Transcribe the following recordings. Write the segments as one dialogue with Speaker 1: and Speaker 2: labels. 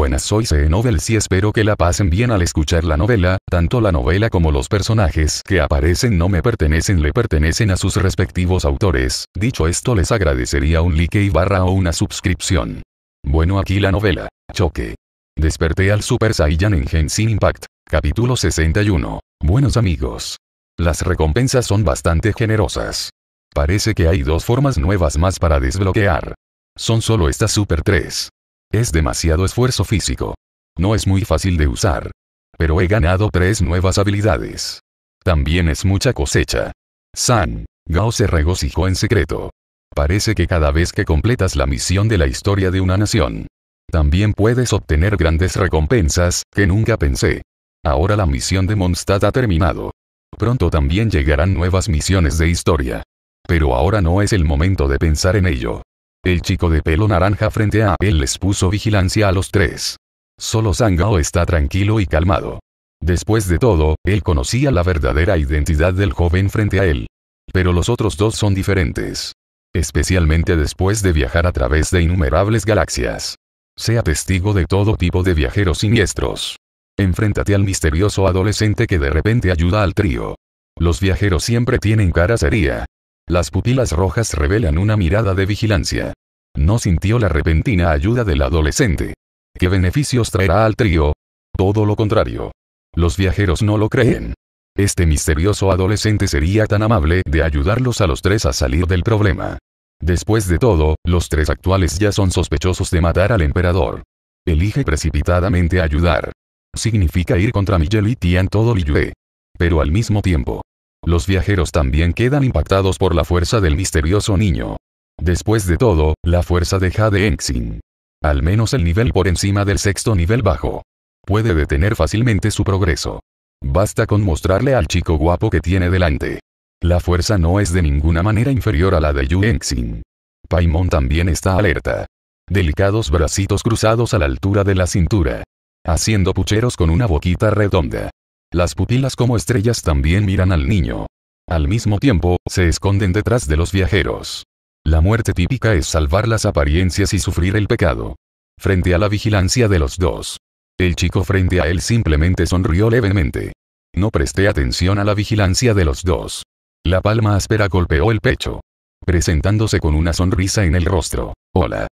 Speaker 1: buenas soy C e Novel y espero que la pasen bien al escuchar la novela, tanto la novela como los personajes que aparecen no me pertenecen le pertenecen a sus respectivos autores, dicho esto les agradecería un like y barra o una suscripción. Bueno aquí la novela, choque. Desperté al Super Saiyan en Genshin Impact, capítulo 61. Buenos amigos. Las recompensas son bastante generosas. Parece que hay dos formas nuevas más para desbloquear. Son solo estas Super 3. Es demasiado esfuerzo físico. No es muy fácil de usar. Pero he ganado tres nuevas habilidades. También es mucha cosecha. San, Gao se regocijó en secreto. Parece que cada vez que completas la misión de la historia de una nación, también puedes obtener grandes recompensas, que nunca pensé. Ahora la misión de Mondstadt ha terminado. Pronto también llegarán nuevas misiones de historia. Pero ahora no es el momento de pensar en ello. El chico de pelo naranja frente a él les puso vigilancia a los tres. Solo Sangao está tranquilo y calmado. Después de todo, él conocía la verdadera identidad del joven frente a él. Pero los otros dos son diferentes. Especialmente después de viajar a través de innumerables galaxias. Sea testigo de todo tipo de viajeros siniestros. Enfréntate al misterioso adolescente que de repente ayuda al trío. Los viajeros siempre tienen cara seria, las pupilas rojas revelan una mirada de vigilancia. No sintió la repentina ayuda del adolescente. ¿Qué beneficios traerá al trío? Todo lo contrario. Los viajeros no lo creen. Este misterioso adolescente sería tan amable de ayudarlos a los tres a salir del problema. Después de todo, los tres actuales ya son sospechosos de matar al emperador. Elige precipitadamente ayudar. Significa ir contra Miguel y Tian todo Liyue. Pero al mismo tiempo, los viajeros también quedan impactados por la fuerza del misterioso niño. Después de todo, la fuerza deja de Jade Enxin. Al menos el nivel por encima del sexto nivel bajo. Puede detener fácilmente su progreso. Basta con mostrarle al chico guapo que tiene delante. La fuerza no es de ninguna manera inferior a la de Yu Enxin. Paimon también está alerta. Delicados bracitos cruzados a la altura de la cintura. Haciendo pucheros con una boquita redonda. Las pupilas como estrellas también miran al niño. Al mismo tiempo, se esconden detrás de los viajeros. La muerte típica es salvar las apariencias y sufrir el pecado. Frente a la vigilancia de los dos. El chico frente a él simplemente sonrió levemente. No presté atención a la vigilancia de los dos. La palma áspera golpeó el pecho. Presentándose con una sonrisa en el rostro. Hola.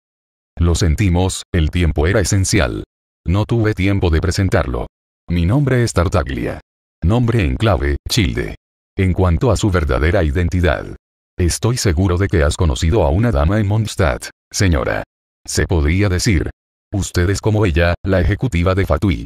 Speaker 1: Lo sentimos, el tiempo era esencial. No tuve tiempo de presentarlo. Mi nombre es Tartaglia. Nombre en clave, Childe. En cuanto a su verdadera identidad. Estoy seguro de que has conocido a una dama en Mondstadt, señora. Se podría decir. Usted es como ella, la ejecutiva de Fatui.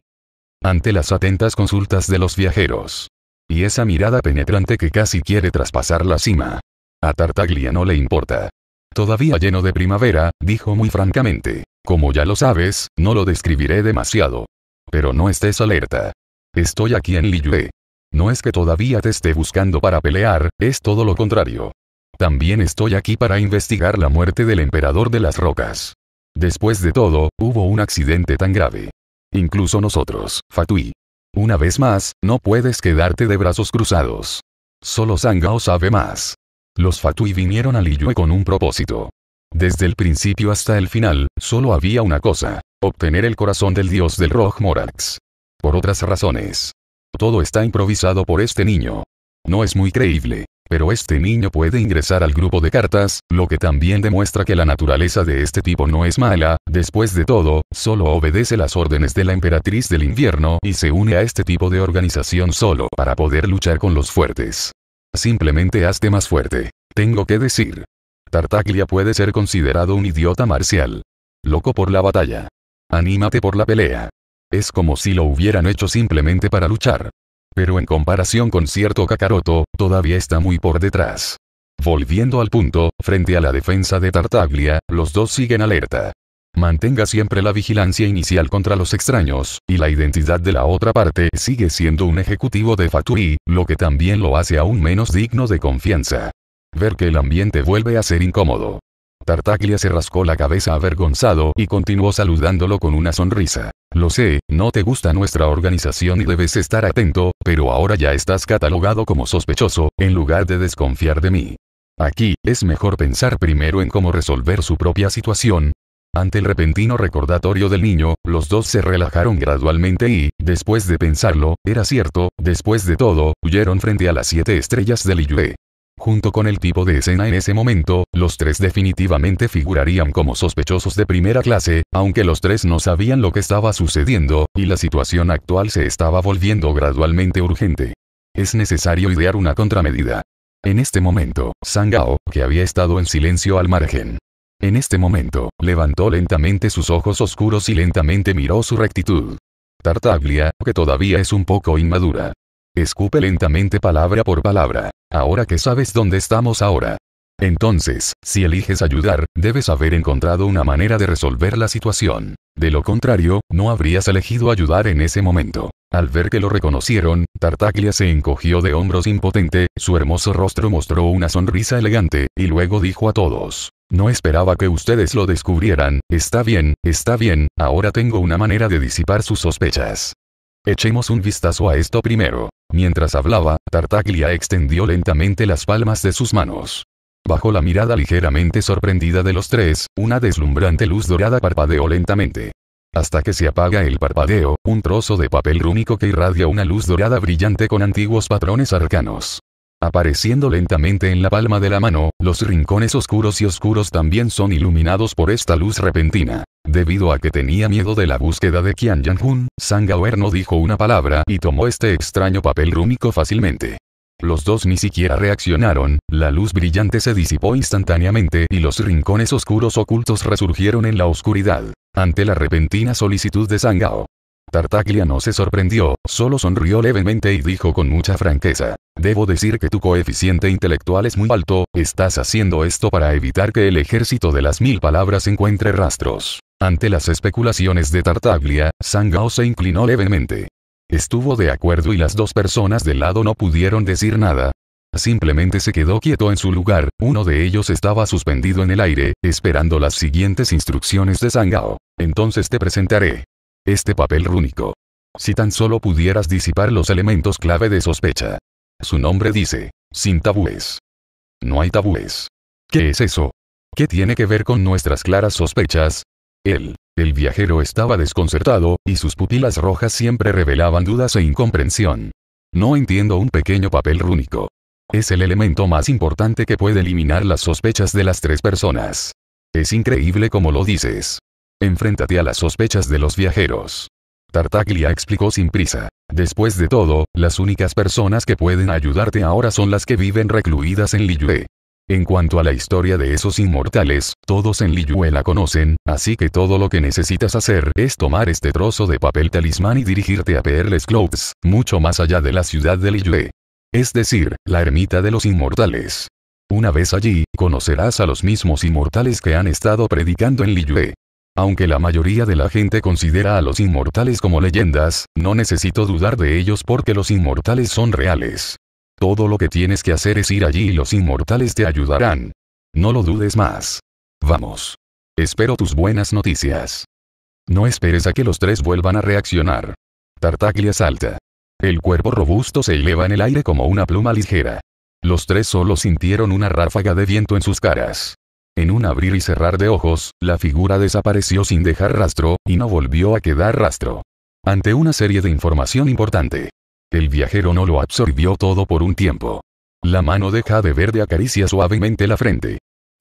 Speaker 1: Ante las atentas consultas de los viajeros. Y esa mirada penetrante que casi quiere traspasar la cima. A Tartaglia no le importa. Todavía lleno de primavera, dijo muy francamente. Como ya lo sabes, no lo describiré demasiado. Pero no estés alerta. Estoy aquí en Liyue. No es que todavía te esté buscando para pelear, es todo lo contrario. También estoy aquí para investigar la muerte del emperador de las rocas. Después de todo, hubo un accidente tan grave. Incluso nosotros, Fatui. Una vez más, no puedes quedarte de brazos cruzados. Solo Sangao sabe más. Los Fatui vinieron a Liyue con un propósito. Desde el principio hasta el final, solo había una cosa, obtener el corazón del dios del Rog Morax. Por otras razones. Todo está improvisado por este niño. No es muy creíble, pero este niño puede ingresar al grupo de cartas, lo que también demuestra que la naturaleza de este tipo no es mala, después de todo, solo obedece las órdenes de la emperatriz del invierno y se une a este tipo de organización solo para poder luchar con los fuertes. Simplemente hazte más fuerte. Tengo que decir, Tartaglia puede ser considerado un idiota marcial. Loco por la batalla. Anímate por la pelea. Es como si lo hubieran hecho simplemente para luchar. Pero en comparación con cierto Kakaroto, todavía está muy por detrás. Volviendo al punto, frente a la defensa de Tartaglia, los dos siguen alerta. Mantenga siempre la vigilancia inicial contra los extraños, y la identidad de la otra parte sigue siendo un ejecutivo de Fatui, lo que también lo hace aún menos digno de confianza. Ver que el ambiente vuelve a ser incómodo. Tartaglia se rascó la cabeza avergonzado y continuó saludándolo con una sonrisa. Lo sé, no te gusta nuestra organización y debes estar atento, pero ahora ya estás catalogado como sospechoso, en lugar de desconfiar de mí. Aquí, es mejor pensar primero en cómo resolver su propia situación. Ante el repentino recordatorio del niño, los dos se relajaron gradualmente y, después de pensarlo, era cierto, después de todo, huyeron frente a las siete estrellas del Iyue. Junto con el tipo de escena en ese momento, los tres definitivamente figurarían como sospechosos de primera clase, aunque los tres no sabían lo que estaba sucediendo, y la situación actual se estaba volviendo gradualmente urgente. Es necesario idear una contramedida. En este momento, Sangao, que había estado en silencio al margen, en este momento, levantó lentamente sus ojos oscuros y lentamente miró su rectitud. Tartaglia, que todavía es un poco inmadura, Escupe lentamente palabra por palabra. Ahora que sabes dónde estamos ahora. Entonces, si eliges ayudar, debes haber encontrado una manera de resolver la situación. De lo contrario, no habrías elegido ayudar en ese momento. Al ver que lo reconocieron, Tartaglia se encogió de hombros impotente, su hermoso rostro mostró una sonrisa elegante, y luego dijo a todos. No esperaba que ustedes lo descubrieran, está bien, está bien, ahora tengo una manera de disipar sus sospechas. Echemos un vistazo a esto primero. Mientras hablaba, Tartaglia extendió lentamente las palmas de sus manos. Bajo la mirada ligeramente sorprendida de los tres, una deslumbrante luz dorada parpadeó lentamente. Hasta que se apaga el parpadeo, un trozo de papel rúnico que irradia una luz dorada brillante con antiguos patrones arcanos apareciendo lentamente en la palma de la mano, los rincones oscuros y oscuros también son iluminados por esta luz repentina. Debido a que tenía miedo de la búsqueda de Qian Yang-hun, Er no dijo una palabra y tomó este extraño papel rúmico fácilmente. Los dos ni siquiera reaccionaron, la luz brillante se disipó instantáneamente y los rincones oscuros ocultos resurgieron en la oscuridad. Ante la repentina solicitud de Sangao, Tartaglia no se sorprendió, solo sonrió levemente y dijo con mucha franqueza. Debo decir que tu coeficiente intelectual es muy alto, estás haciendo esto para evitar que el ejército de las mil palabras encuentre rastros. Ante las especulaciones de Tartaglia, Sangao se inclinó levemente. Estuvo de acuerdo y las dos personas del lado no pudieron decir nada. Simplemente se quedó quieto en su lugar, uno de ellos estaba suspendido en el aire, esperando las siguientes instrucciones de Sangao. Entonces te presentaré este papel rúnico. Si tan solo pudieras disipar los elementos clave de sospecha. Su nombre dice, sin tabúes. No hay tabúes. ¿Qué es eso? ¿Qué tiene que ver con nuestras claras sospechas? Él, el viajero estaba desconcertado, y sus pupilas rojas siempre revelaban dudas e incomprensión. No entiendo un pequeño papel rúnico. Es el elemento más importante que puede eliminar las sospechas de las tres personas. Es increíble como lo dices. Enfréntate a las sospechas de los viajeros. Tartaglia explicó sin prisa. Después de todo, las únicas personas que pueden ayudarte ahora son las que viven recluidas en Liyue. En cuanto a la historia de esos inmortales, todos en Liyue la conocen, así que todo lo que necesitas hacer es tomar este trozo de papel talismán y dirigirte a Perles clothes mucho más allá de la ciudad de Liyue. Es decir, la ermita de los inmortales. Una vez allí, conocerás a los mismos inmortales que han estado predicando en Liyue. Aunque la mayoría de la gente considera a los inmortales como leyendas, no necesito dudar de ellos porque los inmortales son reales. Todo lo que tienes que hacer es ir allí y los inmortales te ayudarán. No lo dudes más. Vamos. Espero tus buenas noticias. No esperes a que los tres vuelvan a reaccionar. Tartaglia salta. El cuerpo robusto se eleva en el aire como una pluma ligera. Los tres solo sintieron una ráfaga de viento en sus caras. En un abrir y cerrar de ojos, la figura desapareció sin dejar rastro, y no volvió a quedar rastro. Ante una serie de información importante. El viajero no lo absorbió todo por un tiempo. La mano deja de verde acaricia suavemente la frente.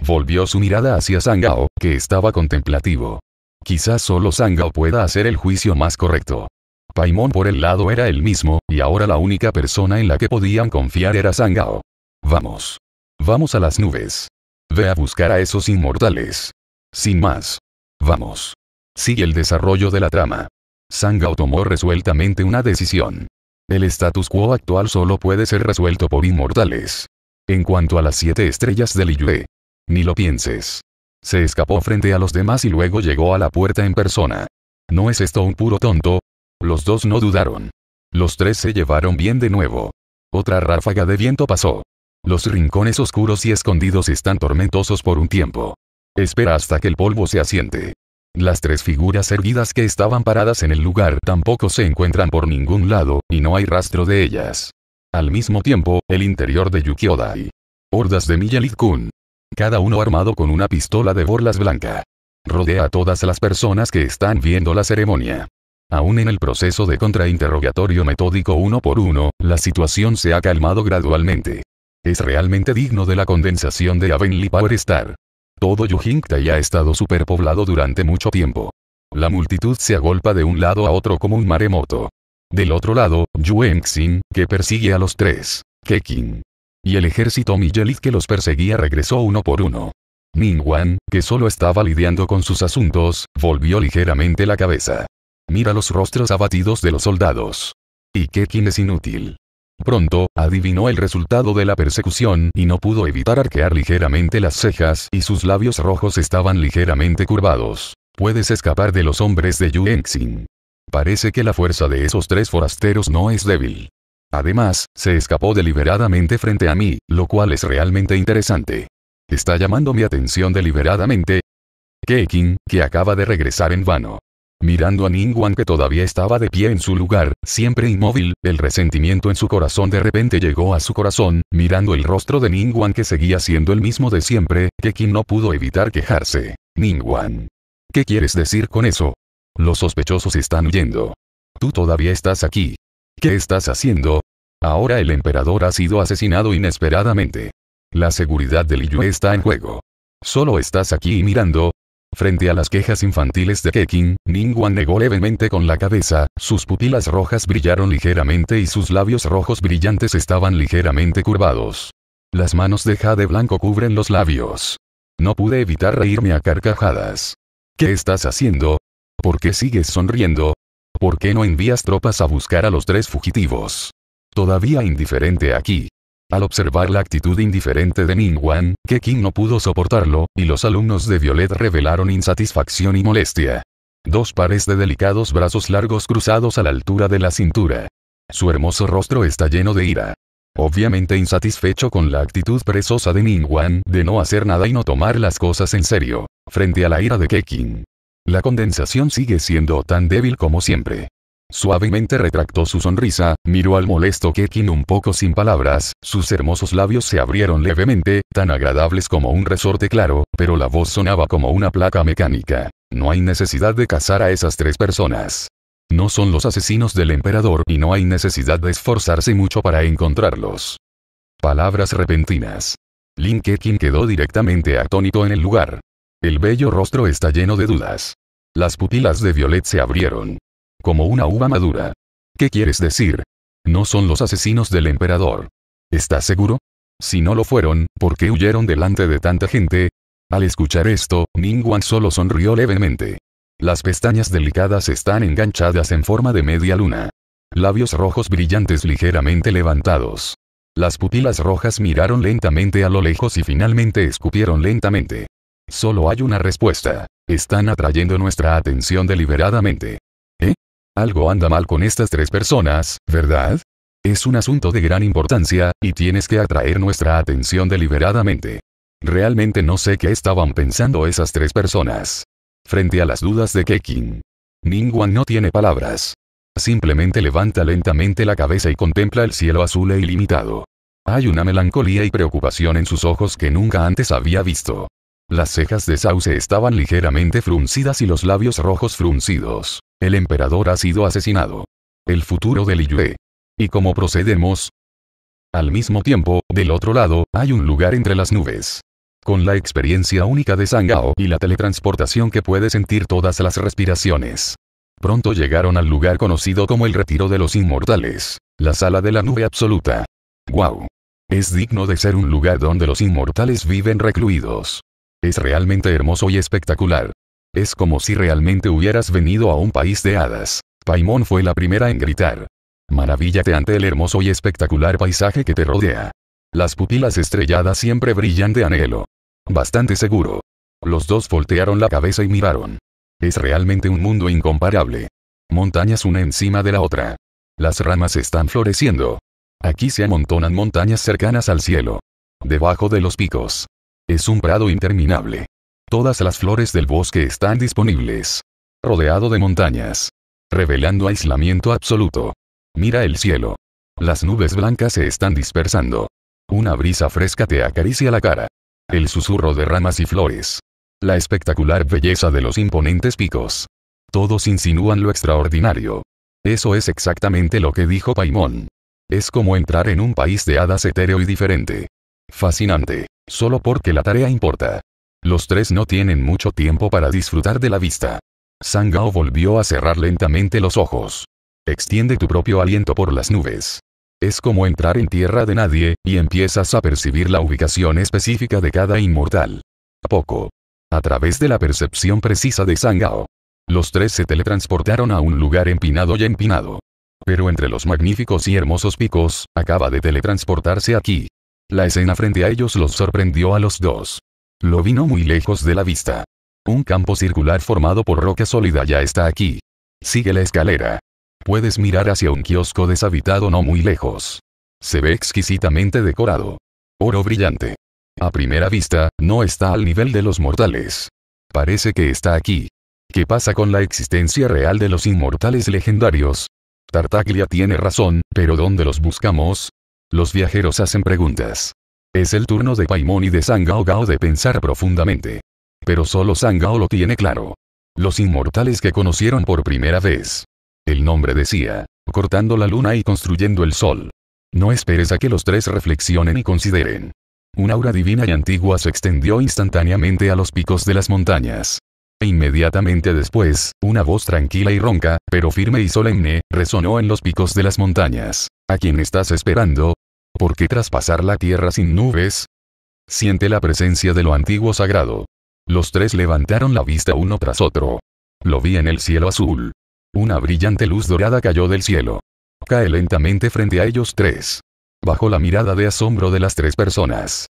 Speaker 1: Volvió su mirada hacia Sangao, que estaba contemplativo. Quizás solo Sangao pueda hacer el juicio más correcto. Paimon por el lado era el mismo, y ahora la única persona en la que podían confiar era Sangao. Vamos. Vamos a las nubes. Ve a buscar a esos inmortales. Sin más. Vamos. Sigue el desarrollo de la trama. Sangao tomó resueltamente una decisión. El status quo actual solo puede ser resuelto por inmortales. En cuanto a las siete estrellas del Liyue. Ni lo pienses. Se escapó frente a los demás y luego llegó a la puerta en persona. ¿No es esto un puro tonto? Los dos no dudaron. Los tres se llevaron bien de nuevo. Otra ráfaga de viento pasó. Los rincones oscuros y escondidos están tormentosos por un tiempo. Espera hasta que el polvo se asiente. Las tres figuras erguidas que estaban paradas en el lugar tampoco se encuentran por ningún lado, y no hay rastro de ellas. Al mismo tiempo, el interior de y... Hordas de Miyalit-kun. Cada uno armado con una pistola de borlas blanca. Rodea a todas las personas que están viendo la ceremonia. Aún en el proceso de contrainterrogatorio metódico uno por uno, la situación se ha calmado gradualmente. Es realmente digno de la condensación de Avenly Power Star. Todo ya ha estado superpoblado durante mucho tiempo. La multitud se agolpa de un lado a otro como un maremoto. Del otro lado, Yuengxin, que persigue a los tres. Kekin. Y el ejército Miyelit que los perseguía regresó uno por uno. Wan que solo estaba lidiando con sus asuntos, volvió ligeramente la cabeza. Mira los rostros abatidos de los soldados. Y Kekin es inútil. Pronto, adivinó el resultado de la persecución y no pudo evitar arquear ligeramente las cejas y sus labios rojos estaban ligeramente curvados. Puedes escapar de los hombres de Yu Parece que la fuerza de esos tres forasteros no es débil. Además, se escapó deliberadamente frente a mí, lo cual es realmente interesante. Está llamando mi atención deliberadamente. Keqing, que acaba de regresar en vano. Mirando a Wan que todavía estaba de pie en su lugar, siempre inmóvil, el resentimiento en su corazón de repente llegó a su corazón, mirando el rostro de Wan que seguía siendo el mismo de siempre, que Kim no pudo evitar quejarse. Wan, ¿Qué quieres decir con eso? Los sospechosos están huyendo. Tú todavía estás aquí. ¿Qué estás haciendo? Ahora el emperador ha sido asesinado inesperadamente. La seguridad del Yue está en juego. Solo estás aquí mirando, Frente a las quejas infantiles de Kekin, Wan negó levemente con la cabeza, sus pupilas rojas brillaron ligeramente y sus labios rojos brillantes estaban ligeramente curvados. Las manos de Jade Blanco cubren los labios. No pude evitar reírme a carcajadas. ¿Qué estás haciendo? ¿Por qué sigues sonriendo? ¿Por qué no envías tropas a buscar a los tres fugitivos? Todavía indiferente aquí, al observar la actitud indiferente de Wan, Keqin no pudo soportarlo, y los alumnos de Violet revelaron insatisfacción y molestia. Dos pares de delicados brazos largos cruzados a la altura de la cintura. Su hermoso rostro está lleno de ira. Obviamente insatisfecho con la actitud presosa de Wan de no hacer nada y no tomar las cosas en serio, frente a la ira de Keqin, La condensación sigue siendo tan débil como siempre. Suavemente retractó su sonrisa, miró al molesto Kekin un poco sin palabras, sus hermosos labios se abrieron levemente, tan agradables como un resorte claro, pero la voz sonaba como una placa mecánica. No hay necesidad de cazar a esas tres personas. No son los asesinos del emperador y no hay necesidad de esforzarse mucho para encontrarlos. Palabras repentinas. Lin Kekin quedó directamente atónito en el lugar. El bello rostro está lleno de dudas. Las pupilas de Violet se abrieron, como una uva madura. ¿Qué quieres decir? No son los asesinos del emperador. ¿Estás seguro? Si no lo fueron, ¿por qué huyeron delante de tanta gente? Al escuchar esto, Wan solo sonrió levemente. Las pestañas delicadas están enganchadas en forma de media luna. Labios rojos brillantes ligeramente levantados. Las pupilas rojas miraron lentamente a lo lejos y finalmente escupieron lentamente. Solo hay una respuesta. Están atrayendo nuestra atención deliberadamente. Algo anda mal con estas tres personas, ¿verdad? Es un asunto de gran importancia, y tienes que atraer nuestra atención deliberadamente. Realmente no sé qué estaban pensando esas tres personas. Frente a las dudas de Kekin. Ningwan no tiene palabras. Simplemente levanta lentamente la cabeza y contempla el cielo azul e ilimitado. Hay una melancolía y preocupación en sus ojos que nunca antes había visto. Las cejas de Sauce estaban ligeramente fruncidas y los labios rojos fruncidos. El emperador ha sido asesinado. El futuro de Liyue. ¿Y cómo procedemos? Al mismo tiempo, del otro lado, hay un lugar entre las nubes. Con la experiencia única de Sangao y la teletransportación que puede sentir todas las respiraciones. Pronto llegaron al lugar conocido como el Retiro de los Inmortales, la sala de la nube absoluta. ¡Wow! Es digno de ser un lugar donde los inmortales viven recluidos. Es realmente hermoso y espectacular. Es como si realmente hubieras venido a un país de hadas. Paimon fue la primera en gritar. Maravíllate ante el hermoso y espectacular paisaje que te rodea. Las pupilas estrelladas siempre brillan de anhelo. Bastante seguro. Los dos voltearon la cabeza y miraron. Es realmente un mundo incomparable. Montañas una encima de la otra. Las ramas están floreciendo. Aquí se amontonan montañas cercanas al cielo. Debajo de los picos. Es un prado interminable. Todas las flores del bosque están disponibles. Rodeado de montañas. Revelando aislamiento absoluto. Mira el cielo. Las nubes blancas se están dispersando. Una brisa fresca te acaricia la cara. El susurro de ramas y flores. La espectacular belleza de los imponentes picos. Todos insinúan lo extraordinario. Eso es exactamente lo que dijo Paimón. Es como entrar en un país de hadas etéreo y diferente. Fascinante, solo porque la tarea importa. Los tres no tienen mucho tiempo para disfrutar de la vista. Sangao volvió a cerrar lentamente los ojos. Extiende tu propio aliento por las nubes. Es como entrar en tierra de nadie, y empiezas a percibir la ubicación específica de cada inmortal. A poco. A través de la percepción precisa de Sangao. Los tres se teletransportaron a un lugar empinado y empinado. Pero entre los magníficos y hermosos picos, acaba de teletransportarse aquí. La escena frente a ellos los sorprendió a los dos. Lo vino muy lejos de la vista. Un campo circular formado por roca sólida ya está aquí. Sigue la escalera. Puedes mirar hacia un kiosco deshabitado no muy lejos. Se ve exquisitamente decorado. Oro brillante. A primera vista, no está al nivel de los mortales. Parece que está aquí. ¿Qué pasa con la existencia real de los inmortales legendarios? Tartaglia tiene razón, pero ¿dónde los buscamos? Los viajeros hacen preguntas. Es el turno de y de Sangao Gao de pensar profundamente. Pero solo Sangao lo tiene claro. Los inmortales que conocieron por primera vez. El nombre decía, cortando la luna y construyendo el sol. No esperes a que los tres reflexionen y consideren. Un aura divina y antigua se extendió instantáneamente a los picos de las montañas. E inmediatamente después, una voz tranquila y ronca, pero firme y solemne, resonó en los picos de las montañas. ¿A quién estás esperando? porque traspasar la tierra sin nubes? Siente la presencia de lo antiguo sagrado. Los tres levantaron la vista uno tras otro. Lo vi en el cielo azul. Una brillante luz dorada cayó del cielo. Cae lentamente frente a ellos tres. Bajo la mirada de asombro de las tres personas.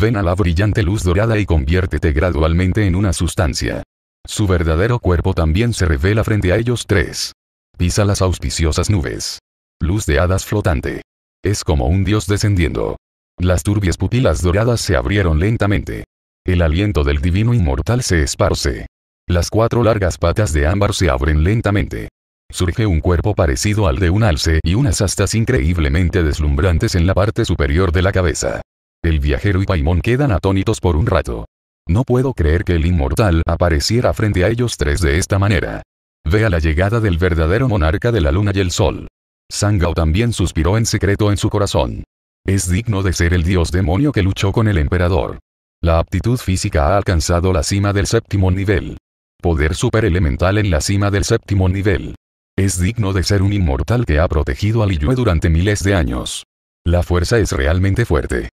Speaker 1: Ven a la brillante luz dorada y conviértete gradualmente en una sustancia. Su verdadero cuerpo también se revela frente a ellos tres. Pisa las auspiciosas nubes. Luz de hadas flotante. Es como un dios descendiendo. Las turbias pupilas doradas se abrieron lentamente. El aliento del divino inmortal se esparce. Las cuatro largas patas de ámbar se abren lentamente. Surge un cuerpo parecido al de un alce y unas astas increíblemente deslumbrantes en la parte superior de la cabeza. El viajero y Paimon quedan atónitos por un rato. No puedo creer que el inmortal apareciera frente a ellos tres de esta manera. Vea la llegada del verdadero monarca de la luna y el sol. Sangao también suspiró en secreto en su corazón. Es digno de ser el dios demonio que luchó con el emperador. La aptitud física ha alcanzado la cima del séptimo nivel. Poder superelemental en la cima del séptimo nivel. Es digno de ser un inmortal que ha protegido a Liyue durante miles de años. La fuerza es realmente fuerte.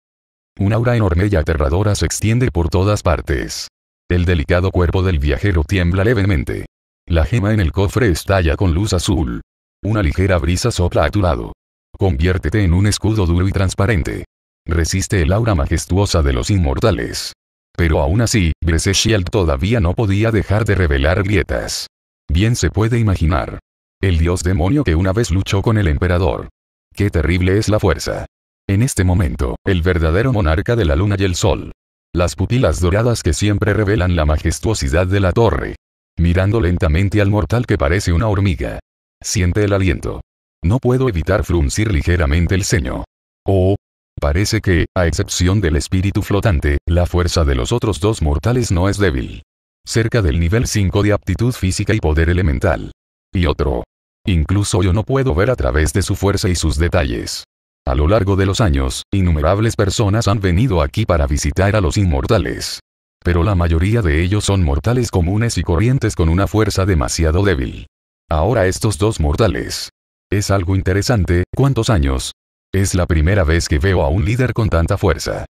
Speaker 1: Un aura enorme y aterradora se extiende por todas partes. El delicado cuerpo del viajero tiembla levemente. La gema en el cofre estalla con luz azul. Una ligera brisa sopla a tu lado. Conviértete en un escudo duro y transparente. Resiste el aura majestuosa de los inmortales. Pero aún así, Brese Shield todavía no podía dejar de revelar grietas. Bien se puede imaginar. El dios demonio que una vez luchó con el emperador. Qué terrible es la fuerza. En este momento, el verdadero monarca de la luna y el sol. Las pupilas doradas que siempre revelan la majestuosidad de la torre. Mirando lentamente al mortal que parece una hormiga. Siente el aliento. No puedo evitar fruncir ligeramente el ceño. Oh. Parece que, a excepción del espíritu flotante, la fuerza de los otros dos mortales no es débil. Cerca del nivel 5 de aptitud física y poder elemental. Y otro. Incluso yo no puedo ver a través de su fuerza y sus detalles. A lo largo de los años, innumerables personas han venido aquí para visitar a los inmortales. Pero la mayoría de ellos son mortales comunes y corrientes con una fuerza demasiado débil. Ahora estos dos mortales. Es algo interesante, ¿cuántos años? Es la primera vez que veo a un líder con tanta fuerza.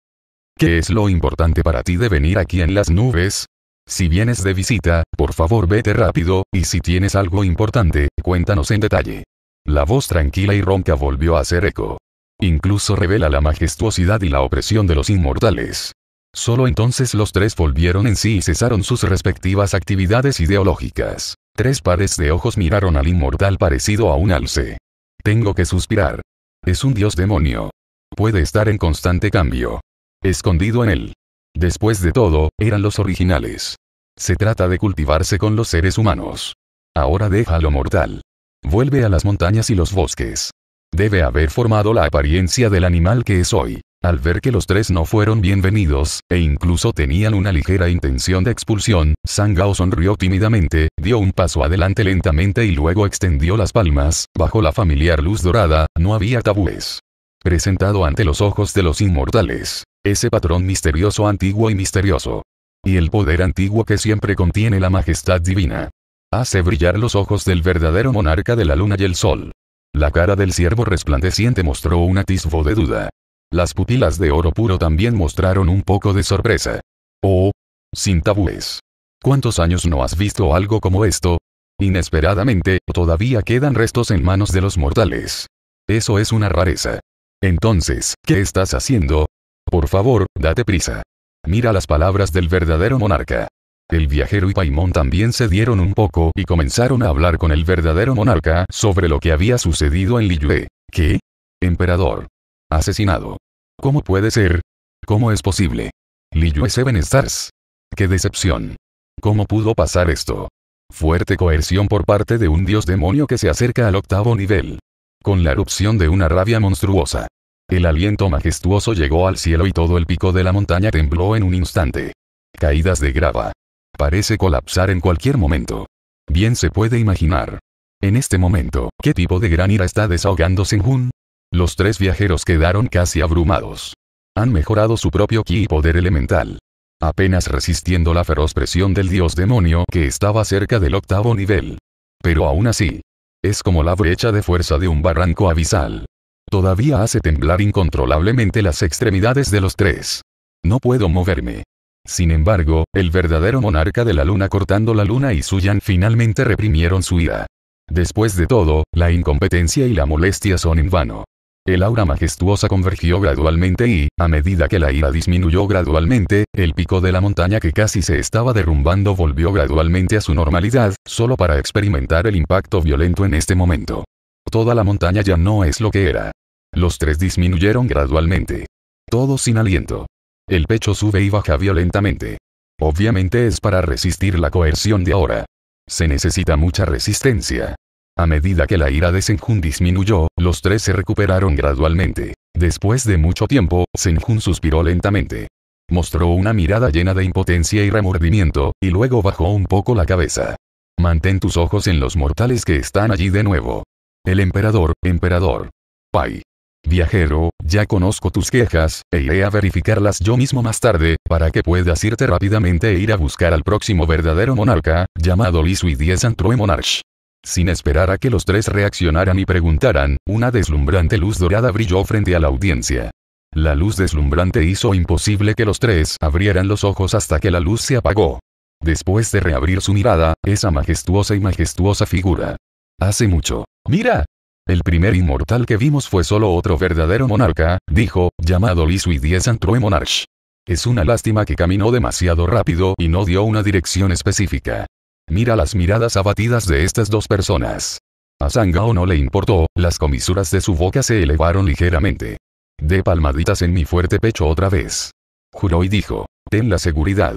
Speaker 1: ¿Qué es lo importante para ti de venir aquí en las nubes? Si vienes de visita, por favor vete rápido, y si tienes algo importante, cuéntanos en detalle. La voz tranquila y ronca volvió a hacer eco. Incluso revela la majestuosidad y la opresión de los inmortales. Solo entonces los tres volvieron en sí y cesaron sus respectivas actividades ideológicas. Tres pares de ojos miraron al inmortal parecido a un alce. Tengo que suspirar. Es un dios demonio. Puede estar en constante cambio. Escondido en él. Después de todo, eran los originales. Se trata de cultivarse con los seres humanos. Ahora deja lo mortal. Vuelve a las montañas y los bosques. Debe haber formado la apariencia del animal que es hoy. Al ver que los tres no fueron bienvenidos, e incluso tenían una ligera intención de expulsión, Sangao sonrió tímidamente, dio un paso adelante lentamente y luego extendió las palmas, bajo la familiar luz dorada, no había tabúes. Presentado ante los ojos de los inmortales. Ese patrón misterioso antiguo y misterioso. Y el poder antiguo que siempre contiene la majestad divina. Hace brillar los ojos del verdadero monarca de la luna y el sol. La cara del siervo resplandeciente mostró un atisbo de duda. Las pupilas de oro puro también mostraron un poco de sorpresa. Oh, sin tabúes. ¿Cuántos años no has visto algo como esto? Inesperadamente, todavía quedan restos en manos de los mortales. Eso es una rareza. Entonces, ¿qué estás haciendo? Por favor, date prisa. Mira las palabras del verdadero monarca. El viajero y Paimón también se dieron un poco y comenzaron a hablar con el verdadero monarca sobre lo que había sucedido en Liyue. ¿Qué? Emperador. Asesinado. ¿Cómo puede ser? ¿Cómo es posible? Liyue Seven Stars. ¡Qué decepción! ¿Cómo pudo pasar esto? Fuerte coerción por parte de un dios demonio que se acerca al octavo nivel. Con la erupción de una rabia monstruosa. El aliento majestuoso llegó al cielo y todo el pico de la montaña tembló en un instante. Caídas de grava. Parece colapsar en cualquier momento. Bien se puede imaginar. En este momento, ¿qué tipo de gran ira está desahogando Senjun? Los tres viajeros quedaron casi abrumados. Han mejorado su propio ki y poder elemental. Apenas resistiendo la feroz presión del dios demonio que estaba cerca del octavo nivel. Pero aún así. Es como la brecha de fuerza de un barranco abisal. Todavía hace temblar incontrolablemente las extremidades de los tres. No puedo moverme. Sin embargo, el verdadero monarca de la luna cortando la luna y Suyan finalmente reprimieron su ira. Después de todo, la incompetencia y la molestia son en vano. El aura majestuosa convergió gradualmente y, a medida que la ira disminuyó gradualmente, el pico de la montaña que casi se estaba derrumbando volvió gradualmente a su normalidad, solo para experimentar el impacto violento en este momento. Toda la montaña ya no es lo que era. Los tres disminuyeron gradualmente. Todos sin aliento. El pecho sube y baja violentamente. Obviamente es para resistir la coerción de ahora. Se necesita mucha resistencia. A medida que la ira de Senjun disminuyó, los tres se recuperaron gradualmente. Después de mucho tiempo, Senjun suspiró lentamente. Mostró una mirada llena de impotencia y remordimiento, y luego bajó un poco la cabeza. Mantén tus ojos en los mortales que están allí de nuevo. El emperador, emperador. Pai. Viajero, ya conozco tus quejas, e iré a verificarlas yo mismo más tarde, para que puedas irte rápidamente e ir a buscar al próximo verdadero monarca, llamado Lisui Diezantrue Monarch. Sin esperar a que los tres reaccionaran y preguntaran, una deslumbrante luz dorada brilló frente a la audiencia. La luz deslumbrante hizo imposible que los tres abrieran los ojos hasta que la luz se apagó. Después de reabrir su mirada, esa majestuosa y majestuosa figura. Hace mucho. ¡Mira! El primer inmortal que vimos fue solo otro verdadero monarca, dijo, llamado y Diez Antroe Monarch. Es una lástima que caminó demasiado rápido y no dio una dirección específica. Mira las miradas abatidas de estas dos personas. A Sangao no le importó, las comisuras de su boca se elevaron ligeramente. De palmaditas en mi fuerte pecho otra vez. Juró y dijo, ten la seguridad.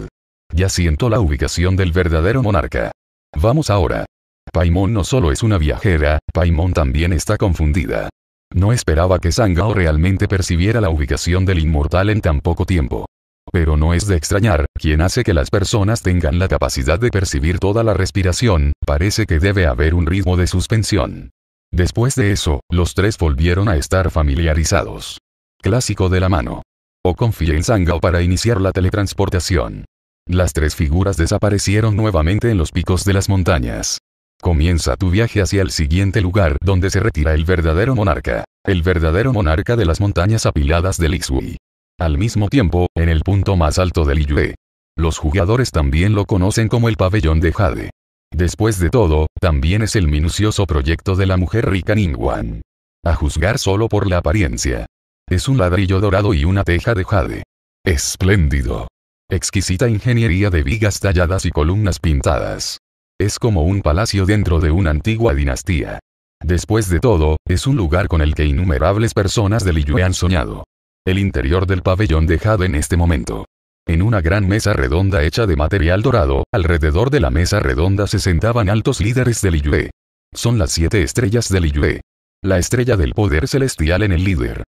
Speaker 1: Ya siento la ubicación del verdadero monarca. Vamos ahora. Paimon no solo es una viajera, Paimon también está confundida. No esperaba que Sangao realmente percibiera la ubicación del inmortal en tan poco tiempo. Pero no es de extrañar, quien hace que las personas tengan la capacidad de percibir toda la respiración, parece que debe haber un ritmo de suspensión. Después de eso, los tres volvieron a estar familiarizados. Clásico de la mano. O confía en Sangao para iniciar la teletransportación. Las tres figuras desaparecieron nuevamente en los picos de las montañas. Comienza tu viaje hacia el siguiente lugar donde se retira el verdadero monarca. El verdadero monarca de las montañas apiladas del Lixui. Al mismo tiempo, en el punto más alto del Iyue. Los jugadores también lo conocen como el pabellón de Jade. Después de todo, también es el minucioso proyecto de la mujer rica Ningwan. A juzgar solo por la apariencia. Es un ladrillo dorado y una teja de jade. Espléndido. Exquisita ingeniería de vigas talladas y columnas pintadas. Es como un palacio dentro de una antigua dinastía. Después de todo, es un lugar con el que innumerables personas del Liyue han soñado. El interior del pabellón dejado en este momento. En una gran mesa redonda hecha de material dorado, alrededor de la mesa redonda se sentaban altos líderes del Liyue. Son las siete estrellas del Iyue. La estrella del poder celestial en el líder,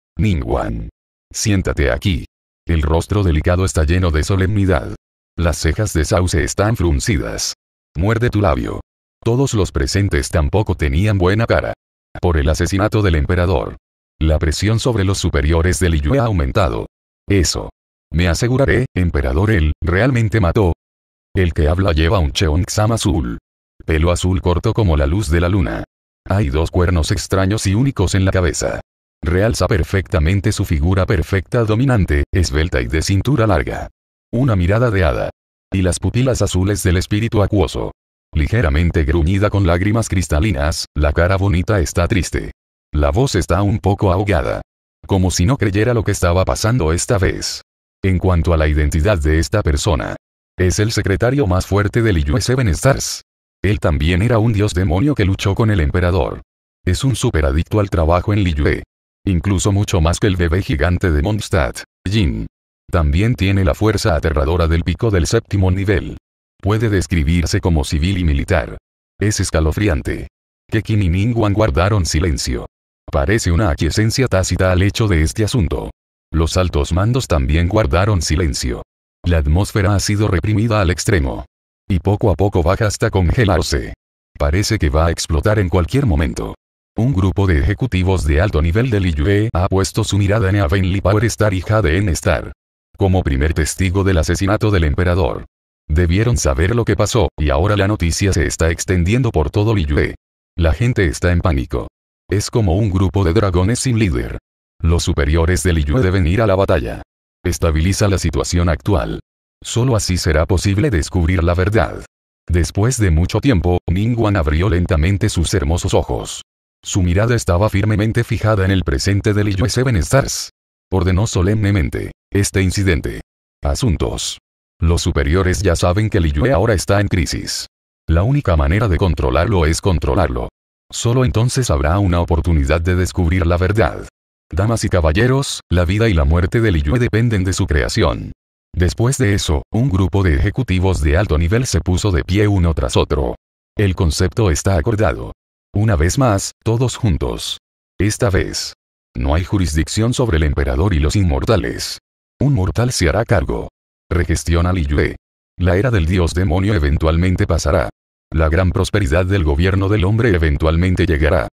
Speaker 1: Wan. Siéntate aquí. El rostro delicado está lleno de solemnidad. Las cejas de Sauce están fruncidas. Muerde tu labio. Todos los presentes tampoco tenían buena cara. Por el asesinato del emperador, la presión sobre los superiores del Liyue ha aumentado. Eso. Me aseguraré, emperador, él, realmente mató. El que habla lleva un cheongsam azul. Pelo azul corto como la luz de la luna. Hay dos cuernos extraños y únicos en la cabeza. Realza perfectamente su figura perfecta dominante, esbelta y de cintura larga. Una mirada de hada. Y las pupilas azules del espíritu acuoso. Ligeramente gruñida con lágrimas cristalinas, la cara bonita está triste. La voz está un poco ahogada. Como si no creyera lo que estaba pasando esta vez. En cuanto a la identidad de esta persona, es el secretario más fuerte del Liyue Seven Stars. Él también era un dios demonio que luchó con el emperador. Es un superadicto al trabajo en Liyue. Incluso mucho más que el bebé gigante de Mondstadt, Jin. También tiene la fuerza aterradora del pico del séptimo nivel. Puede describirse como civil y militar. Es escalofriante. Kekin y Ningguan guardaron silencio. Parece una aquiescencia tácita al hecho de este asunto. Los altos mandos también guardaron silencio. La atmósfera ha sido reprimida al extremo. Y poco a poco baja hasta congelarse. Parece que va a explotar en cualquier momento. Un grupo de ejecutivos de alto nivel del Liyue ha puesto su mirada en Avenli Power Star y Jade Star. Como primer testigo del asesinato del emperador. Debieron saber lo que pasó, y ahora la noticia se está extendiendo por todo Liyue. La gente está en pánico. Es como un grupo de dragones sin líder. Los superiores del Liyue deben ir a la batalla. Estabiliza la situación actual. Solo así será posible descubrir la verdad. Después de mucho tiempo, Ningguan abrió lentamente sus hermosos ojos. Su mirada estaba firmemente fijada en el presente del Liyue Seven Stars. Ordenó solemnemente. Este incidente. Asuntos. Los superiores ya saben que Liyue ahora está en crisis. La única manera de controlarlo es controlarlo. Solo entonces habrá una oportunidad de descubrir la verdad. Damas y caballeros, la vida y la muerte de Liyue dependen de su creación. Después de eso, un grupo de ejecutivos de alto nivel se puso de pie uno tras otro. El concepto está acordado. Una vez más, todos juntos. Esta vez. No hay jurisdicción sobre el emperador y los inmortales. Un mortal se hará cargo. Regestiona Liyue. La era del dios demonio eventualmente pasará la gran prosperidad del gobierno del hombre eventualmente llegará.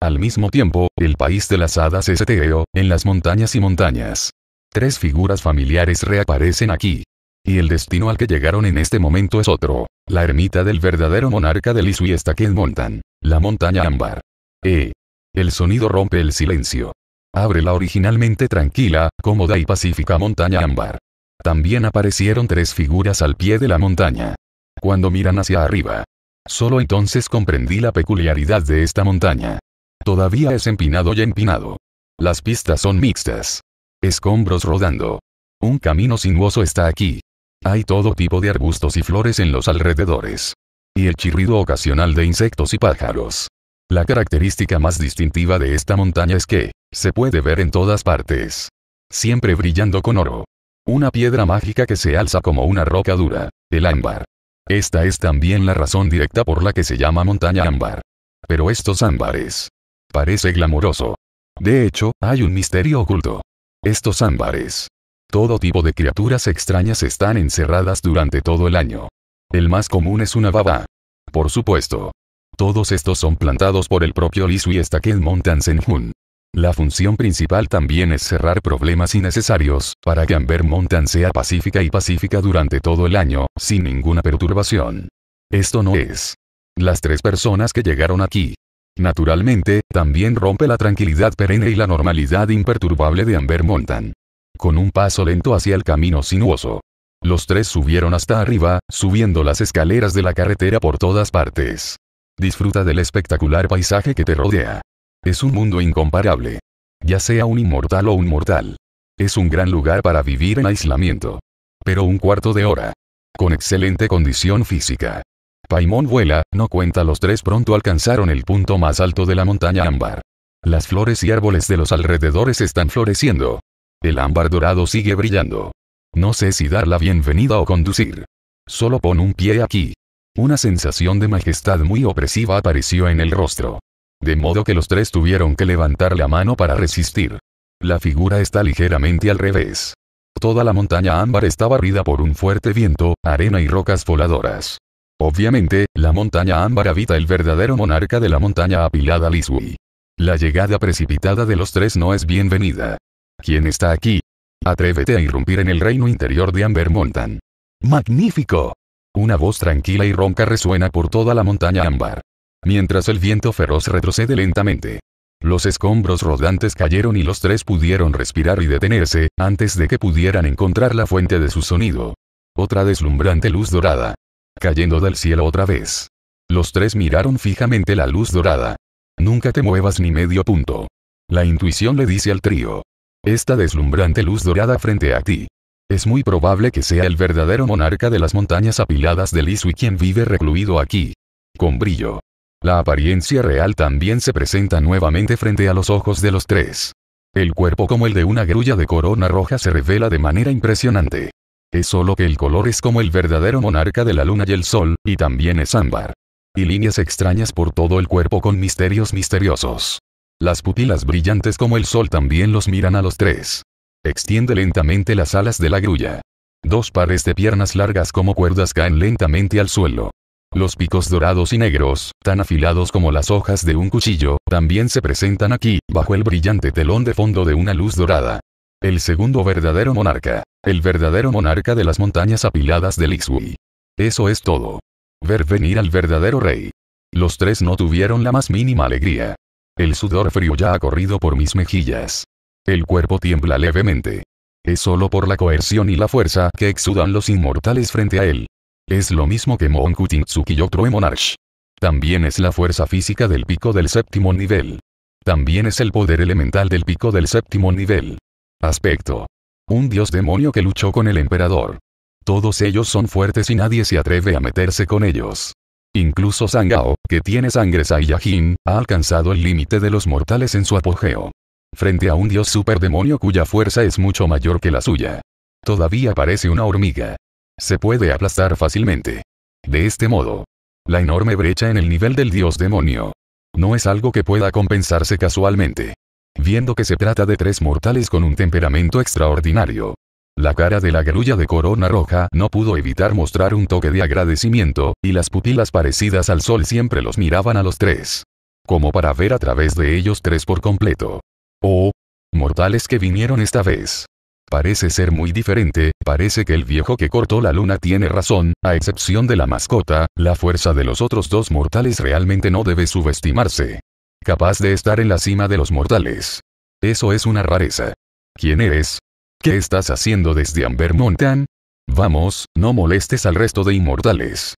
Speaker 1: Al mismo tiempo, el país de las hadas es eteo, en las montañas y montañas. Tres figuras familiares reaparecen aquí. Y el destino al que llegaron en este momento es otro. La ermita del verdadero monarca de Isu y está que montan. La montaña ámbar. E. El sonido rompe el silencio. Abre la originalmente tranquila, cómoda y pacífica montaña ámbar. También aparecieron tres figuras al pie de la montaña. Cuando miran hacia arriba, Solo entonces comprendí la peculiaridad de esta montaña. Todavía es empinado y empinado. Las pistas son mixtas. Escombros rodando. Un camino sinuoso está aquí. Hay todo tipo de arbustos y flores en los alrededores. Y el chirrido ocasional de insectos y pájaros. La característica más distintiva de esta montaña es que, se puede ver en todas partes. Siempre brillando con oro. Una piedra mágica que se alza como una roca dura, el ámbar. Esta es también la razón directa por la que se llama montaña ámbar. Pero estos ámbares. Parece glamoroso. De hecho, hay un misterio oculto. Estos ámbares. Todo tipo de criaturas extrañas están encerradas durante todo el año. El más común es una baba. Por supuesto. Todos estos son plantados por el propio Lisu y Staken Montan Senjun. La función principal también es cerrar problemas innecesarios, para que Amber montan sea pacífica y pacífica durante todo el año, sin ninguna perturbación. Esto no es. Las tres personas que llegaron aquí. Naturalmente, también rompe la tranquilidad perenne y la normalidad imperturbable de Amber montan Con un paso lento hacia el camino sinuoso. Los tres subieron hasta arriba, subiendo las escaleras de la carretera por todas partes. Disfruta del espectacular paisaje que te rodea. Es un mundo incomparable. Ya sea un inmortal o un mortal. Es un gran lugar para vivir en aislamiento. Pero un cuarto de hora. Con excelente condición física. Paimón vuela, no cuenta los tres pronto alcanzaron el punto más alto de la montaña ámbar. Las flores y árboles de los alrededores están floreciendo. El ámbar dorado sigue brillando. No sé si dar la bienvenida o conducir. Solo pon un pie aquí. Una sensación de majestad muy opresiva apareció en el rostro de modo que los tres tuvieron que levantar la mano para resistir. La figura está ligeramente al revés. Toda la montaña ámbar está barrida por un fuerte viento, arena y rocas voladoras. Obviamente, la montaña ámbar habita el verdadero monarca de la montaña apilada Lisui. La llegada precipitada de los tres no es bienvenida. ¿Quién está aquí? Atrévete a irrumpir en el reino interior de Amber Mountain. ¡Magnífico! Una voz tranquila y ronca resuena por toda la montaña ámbar mientras el viento feroz retrocede lentamente. Los escombros rodantes cayeron y los tres pudieron respirar y detenerse, antes de que pudieran encontrar la fuente de su sonido. Otra deslumbrante luz dorada. Cayendo del cielo otra vez. Los tres miraron fijamente la luz dorada. Nunca te muevas ni medio punto. La intuición le dice al trío. Esta deslumbrante luz dorada frente a ti. Es muy probable que sea el verdadero monarca de las montañas apiladas de y quien vive recluido aquí. Con brillo. La apariencia real también se presenta nuevamente frente a los ojos de los tres. El cuerpo como el de una grulla de corona roja se revela de manera impresionante. Es solo que el color es como el verdadero monarca de la luna y el sol, y también es ámbar. Y líneas extrañas por todo el cuerpo con misterios misteriosos. Las pupilas brillantes como el sol también los miran a los tres. Extiende lentamente las alas de la grulla. Dos pares de piernas largas como cuerdas caen lentamente al suelo. Los picos dorados y negros, tan afilados como las hojas de un cuchillo, también se presentan aquí, bajo el brillante telón de fondo de una luz dorada. El segundo verdadero monarca. El verdadero monarca de las montañas apiladas del Lixui. Eso es todo. Ver venir al verdadero rey. Los tres no tuvieron la más mínima alegría. El sudor frío ya ha corrido por mis mejillas. El cuerpo tiembla levemente. Es solo por la coerción y la fuerza que exudan los inmortales frente a él. Es lo mismo que Moon Kutin, True Monarch. También es la fuerza física del pico del séptimo nivel. También es el poder elemental del pico del séptimo nivel. Aspecto. Un dios demonio que luchó con el emperador. Todos ellos son fuertes y nadie se atreve a meterse con ellos. Incluso Sangao, que tiene sangre Saiyajin, ha alcanzado el límite de los mortales en su apogeo. Frente a un dios superdemonio cuya fuerza es mucho mayor que la suya. Todavía parece una hormiga se puede aplastar fácilmente. De este modo, la enorme brecha en el nivel del dios demonio no es algo que pueda compensarse casualmente. Viendo que se trata de tres mortales con un temperamento extraordinario, la cara de la grulla de corona roja no pudo evitar mostrar un toque de agradecimiento, y las pupilas parecidas al sol siempre los miraban a los tres. Como para ver a través de ellos tres por completo. Oh, mortales que vinieron esta vez. Parece ser muy diferente, parece que el viejo que cortó la luna tiene razón, a excepción de la mascota, la fuerza de los otros dos mortales realmente no debe subestimarse. Capaz de estar en la cima de los mortales. Eso es una rareza. ¿Quién eres? ¿Qué estás haciendo desde Amber Mountain? Vamos, no molestes al resto de inmortales.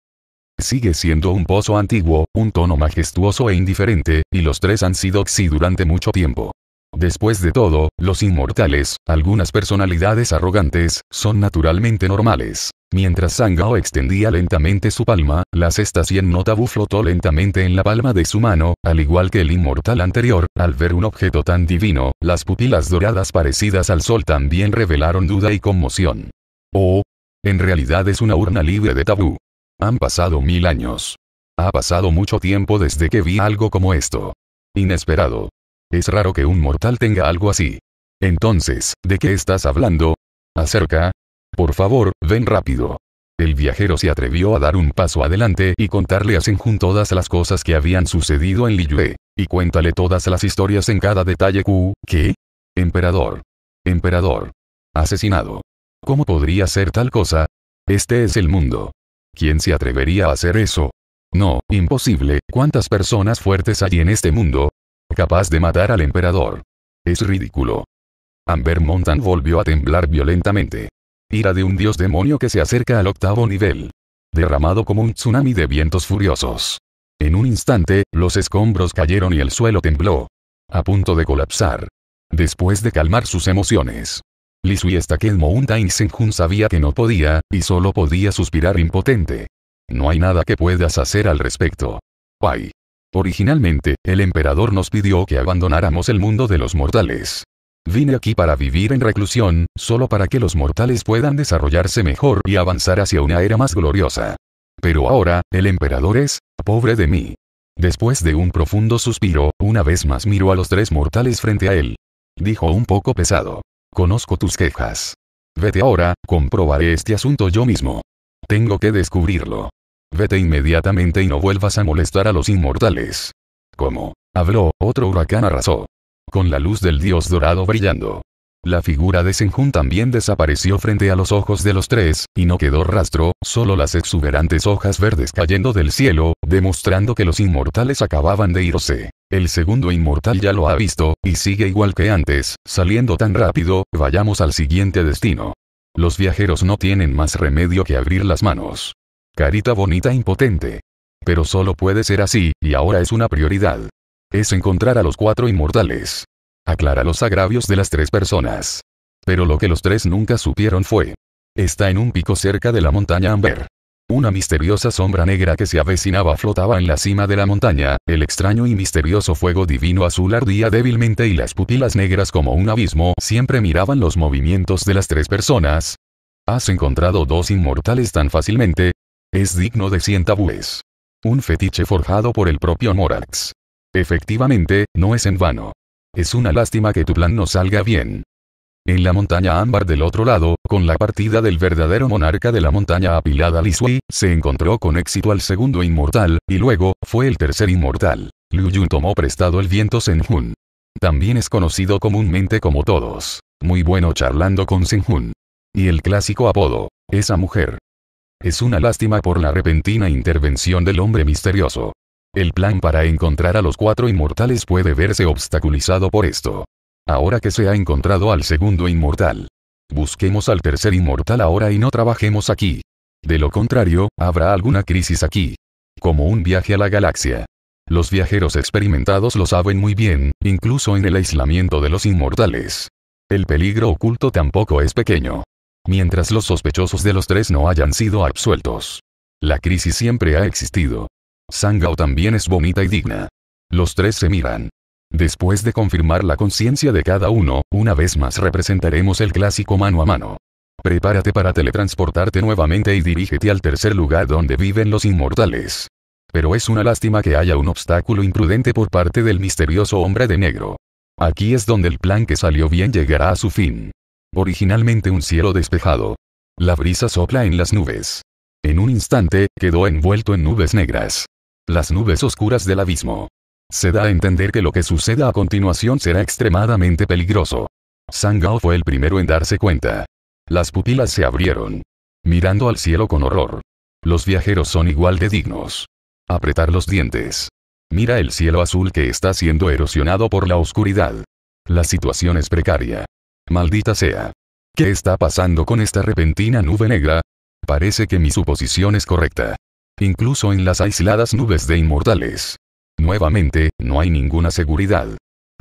Speaker 1: Sigue siendo un pozo antiguo, un tono majestuoso e indiferente, y los tres han sido así durante mucho tiempo. Después de todo, los inmortales, algunas personalidades arrogantes, son naturalmente normales. Mientras Sangao extendía lentamente su palma, la cesta 100 no tabú flotó lentamente en la palma de su mano, al igual que el inmortal anterior, al ver un objeto tan divino, las pupilas doradas parecidas al sol también revelaron duda y conmoción. Oh, en realidad es una urna libre de tabú. Han pasado mil años. Ha pasado mucho tiempo desde que vi algo como esto. Inesperado. Es raro que un mortal tenga algo así. Entonces, ¿de qué estás hablando? Acerca. Por favor, ven rápido. El viajero se atrevió a dar un paso adelante y contarle a Senjun todas las cosas que habían sucedido en Liyue. Y cuéntale todas las historias en cada detalle. Q, ¿qué? Emperador. Emperador. Asesinado. ¿Cómo podría ser tal cosa? Este es el mundo. ¿Quién se atrevería a hacer eso? No, imposible, ¿cuántas personas fuertes hay en este mundo? capaz de matar al emperador. Es ridículo. Amber Mountain volvió a temblar violentamente. Ira de un dios demonio que se acerca al octavo nivel. Derramado como un tsunami de vientos furiosos. En un instante, los escombros cayeron y el suelo tembló. A punto de colapsar. Después de calmar sus emociones. Lisui Staked Mountain Senjun sabía que no podía, y solo podía suspirar impotente. No hay nada que puedas hacer al respecto. Bye. Originalmente, el emperador nos pidió que abandonáramos el mundo de los mortales. Vine aquí para vivir en reclusión, solo para que los mortales puedan desarrollarse mejor y avanzar hacia una era más gloriosa. Pero ahora, el emperador es, pobre de mí. Después de un profundo suspiro, una vez más miró a los tres mortales frente a él. Dijo un poco pesado. Conozco tus quejas. Vete ahora, comprobaré este asunto yo mismo. Tengo que descubrirlo. Vete inmediatamente y no vuelvas a molestar a los inmortales. Como habló, otro huracán arrasó. Con la luz del dios dorado brillando. La figura de Senjun también desapareció frente a los ojos de los tres, y no quedó rastro, solo las exuberantes hojas verdes cayendo del cielo, demostrando que los inmortales acababan de irse. El segundo inmortal ya lo ha visto, y sigue igual que antes, saliendo tan rápido, vayamos al siguiente destino. Los viajeros no tienen más remedio que abrir las manos. Carita bonita e impotente. Pero solo puede ser así, y ahora es una prioridad. Es encontrar a los cuatro inmortales. Aclara los agravios de las tres personas. Pero lo que los tres nunca supieron fue. Está en un pico cerca de la montaña Amber. Una misteriosa sombra negra que se avecinaba flotaba en la cima de la montaña, el extraño y misterioso fuego divino azul ardía débilmente y las pupilas negras como un abismo siempre miraban los movimientos de las tres personas. ¿Has encontrado dos inmortales tan fácilmente? Es digno de 100 tabúes. Un fetiche forjado por el propio Morax. Efectivamente, no es en vano. Es una lástima que tu plan no salga bien. En la montaña ámbar del otro lado, con la partida del verdadero monarca de la montaña apilada Lisui, se encontró con éxito al segundo inmortal, y luego, fue el tercer inmortal. Liu Yun tomó prestado el viento Senjun. También es conocido comúnmente como todos. Muy bueno charlando con Senjun. Y el clásico apodo, esa mujer. Es una lástima por la repentina intervención del hombre misterioso. El plan para encontrar a los cuatro inmortales puede verse obstaculizado por esto. Ahora que se ha encontrado al segundo inmortal. Busquemos al tercer inmortal ahora y no trabajemos aquí. De lo contrario, habrá alguna crisis aquí. Como un viaje a la galaxia. Los viajeros experimentados lo saben muy bien, incluso en el aislamiento de los inmortales. El peligro oculto tampoco es pequeño mientras los sospechosos de los tres no hayan sido absueltos. La crisis siempre ha existido. Sangao también es bonita y digna. Los tres se miran. Después de confirmar la conciencia de cada uno, una vez más representaremos el clásico mano a mano. Prepárate para teletransportarte nuevamente y dirígete al tercer lugar donde viven los inmortales. Pero es una lástima que haya un obstáculo imprudente por parte del misterioso hombre de negro. Aquí es donde el plan que salió bien llegará a su fin originalmente un cielo despejado. La brisa sopla en las nubes. En un instante, quedó envuelto en nubes negras. Las nubes oscuras del abismo. Se da a entender que lo que suceda a continuación será extremadamente peligroso. Sangao fue el primero en darse cuenta. Las pupilas se abrieron. Mirando al cielo con horror. Los viajeros son igual de dignos. Apretar los dientes. Mira el cielo azul que está siendo erosionado por la oscuridad. La situación es precaria. Maldita sea. ¿Qué está pasando con esta repentina nube negra? Parece que mi suposición es correcta. Incluso en las aisladas nubes de inmortales. Nuevamente, no hay ninguna seguridad.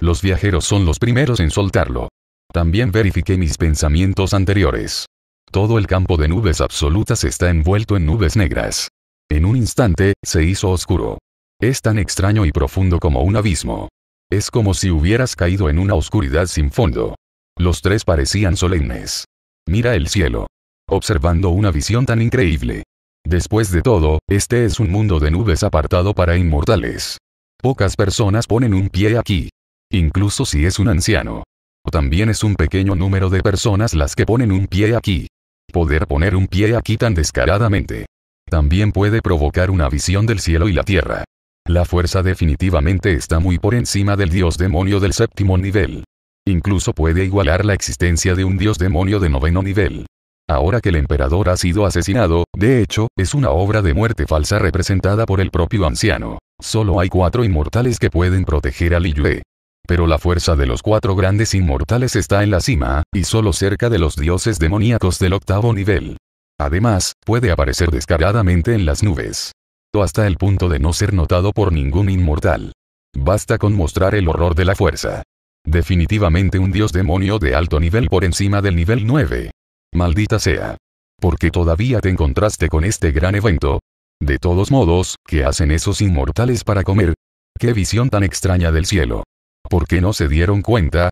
Speaker 1: Los viajeros son los primeros en soltarlo. También verifiqué mis pensamientos anteriores. Todo el campo de nubes absolutas está envuelto en nubes negras. En un instante, se hizo oscuro. Es tan extraño y profundo como un abismo. Es como si hubieras caído en una oscuridad sin fondo. Los tres parecían solemnes. Mira el cielo. Observando una visión tan increíble. Después de todo, este es un mundo de nubes apartado para inmortales. Pocas personas ponen un pie aquí. Incluso si es un anciano. También es un pequeño número de personas las que ponen un pie aquí. Poder poner un pie aquí tan descaradamente. También puede provocar una visión del cielo y la tierra. La fuerza definitivamente está muy por encima del dios demonio del séptimo nivel. Incluso puede igualar la existencia de un dios demonio de noveno nivel. Ahora que el emperador ha sido asesinado, de hecho, es una obra de muerte falsa representada por el propio anciano. Solo hay cuatro inmortales que pueden proteger a Li Yue. Pero la fuerza de los cuatro grandes inmortales está en la cima, y solo cerca de los dioses demoníacos del octavo nivel. Además, puede aparecer descaradamente en las nubes. Hasta el punto de no ser notado por ningún inmortal. Basta con mostrar el horror de la fuerza. Definitivamente un dios demonio de alto nivel por encima del nivel 9. Maldita sea. ¿Por qué todavía te encontraste con este gran evento. De todos modos, ¿qué hacen esos inmortales para comer? ¡Qué visión tan extraña del cielo! ¿Por qué no se dieron cuenta?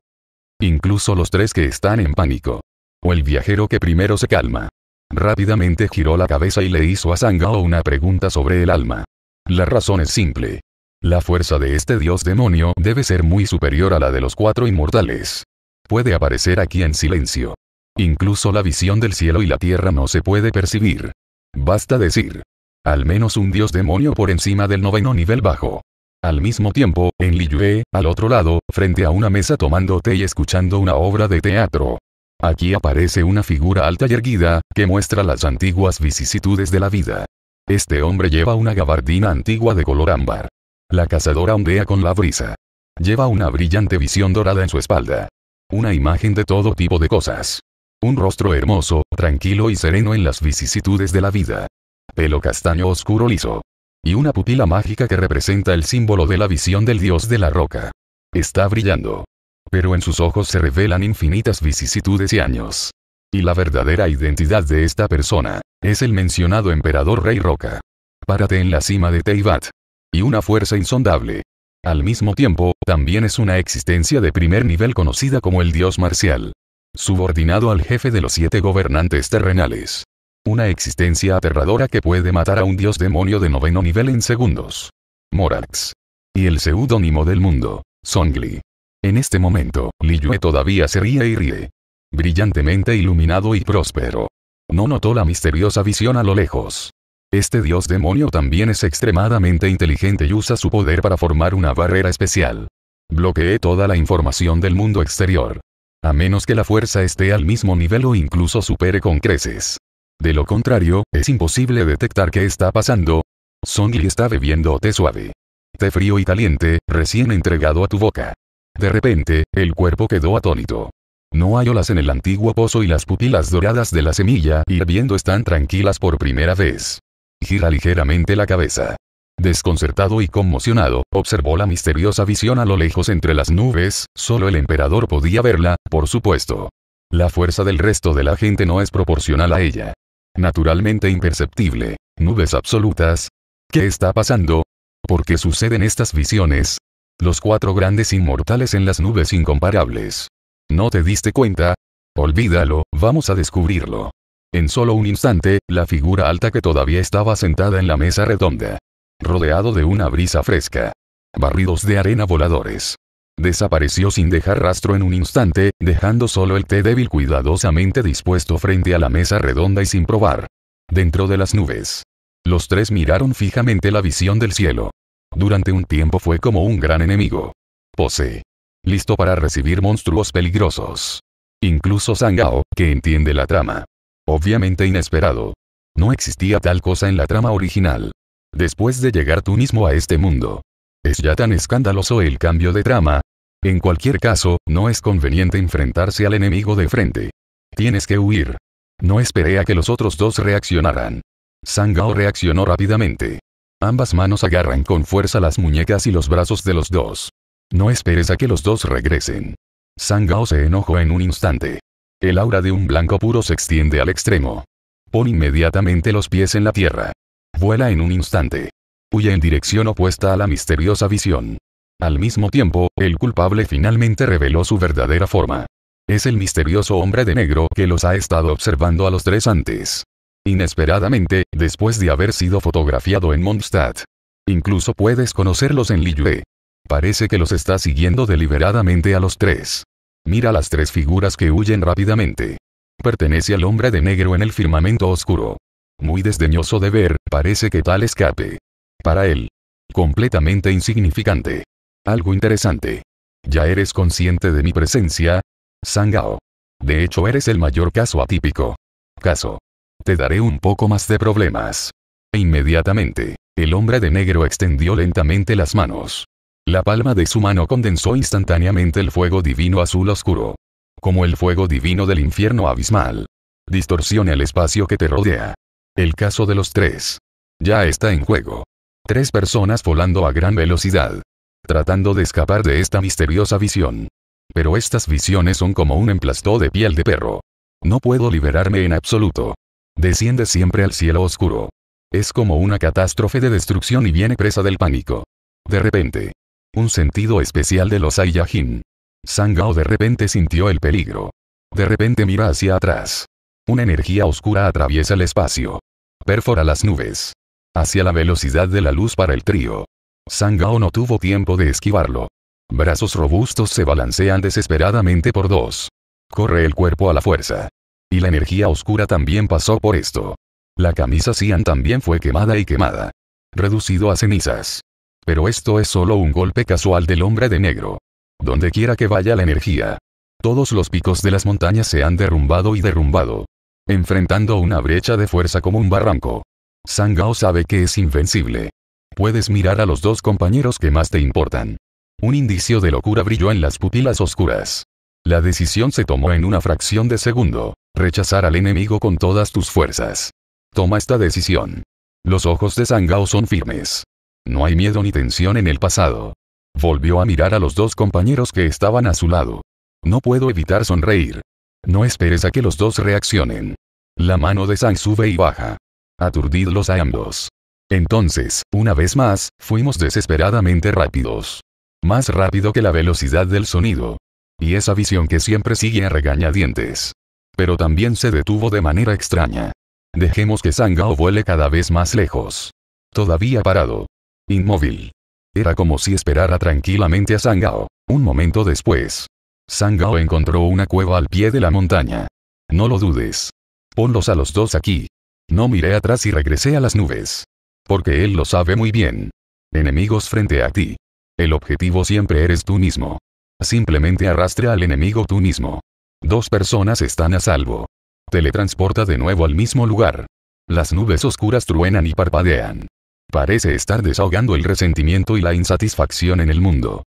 Speaker 1: Incluso los tres que están en pánico. O el viajero que primero se calma. Rápidamente giró la cabeza y le hizo a Sangao una pregunta sobre el alma. La razón es simple. La fuerza de este dios demonio debe ser muy superior a la de los cuatro inmortales. Puede aparecer aquí en silencio. Incluso la visión del cielo y la tierra no se puede percibir. Basta decir. Al menos un dios demonio por encima del noveno nivel bajo. Al mismo tiempo, en Liyue, al otro lado, frente a una mesa tomando té y escuchando una obra de teatro. Aquí aparece una figura alta y erguida, que muestra las antiguas vicisitudes de la vida. Este hombre lleva una gabardina antigua de color ámbar. La cazadora ondea con la brisa. Lleva una brillante visión dorada en su espalda. Una imagen de todo tipo de cosas. Un rostro hermoso, tranquilo y sereno en las vicisitudes de la vida. Pelo castaño oscuro liso. Y una pupila mágica que representa el símbolo de la visión del dios de la roca. Está brillando. Pero en sus ojos se revelan infinitas vicisitudes y años. Y la verdadera identidad de esta persona, es el mencionado emperador Rey Roca. Párate en la cima de teivat y una fuerza insondable. Al mismo tiempo, también es una existencia de primer nivel conocida como el dios marcial. Subordinado al jefe de los siete gobernantes terrenales. Una existencia aterradora que puede matar a un dios demonio de noveno nivel en segundos. Morax. Y el seudónimo del mundo, Songli. En este momento, Li Yue todavía se ríe y ríe. Brillantemente iluminado y próspero. No notó la misteriosa visión a lo lejos. Este dios demonio también es extremadamente inteligente y usa su poder para formar una barrera especial. Bloquee toda la información del mundo exterior. A menos que la fuerza esté al mismo nivel o incluso supere con creces. De lo contrario, es imposible detectar qué está pasando. Songli está bebiendo té suave. Té frío y caliente, recién entregado a tu boca. De repente, el cuerpo quedó atónito. No hay olas en el antiguo pozo y las pupilas doradas de la semilla hirviendo están tranquilas por primera vez. Gira ligeramente la cabeza. Desconcertado y conmocionado, observó la misteriosa visión a lo lejos entre las nubes, solo el emperador podía verla, por supuesto. La fuerza del resto de la gente no es proporcional a ella. Naturalmente imperceptible. Nubes absolutas. ¿Qué está pasando? ¿Por qué suceden estas visiones? Los cuatro grandes inmortales en las nubes incomparables. ¿No te diste cuenta? Olvídalo, vamos a descubrirlo. En solo un instante, la figura alta que todavía estaba sentada en la mesa redonda. Rodeado de una brisa fresca. Barridos de arena voladores. Desapareció sin dejar rastro en un instante, dejando solo el té débil cuidadosamente dispuesto frente a la mesa redonda y sin probar. Dentro de las nubes. Los tres miraron fijamente la visión del cielo. Durante un tiempo fue como un gran enemigo. Pose. Listo para recibir monstruos peligrosos. Incluso Sangao, que entiende la trama, obviamente inesperado. No existía tal cosa en la trama original. Después de llegar tú mismo a este mundo. Es ya tan escandaloso el cambio de trama. En cualquier caso, no es conveniente enfrentarse al enemigo de frente. Tienes que huir. No esperé a que los otros dos reaccionaran. Sangao reaccionó rápidamente. Ambas manos agarran con fuerza las muñecas y los brazos de los dos. No esperes a que los dos regresen. Sangao se enojó en un instante. El aura de un blanco puro se extiende al extremo. Pon inmediatamente los pies en la tierra. Vuela en un instante. Huye en dirección opuesta a la misteriosa visión. Al mismo tiempo, el culpable finalmente reveló su verdadera forma. Es el misterioso hombre de negro que los ha estado observando a los tres antes. Inesperadamente, después de haber sido fotografiado en Mondstadt. Incluso puedes conocerlos en Liyue. Parece que los está siguiendo deliberadamente a los tres. Mira las tres figuras que huyen rápidamente. Pertenece al hombre de negro en el firmamento oscuro. Muy desdeñoso de ver, parece que tal escape. Para él. Completamente insignificante. Algo interesante. ¿Ya eres consciente de mi presencia? Sangao. De hecho eres el mayor caso atípico. Caso. Te daré un poco más de problemas. E inmediatamente, el hombre de negro extendió lentamente las manos. La palma de su mano condensó instantáneamente el fuego divino azul oscuro. Como el fuego divino del infierno abismal. Distorsiona el espacio que te rodea. El caso de los tres. Ya está en juego. Tres personas volando a gran velocidad. Tratando de escapar de esta misteriosa visión. Pero estas visiones son como un emplastó de piel de perro. No puedo liberarme en absoluto. Desciende siempre al cielo oscuro. Es como una catástrofe de destrucción y viene presa del pánico. De repente un sentido especial de los Saiyajin. Sangao de repente sintió el peligro. De repente mira hacia atrás. Una energía oscura atraviesa el espacio. Perfora las nubes. Hacia la velocidad de la luz para el trío. Sangao no tuvo tiempo de esquivarlo. Brazos robustos se balancean desesperadamente por dos. Corre el cuerpo a la fuerza. Y la energía oscura también pasó por esto. La camisa Cian también fue quemada y quemada. Reducido a cenizas. Pero esto es solo un golpe casual del hombre de negro. Donde quiera que vaya la energía. Todos los picos de las montañas se han derrumbado y derrumbado. Enfrentando una brecha de fuerza como un barranco. Sangao sabe que es invencible. Puedes mirar a los dos compañeros que más te importan. Un indicio de locura brilló en las pupilas oscuras. La decisión se tomó en una fracción de segundo. Rechazar al enemigo con todas tus fuerzas. Toma esta decisión. Los ojos de Sangao son firmes. No hay miedo ni tensión en el pasado. Volvió a mirar a los dos compañeros que estaban a su lado. No puedo evitar sonreír. No esperes a que los dos reaccionen. La mano de Sang sube y baja. Aturdidlos a ambos. Entonces, una vez más, fuimos desesperadamente rápidos. Más rápido que la velocidad del sonido. Y esa visión que siempre sigue a regañadientes. Pero también se detuvo de manera extraña. Dejemos que Sangao vuele cada vez más lejos. Todavía parado, Inmóvil. Era como si esperara tranquilamente a Sangao. Un momento después. Sangao encontró una cueva al pie de la montaña. No lo dudes. Ponlos a los dos aquí. No miré atrás y regresé a las nubes. Porque él lo sabe muy bien. Enemigos frente a ti. El objetivo siempre eres tú mismo. Simplemente arrastra al enemigo tú mismo. Dos personas están a salvo. Teletransporta de nuevo al mismo lugar. Las nubes oscuras truenan y parpadean. Parece estar desahogando el resentimiento y la insatisfacción en el mundo.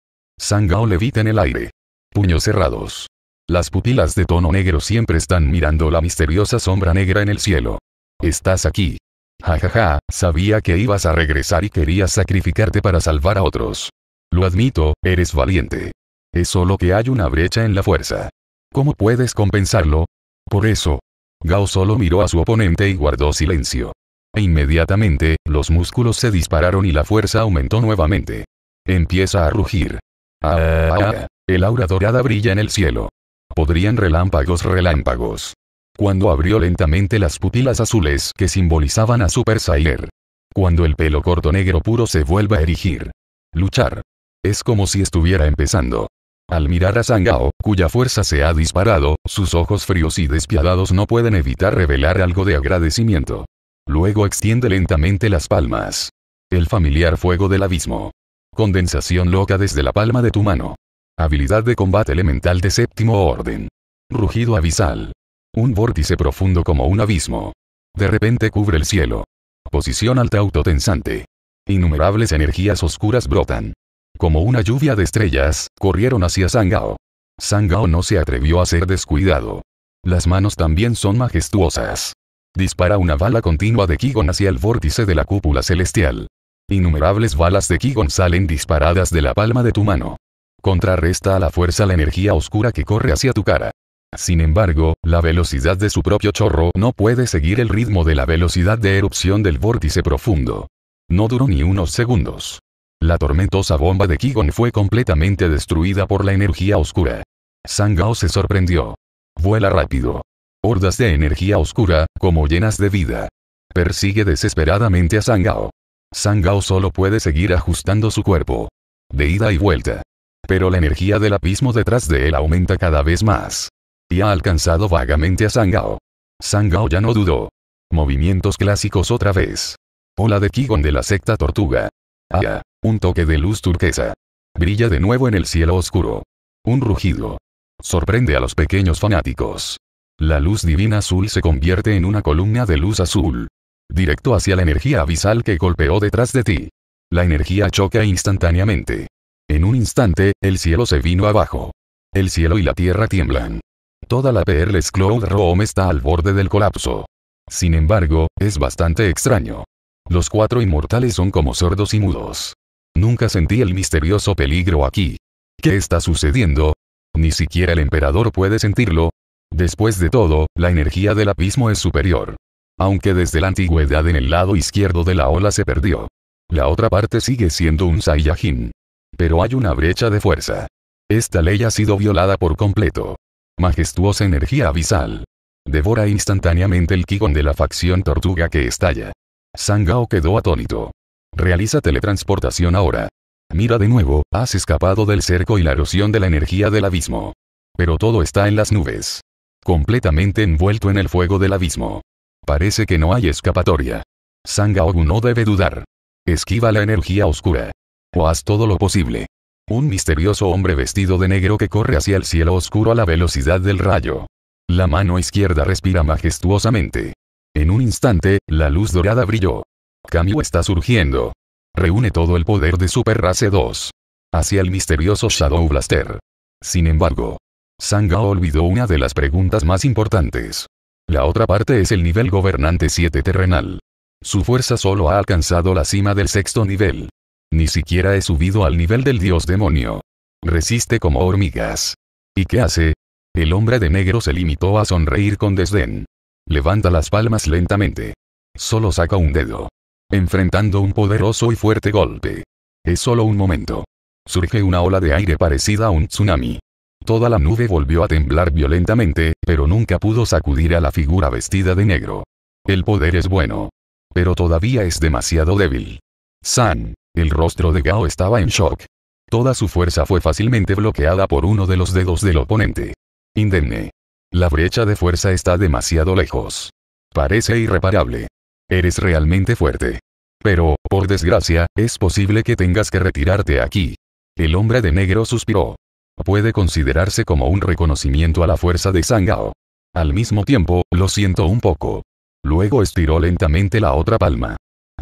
Speaker 1: Gao levita en el aire. Puños cerrados. Las pupilas de tono negro siempre están mirando la misteriosa sombra negra en el cielo. Estás aquí. Jajaja, ja, ja, sabía que ibas a regresar y querías sacrificarte para salvar a otros. Lo admito, eres valiente. Es solo que hay una brecha en la fuerza. ¿Cómo puedes compensarlo? Por eso. Gao solo miró a su oponente y guardó silencio. E inmediatamente, los músculos se dispararon y la fuerza aumentó nuevamente. Empieza a rugir. Ah, ah, ah, el aura dorada brilla en el cielo. Podrían relámpagos relámpagos. Cuando abrió lentamente las pupilas azules que simbolizaban a Super Sailor. Cuando el pelo corto negro puro se vuelva a erigir. Luchar. Es como si estuviera empezando. Al mirar a Sangao, cuya fuerza se ha disparado, sus ojos fríos y despiadados no pueden evitar revelar algo de agradecimiento. Luego extiende lentamente las palmas. El familiar fuego del abismo. Condensación loca desde la palma de tu mano. Habilidad de combate elemental de séptimo orden. Rugido abisal. Un vórtice profundo como un abismo. De repente cubre el cielo. Posición alta autotensante. Innumerables energías oscuras brotan. Como una lluvia de estrellas, corrieron hacia Sangao. Sangao no se atrevió a ser descuidado. Las manos también son majestuosas. Dispara una bala continua de Kigon hacia el vórtice de la cúpula celestial. Innumerables balas de Kigon salen disparadas de la palma de tu mano. Contrarresta a la fuerza la energía oscura que corre hacia tu cara. Sin embargo, la velocidad de su propio chorro no puede seguir el ritmo de la velocidad de erupción del vórtice profundo. No duró ni unos segundos. La tormentosa bomba de Kigon fue completamente destruida por la energía oscura. Sangao se sorprendió. Vuela rápido hordas de energía oscura, como llenas de vida. Persigue desesperadamente a Sangao. Sangao solo puede seguir ajustando su cuerpo. De ida y vuelta. Pero la energía del abismo detrás de él aumenta cada vez más. Y ha alcanzado vagamente a Sangao. Sangao ya no dudó. Movimientos clásicos otra vez. Ola de Kigon de la secta tortuga. Ah, un toque de luz turquesa. Brilla de nuevo en el cielo oscuro. Un rugido. Sorprende a los pequeños fanáticos. La luz divina azul se convierte en una columna de luz azul. Directo hacia la energía abisal que golpeó detrás de ti. La energía choca instantáneamente. En un instante, el cielo se vino abajo. El cielo y la tierra tiemblan. Toda la perles Cloud Room está al borde del colapso. Sin embargo, es bastante extraño. Los cuatro inmortales son como sordos y mudos. Nunca sentí el misterioso peligro aquí. ¿Qué está sucediendo? Ni siquiera el emperador puede sentirlo, Después de todo, la energía del abismo es superior. Aunque desde la antigüedad en el lado izquierdo de la ola se perdió. La otra parte sigue siendo un Saiyajin. Pero hay una brecha de fuerza. Esta ley ha sido violada por completo. Majestuosa energía abisal. Devora instantáneamente el Kigon de la facción tortuga que estalla. Sangao quedó atónito. Realiza teletransportación ahora. Mira de nuevo, has escapado del cerco y la erosión de la energía del abismo. Pero todo está en las nubes completamente envuelto en el fuego del abismo. Parece que no hay escapatoria. Sangaogu no debe dudar. Esquiva la energía oscura. O haz todo lo posible. Un misterioso hombre vestido de negro que corre hacia el cielo oscuro a la velocidad del rayo. La mano izquierda respira majestuosamente. En un instante, la luz dorada brilló. Kamiu está surgiendo. Reúne todo el poder de Super Race 2. Hacia el misterioso Shadow Blaster. Sin embargo, Sanga olvidó una de las preguntas más importantes. La otra parte es el nivel gobernante 7 terrenal. Su fuerza solo ha alcanzado la cima del sexto nivel. Ni siquiera he subido al nivel del dios demonio. Resiste como hormigas. ¿Y qué hace? El hombre de negro se limitó a sonreír con desdén. Levanta las palmas lentamente. Solo saca un dedo. Enfrentando un poderoso y fuerte golpe. Es solo un momento. Surge una ola de aire parecida a un tsunami. Toda la nube volvió a temblar violentamente, pero nunca pudo sacudir a la figura vestida de negro. El poder es bueno. Pero todavía es demasiado débil. San. El rostro de Gao estaba en shock. Toda su fuerza fue fácilmente bloqueada por uno de los dedos del oponente. Indemne. La brecha de fuerza está demasiado lejos. Parece irreparable. Eres realmente fuerte. Pero, por desgracia, es posible que tengas que retirarte aquí. El hombre de negro suspiró. Puede considerarse como un reconocimiento a la fuerza de Sangao. Al mismo tiempo, lo siento un poco. Luego estiró lentamente la otra palma.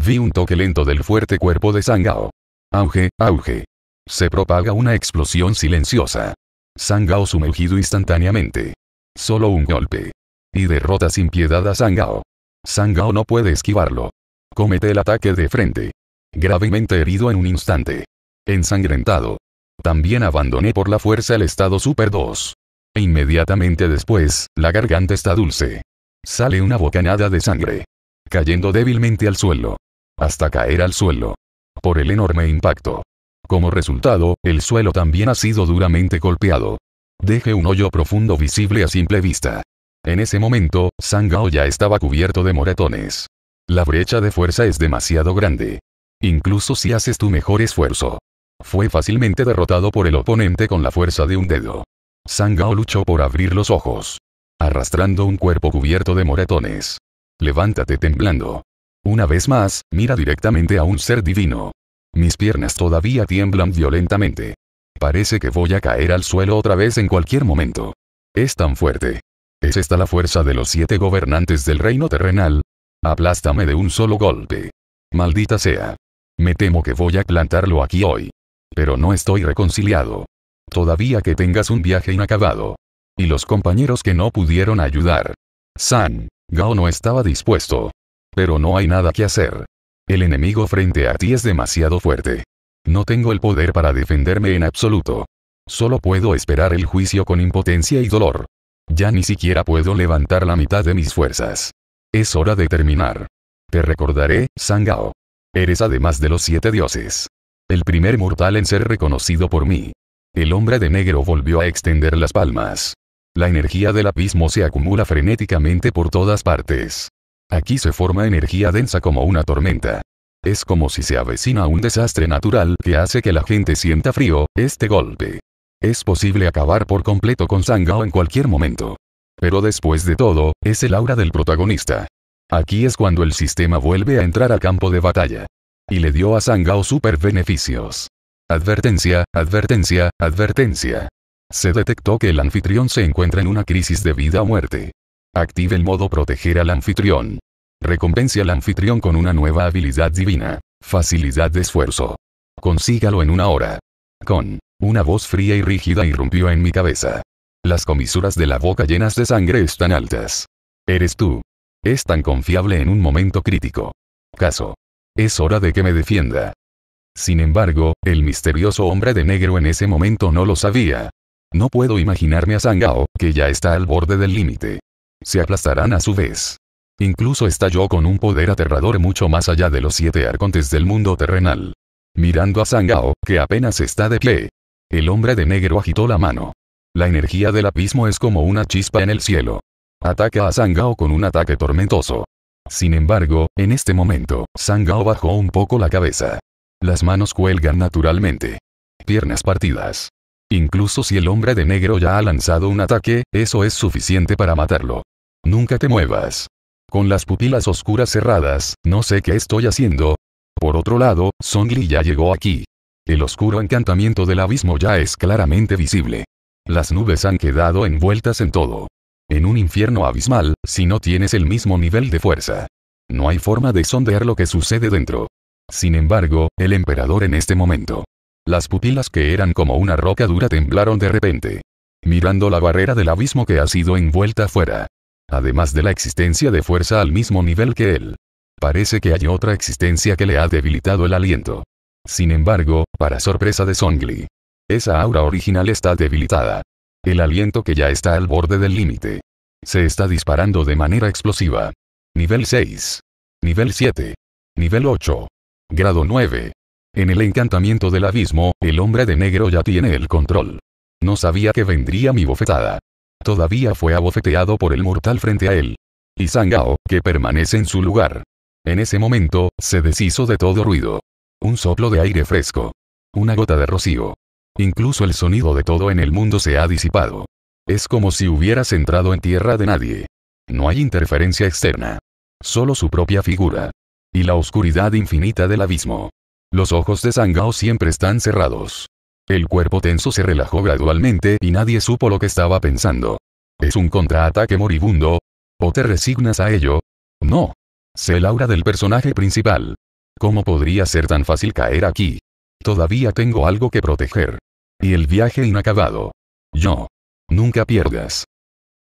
Speaker 1: Vi un toque lento del fuerte cuerpo de Sangao. Auge, auge. Se propaga una explosión silenciosa. Sangao sumergido instantáneamente. Solo un golpe. Y derrota sin piedad a Sangao. Sangao no puede esquivarlo. Comete el ataque de frente. Gravemente herido en un instante. Ensangrentado. También abandoné por la fuerza el estado Super 2. E inmediatamente después, la garganta está dulce. Sale una bocanada de sangre. Cayendo débilmente al suelo. Hasta caer al suelo. Por el enorme impacto. Como resultado, el suelo también ha sido duramente golpeado. Deje un hoyo profundo visible a simple vista. En ese momento, Sangao ya estaba cubierto de moretones La brecha de fuerza es demasiado grande. Incluso si haces tu mejor esfuerzo, fue fácilmente derrotado por el oponente con la fuerza de un dedo. Sangao luchó por abrir los ojos. Arrastrando un cuerpo cubierto de moratones. Levántate temblando. Una vez más, mira directamente a un ser divino. Mis piernas todavía tiemblan violentamente. Parece que voy a caer al suelo otra vez en cualquier momento. Es tan fuerte. ¿Es esta la fuerza de los siete gobernantes del reino terrenal? Aplástame de un solo golpe. Maldita sea. Me temo que voy a plantarlo aquí hoy. Pero no estoy reconciliado. Todavía que tengas un viaje inacabado. Y los compañeros que no pudieron ayudar. San, Gao no estaba dispuesto. Pero no hay nada que hacer. El enemigo frente a ti es demasiado fuerte. No tengo el poder para defenderme en absoluto. Solo puedo esperar el juicio con impotencia y dolor. Ya ni siquiera puedo levantar la mitad de mis fuerzas. Es hora de terminar. Te recordaré, San Gao. Eres además de los siete dioses el primer mortal en ser reconocido por mí. El hombre de negro volvió a extender las palmas. La energía del abismo se acumula frenéticamente por todas partes. Aquí se forma energía densa como una tormenta. Es como si se avecina un desastre natural que hace que la gente sienta frío, este golpe. Es posible acabar por completo con Sangao en cualquier momento. Pero después de todo, es el aura del protagonista. Aquí es cuando el sistema vuelve a entrar a campo de batalla. Y le dio a Sangao super beneficios. Advertencia, advertencia, advertencia. Se detectó que el anfitrión se encuentra en una crisis de vida o muerte. Active el modo proteger al anfitrión. Recompense al anfitrión con una nueva habilidad divina. Facilidad de esfuerzo. Consígalo en una hora. Con una voz fría y rígida irrumpió en mi cabeza. Las comisuras de la boca llenas de sangre están altas. Eres tú. Es tan confiable en un momento crítico. Caso. Es hora de que me defienda. Sin embargo, el misterioso hombre de negro en ese momento no lo sabía. No puedo imaginarme a Sangao, que ya está al borde del límite. Se aplastarán a su vez. Incluso estalló con un poder aterrador mucho más allá de los siete arcontes del mundo terrenal. Mirando a Sangao, que apenas está de pie. El hombre de negro agitó la mano. La energía del abismo es como una chispa en el cielo. Ataca a Sangao con un ataque tormentoso. Sin embargo, en este momento, Sangao bajó un poco la cabeza. Las manos cuelgan naturalmente. Piernas partidas. Incluso si el hombre de negro ya ha lanzado un ataque, eso es suficiente para matarlo. Nunca te muevas. Con las pupilas oscuras cerradas, no sé qué estoy haciendo. Por otro lado, Li ya llegó aquí. El oscuro encantamiento del abismo ya es claramente visible. Las nubes han quedado envueltas en todo en un infierno abismal, si no tienes el mismo nivel de fuerza. No hay forma de sondear lo que sucede dentro. Sin embargo, el emperador en este momento. Las pupilas que eran como una roca dura temblaron de repente. Mirando la barrera del abismo que ha sido envuelta fuera. Además de la existencia de fuerza al mismo nivel que él. Parece que hay otra existencia que le ha debilitado el aliento. Sin embargo, para sorpresa de Songli. Esa aura original está debilitada. El aliento que ya está al borde del límite. Se está disparando de manera explosiva. Nivel 6. Nivel 7. Nivel 8. Grado 9. En el encantamiento del abismo, el hombre de negro ya tiene el control. No sabía que vendría mi bofetada. Todavía fue abofeteado por el mortal frente a él. Y Sangao, que permanece en su lugar. En ese momento, se deshizo de todo ruido. Un soplo de aire fresco. Una gota de rocío. Incluso el sonido de todo en el mundo se ha disipado. Es como si hubieras entrado en tierra de nadie. No hay interferencia externa. Solo su propia figura. Y la oscuridad infinita del abismo. Los ojos de Sangao siempre están cerrados. El cuerpo tenso se relajó gradualmente y nadie supo lo que estaba pensando. ¿Es un contraataque moribundo? ¿O te resignas a ello? No. Sé el aura del personaje principal. ¿Cómo podría ser tan fácil caer aquí? Todavía tengo algo que proteger. Y el viaje inacabado. Yo. Nunca pierdas.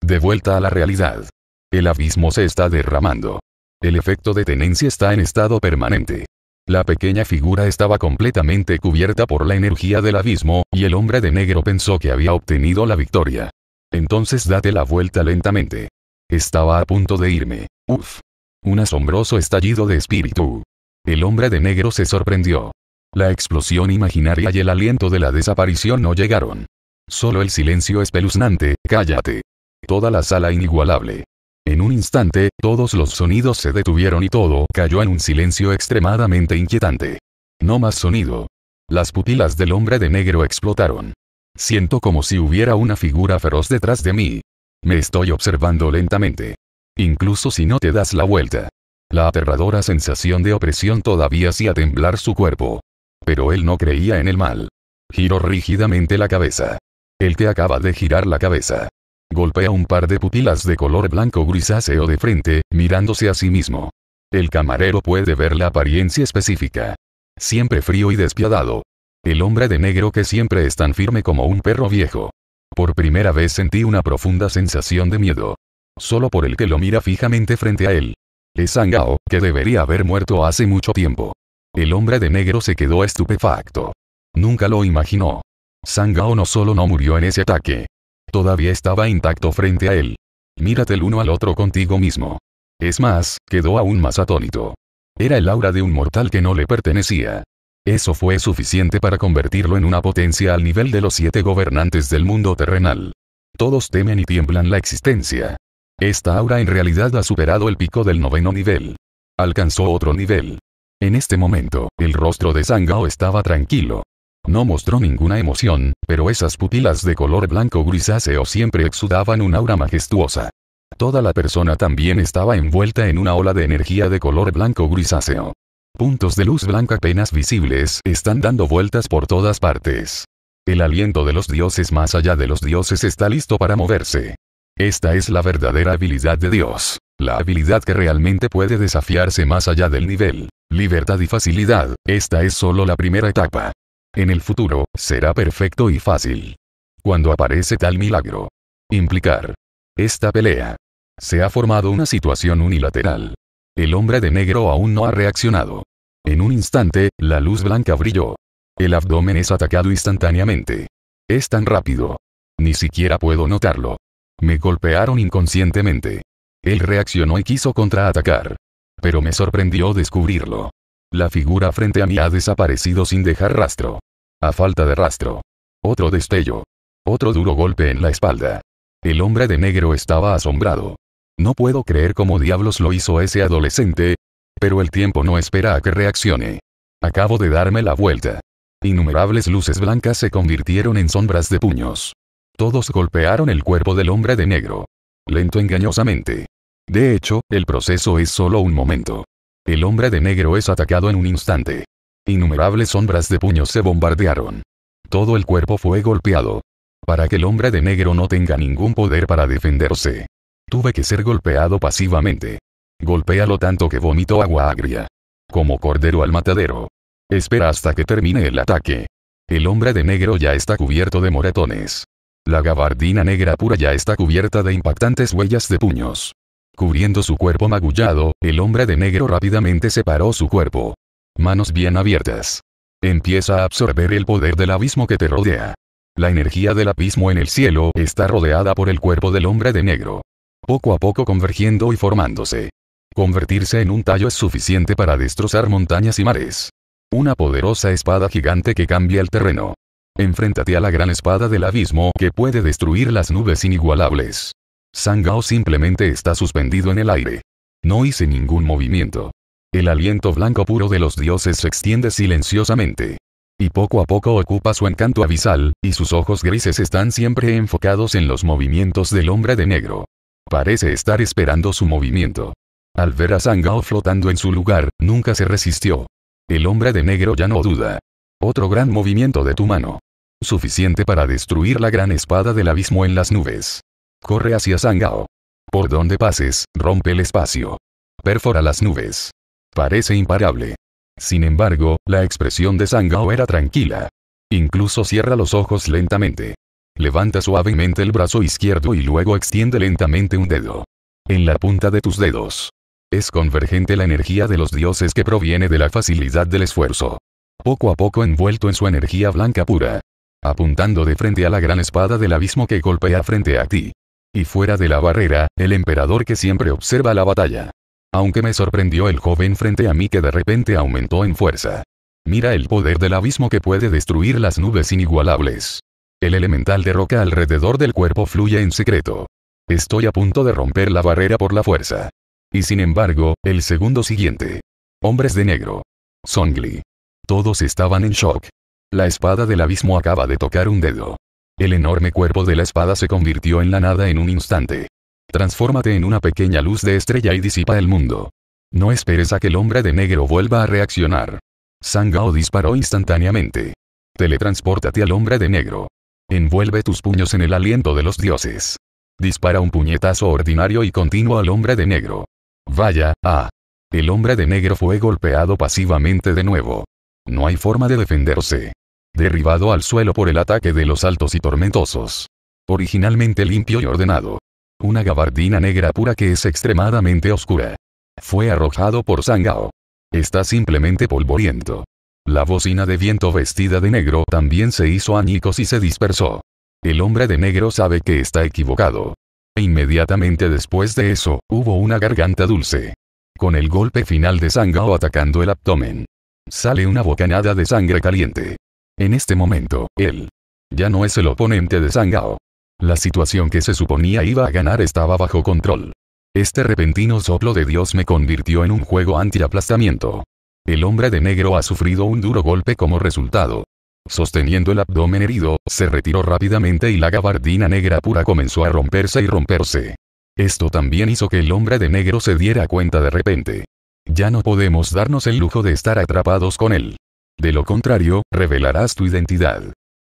Speaker 1: De vuelta a la realidad. El abismo se está derramando. El efecto de tenencia está en estado permanente. La pequeña figura estaba completamente cubierta por la energía del abismo, y el hombre de negro pensó que había obtenido la victoria. Entonces date la vuelta lentamente. Estaba a punto de irme. Uf. Un asombroso estallido de espíritu. El hombre de negro se sorprendió. La explosión imaginaria y el aliento de la desaparición no llegaron. Solo el silencio espeluznante, cállate. Toda la sala inigualable. En un instante, todos los sonidos se detuvieron y todo cayó en un silencio extremadamente inquietante. No más sonido. Las pupilas del hombre de negro explotaron. Siento como si hubiera una figura feroz detrás de mí. Me estoy observando lentamente. Incluso si no te das la vuelta. La aterradora sensación de opresión todavía hacía temblar su cuerpo. Pero él no creía en el mal. Giró rígidamente la cabeza. El que acaba de girar la cabeza. Golpea un par de pupilas de color blanco grisáceo de frente, mirándose a sí mismo. El camarero puede ver la apariencia específica. Siempre frío y despiadado. El hombre de negro que siempre es tan firme como un perro viejo. Por primera vez sentí una profunda sensación de miedo. Solo por el que lo mira fijamente frente a él. Es Angao, que debería haber muerto hace mucho tiempo. El hombre de negro se quedó estupefacto. Nunca lo imaginó. Sangao no solo no murió en ese ataque. Todavía estaba intacto frente a él. Mírate el uno al otro contigo mismo. Es más, quedó aún más atónito. Era el aura de un mortal que no le pertenecía. Eso fue suficiente para convertirlo en una potencia al nivel de los siete gobernantes del mundo terrenal. Todos temen y tiemblan la existencia. Esta aura en realidad ha superado el pico del noveno nivel. Alcanzó otro nivel. En este momento, el rostro de Sangao estaba tranquilo. No mostró ninguna emoción, pero esas pupilas de color blanco grisáceo siempre exudaban un aura majestuosa. Toda la persona también estaba envuelta en una ola de energía de color blanco grisáceo. Puntos de luz blanca apenas visibles están dando vueltas por todas partes. El aliento de los dioses más allá de los dioses está listo para moverse. Esta es la verdadera habilidad de Dios. La habilidad que realmente puede desafiarse más allá del nivel. Libertad y facilidad, esta es solo la primera etapa. En el futuro, será perfecto y fácil. Cuando aparece tal milagro. Implicar. Esta pelea. Se ha formado una situación unilateral. El hombre de negro aún no ha reaccionado. En un instante, la luz blanca brilló. El abdomen es atacado instantáneamente. Es tan rápido. Ni siquiera puedo notarlo. Me golpearon inconscientemente. Él reaccionó y quiso contraatacar. Pero me sorprendió descubrirlo. La figura frente a mí ha desaparecido sin dejar rastro. A falta de rastro. Otro destello. Otro duro golpe en la espalda. El hombre de negro estaba asombrado. No puedo creer cómo diablos lo hizo ese adolescente. Pero el tiempo no espera a que reaccione. Acabo de darme la vuelta. Innumerables luces blancas se convirtieron en sombras de puños. Todos golpearon el cuerpo del hombre de negro. Lento engañosamente. De hecho, el proceso es solo un momento. El hombre de negro es atacado en un instante. Innumerables sombras de puños se bombardearon. Todo el cuerpo fue golpeado. Para que el hombre de negro no tenga ningún poder para defenderse. Tuve que ser golpeado pasivamente. Golpéalo tanto que vomitó agua agria. Como cordero al matadero. Espera hasta que termine el ataque. El hombre de negro ya está cubierto de moretones. La gabardina negra pura ya está cubierta de impactantes huellas de puños. Cubriendo su cuerpo magullado, el hombre de negro rápidamente separó su cuerpo. Manos bien abiertas. Empieza a absorber el poder del abismo que te rodea. La energía del abismo en el cielo está rodeada por el cuerpo del hombre de negro. Poco a poco convergiendo y formándose. Convertirse en un tallo es suficiente para destrozar montañas y mares. Una poderosa espada gigante que cambia el terreno. Enfréntate a la gran espada del abismo que puede destruir las nubes inigualables. Sangao simplemente está suspendido en el aire. No hice ningún movimiento. El aliento blanco puro de los dioses se extiende silenciosamente. Y poco a poco ocupa su encanto abisal, y sus ojos grises están siempre enfocados en los movimientos del hombre de negro. Parece estar esperando su movimiento. Al ver a Sangao flotando en su lugar, nunca se resistió. El hombre de negro ya no duda. Otro gran movimiento de tu mano suficiente para destruir la gran espada del abismo en las nubes. Corre hacia Sangao. Por donde pases, rompe el espacio. Perfora las nubes. Parece imparable. Sin embargo, la expresión de Sangao era tranquila. Incluso cierra los ojos lentamente. Levanta suavemente el brazo izquierdo y luego extiende lentamente un dedo. En la punta de tus dedos. Es convergente la energía de los dioses que proviene de la facilidad del esfuerzo. Poco a poco envuelto en su energía blanca pura, apuntando de frente a la gran espada del abismo que golpea frente a ti. Y fuera de la barrera, el emperador que siempre observa la batalla. Aunque me sorprendió el joven frente a mí que de repente aumentó en fuerza. Mira el poder del abismo que puede destruir las nubes inigualables. El elemental de roca alrededor del cuerpo fluye en secreto. Estoy a punto de romper la barrera por la fuerza. Y sin embargo, el segundo siguiente. Hombres de negro. Songli. Todos estaban en shock. La espada del abismo acaba de tocar un dedo. El enorme cuerpo de la espada se convirtió en la nada en un instante. Transfórmate en una pequeña luz de estrella y disipa el mundo. No esperes a que el hombre de negro vuelva a reaccionar. Sangao disparó instantáneamente. Teletranspórtate al hombre de negro. Envuelve tus puños en el aliento de los dioses. Dispara un puñetazo ordinario y continúa al hombre de negro. Vaya, ah. El hombre de negro fue golpeado pasivamente de nuevo. No hay forma de defenderse. Derribado al suelo por el ataque de los altos y tormentosos. Originalmente limpio y ordenado. Una gabardina negra pura que es extremadamente oscura. Fue arrojado por Sangao. Está simplemente polvoriento. La bocina de viento vestida de negro también se hizo añicos y se dispersó. El hombre de negro sabe que está equivocado. E inmediatamente después de eso, hubo una garganta dulce. Con el golpe final de Sangao atacando el abdomen. Sale una bocanada de sangre caliente. En este momento, él ya no es el oponente de Sangao. La situación que se suponía iba a ganar estaba bajo control. Este repentino soplo de Dios me convirtió en un juego anti-aplastamiento. El hombre de negro ha sufrido un duro golpe como resultado. Sosteniendo el abdomen herido, se retiró rápidamente y la gabardina negra pura comenzó a romperse y romperse. Esto también hizo que el hombre de negro se diera cuenta de repente. Ya no podemos darnos el lujo de estar atrapados con él. De lo contrario, revelarás tu identidad.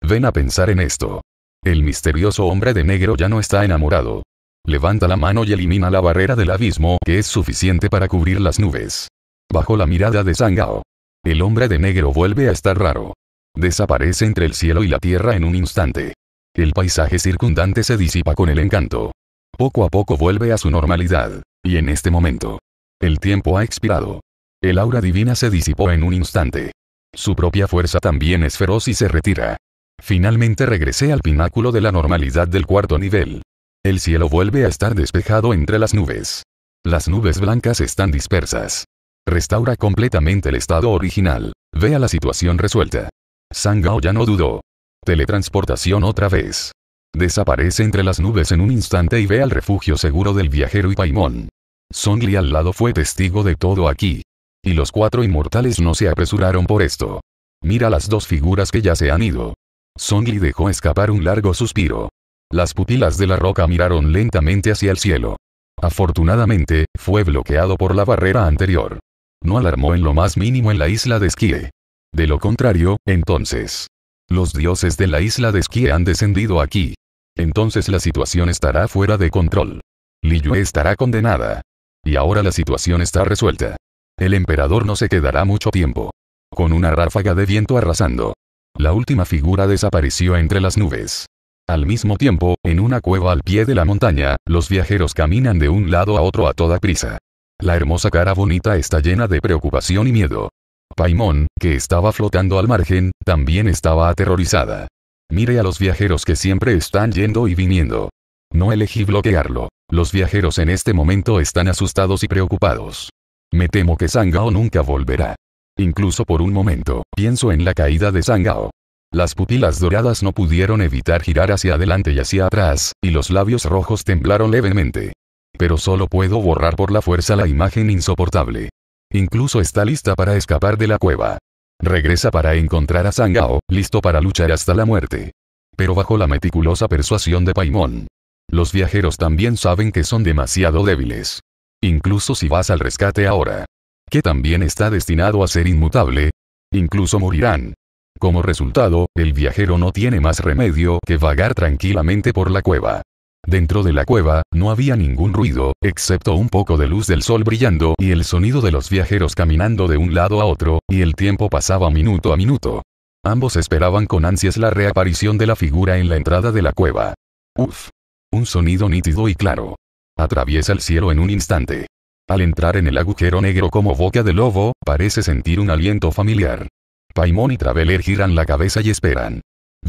Speaker 1: Ven a pensar en esto. El misterioso hombre de negro ya no está enamorado. Levanta la mano y elimina la barrera del abismo que es suficiente para cubrir las nubes. Bajo la mirada de Sangao. El hombre de negro vuelve a estar raro. Desaparece entre el cielo y la tierra en un instante. El paisaje circundante se disipa con el encanto. Poco a poco vuelve a su normalidad. Y en este momento, el tiempo ha expirado. El aura divina se disipó en un instante. Su propia fuerza también es feroz y se retira. Finalmente regresé al pináculo de la normalidad del cuarto nivel. El cielo vuelve a estar despejado entre las nubes. Las nubes blancas están dispersas. Restaura completamente el estado original. Vea la situación resuelta. Sangao ya no dudó. Teletransportación otra vez. Desaparece entre las nubes en un instante y ve al refugio seguro del viajero y Paimon. Songli Li al lado fue testigo de todo aquí. Y los cuatro inmortales no se apresuraron por esto. Mira las dos figuras que ya se han ido. Songli Li dejó escapar un largo suspiro. Las pupilas de la roca miraron lentamente hacia el cielo. Afortunadamente, fue bloqueado por la barrera anterior. No alarmó en lo más mínimo en la isla de Skye. De lo contrario, entonces. Los dioses de la isla de Skye han descendido aquí. Entonces la situación estará fuera de control. Yue estará condenada. Y ahora la situación está resuelta. El emperador no se quedará mucho tiempo. Con una ráfaga de viento arrasando. La última figura desapareció entre las nubes. Al mismo tiempo, en una cueva al pie de la montaña, los viajeros caminan de un lado a otro a toda prisa. La hermosa cara bonita está llena de preocupación y miedo. Paimón, que estaba flotando al margen, también estaba aterrorizada. Mire a los viajeros que siempre están yendo y viniendo. No elegí bloquearlo. Los viajeros en este momento están asustados y preocupados. Me temo que Sangao nunca volverá. Incluso por un momento, pienso en la caída de Sangao. Las pupilas doradas no pudieron evitar girar hacia adelante y hacia atrás, y los labios rojos temblaron levemente. Pero solo puedo borrar por la fuerza la imagen insoportable. Incluso está lista para escapar de la cueva. Regresa para encontrar a Sangao, listo para luchar hasta la muerte. Pero bajo la meticulosa persuasión de Paimon, los viajeros también saben que son demasiado débiles. Incluso si vas al rescate ahora. Que también está destinado a ser inmutable. Incluso morirán. Como resultado, el viajero no tiene más remedio que vagar tranquilamente por la cueva. Dentro de la cueva, no había ningún ruido, excepto un poco de luz del sol brillando y el sonido de los viajeros caminando de un lado a otro, y el tiempo pasaba minuto a minuto. Ambos esperaban con ansias la reaparición de la figura en la entrada de la cueva. Uf, un sonido nítido y claro. Atraviesa el cielo en un instante. Al entrar en el agujero negro como boca de lobo, parece sentir un aliento familiar. Paimon y Traveler giran la cabeza y esperan.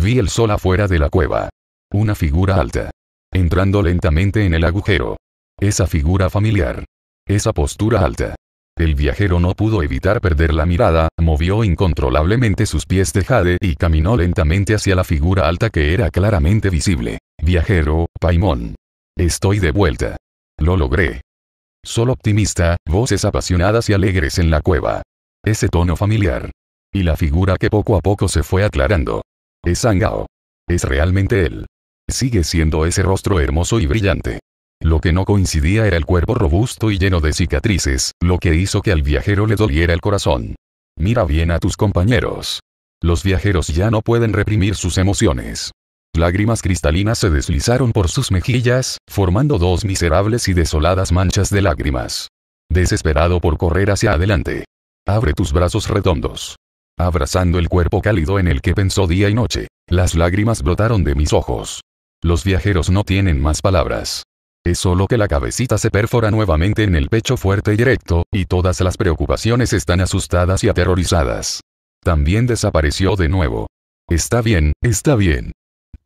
Speaker 1: Vi el sol afuera de la cueva. Una figura alta. Entrando lentamente en el agujero. Esa figura familiar. Esa postura alta. El viajero no pudo evitar perder la mirada, movió incontrolablemente sus pies de jade y caminó lentamente hacia la figura alta que era claramente visible. Viajero, Paimón. Estoy de vuelta. Lo logré. Solo optimista, voces apasionadas y alegres en la cueva. Ese tono familiar. Y la figura que poco a poco se fue aclarando. Es Angao. Es realmente él. Sigue siendo ese rostro hermoso y brillante. Lo que no coincidía era el cuerpo robusto y lleno de cicatrices, lo que hizo que al viajero le doliera el corazón. Mira bien a tus compañeros. Los viajeros ya no pueden reprimir sus emociones. Lágrimas cristalinas se deslizaron por sus mejillas, formando dos miserables y desoladas manchas de lágrimas. Desesperado por correr hacia adelante. Abre tus brazos redondos. Abrazando el cuerpo cálido en el que pensó día y noche, las lágrimas brotaron de mis ojos. Los viajeros no tienen más palabras. Es solo que la cabecita se perfora nuevamente en el pecho fuerte y directo, y todas las preocupaciones están asustadas y aterrorizadas. También desapareció de nuevo. Está bien, está bien,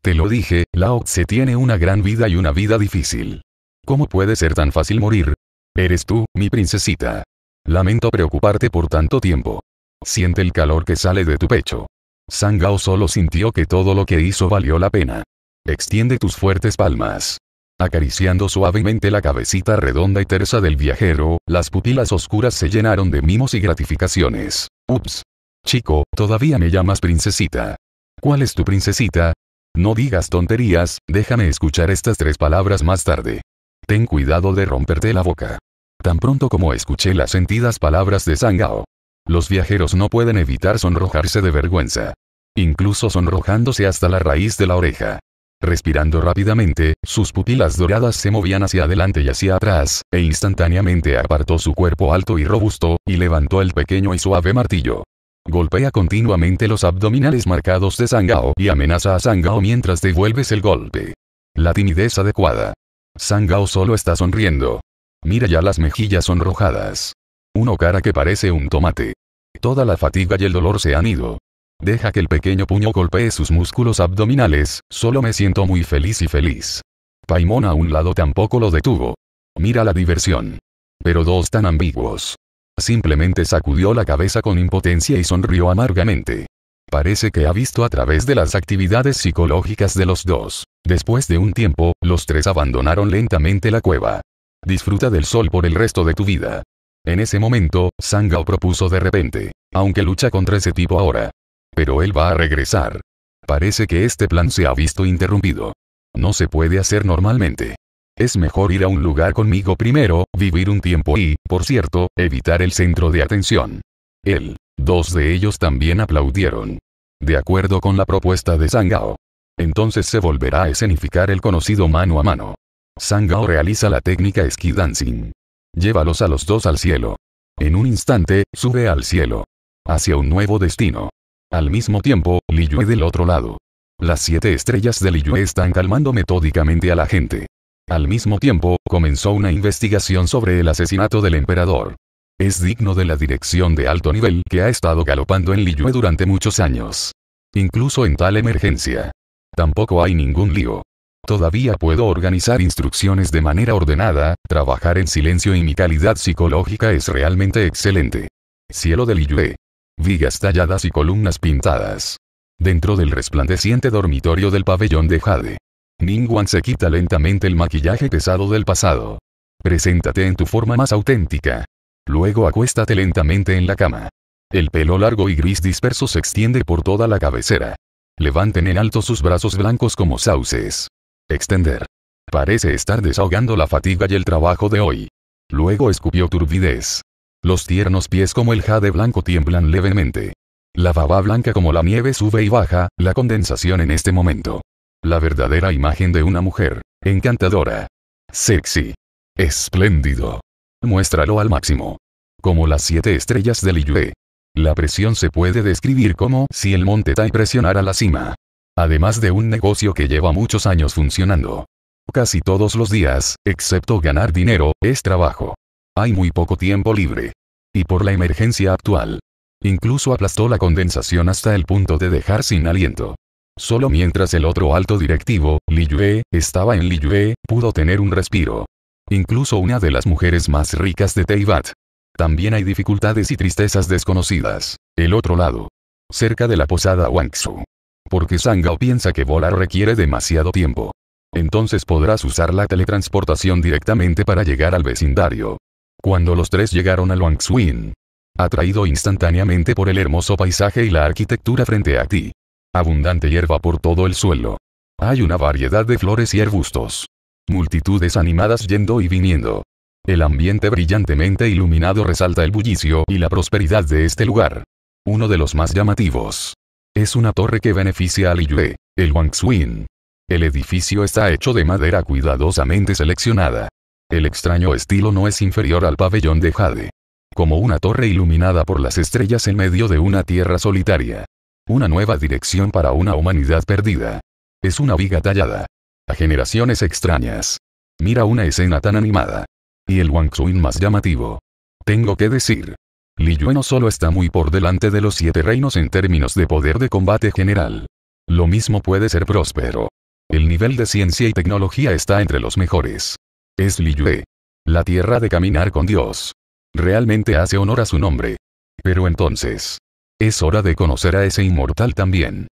Speaker 1: te lo dije, Lao se tiene una gran vida y una vida difícil. ¿Cómo puede ser tan fácil morir? Eres tú, mi princesita. Lamento preocuparte por tanto tiempo. Siente el calor que sale de tu pecho. Sangao solo sintió que todo lo que hizo valió la pena. Extiende tus fuertes palmas. Acariciando suavemente la cabecita redonda y tersa del viajero, las pupilas oscuras se llenaron de mimos y gratificaciones. Ups. Chico, todavía me llamas princesita. ¿Cuál es tu princesita? No digas tonterías, déjame escuchar estas tres palabras más tarde. Ten cuidado de romperte la boca. Tan pronto como escuché las sentidas palabras de Sangao. Los viajeros no pueden evitar sonrojarse de vergüenza. Incluso sonrojándose hasta la raíz de la oreja. Respirando rápidamente, sus pupilas doradas se movían hacia adelante y hacia atrás, e instantáneamente apartó su cuerpo alto y robusto, y levantó el pequeño y suave martillo. Golpea continuamente los abdominales marcados de Sangao y amenaza a Sangao mientras devuelves el golpe. La timidez adecuada. Sangao solo está sonriendo. Mira ya las mejillas sonrojadas. Uno cara que parece un tomate. Toda la fatiga y el dolor se han ido. Deja que el pequeño puño golpee sus músculos abdominales, solo me siento muy feliz y feliz. Paimon a un lado tampoco lo detuvo. Mira la diversión. Pero dos tan ambiguos. Simplemente sacudió la cabeza con impotencia y sonrió amargamente. Parece que ha visto a través de las actividades psicológicas de los dos. Después de un tiempo, los tres abandonaron lentamente la cueva. Disfruta del sol por el resto de tu vida. En ese momento, Sangao propuso de repente, aunque lucha contra ese tipo ahora. Pero él va a regresar. Parece que este plan se ha visto interrumpido. No se puede hacer normalmente. Es mejor ir a un lugar conmigo primero, vivir un tiempo y, por cierto, evitar el centro de atención. Él. Dos de ellos también aplaudieron. De acuerdo con la propuesta de Sangao. Entonces se volverá a escenificar el conocido mano a mano. Sangao realiza la técnica ski dancing. Llévalos a los dos al cielo. En un instante, sube al cielo. Hacia un nuevo destino. Al mismo tiempo, Liyue del otro lado. Las siete estrellas de Yue están calmando metódicamente a la gente. Al mismo tiempo, comenzó una investigación sobre el asesinato del emperador. Es digno de la dirección de alto nivel que ha estado galopando en Liyue durante muchos años. Incluso en tal emergencia. Tampoco hay ningún lío. Todavía puedo organizar instrucciones de manera ordenada, trabajar en silencio y mi calidad psicológica es realmente excelente. Cielo de Liyue. Vigas talladas y columnas pintadas. Dentro del resplandeciente dormitorio del pabellón de Jade. Ningwan se quita lentamente el maquillaje pesado del pasado. Preséntate en tu forma más auténtica. Luego acuéstate lentamente en la cama. El pelo largo y gris disperso se extiende por toda la cabecera. Levanten en alto sus brazos blancos como sauces. Extender. Parece estar desahogando la fatiga y el trabajo de hoy. Luego escupió turbidez. Los tiernos pies como el jade blanco tiemblan levemente. La baba blanca como la nieve sube y baja, la condensación en este momento. La verdadera imagen de una mujer. Encantadora. Sexy. Espléndido. Muéstralo al máximo. Como las siete estrellas del Liyue. La presión se puede describir como si el monte Tai presionara la cima. Además de un negocio que lleva muchos años funcionando. Casi todos los días, excepto ganar dinero, es trabajo. Hay muy poco tiempo libre. Y por la emergencia actual. Incluso aplastó la condensación hasta el punto de dejar sin aliento. Solo mientras el otro alto directivo, Li Yue, estaba en Li Yue, pudo tener un respiro. Incluso una de las mujeres más ricas de Teibat. También hay dificultades y tristezas desconocidas. El otro lado. Cerca de la posada Wangsu. Porque Sangao piensa que volar requiere demasiado tiempo. Entonces podrás usar la teletransportación directamente para llegar al vecindario. Cuando los tres llegaron a Wangsuin. Atraído instantáneamente por el hermoso paisaje y la arquitectura frente a ti. Abundante hierba por todo el suelo. Hay una variedad de flores y arbustos. Multitudes animadas yendo y viniendo. El ambiente brillantemente iluminado resalta el bullicio y la prosperidad de este lugar. Uno de los más llamativos. Es una torre que beneficia al Iyue, el Wangxuin. El edificio está hecho de madera cuidadosamente seleccionada. El extraño estilo no es inferior al pabellón de Jade. Como una torre iluminada por las estrellas en medio de una tierra solitaria. Una nueva dirección para una humanidad perdida. Es una viga tallada. A generaciones extrañas. Mira una escena tan animada. Y el Wang Xuin más llamativo. Tengo que decir. Li Yue no solo está muy por delante de los siete reinos en términos de poder de combate general. Lo mismo puede ser próspero. El nivel de ciencia y tecnología está entre los mejores. Es Li Yue. La tierra de caminar con Dios. Realmente hace honor a su nombre. Pero entonces, es hora de conocer a ese inmortal también.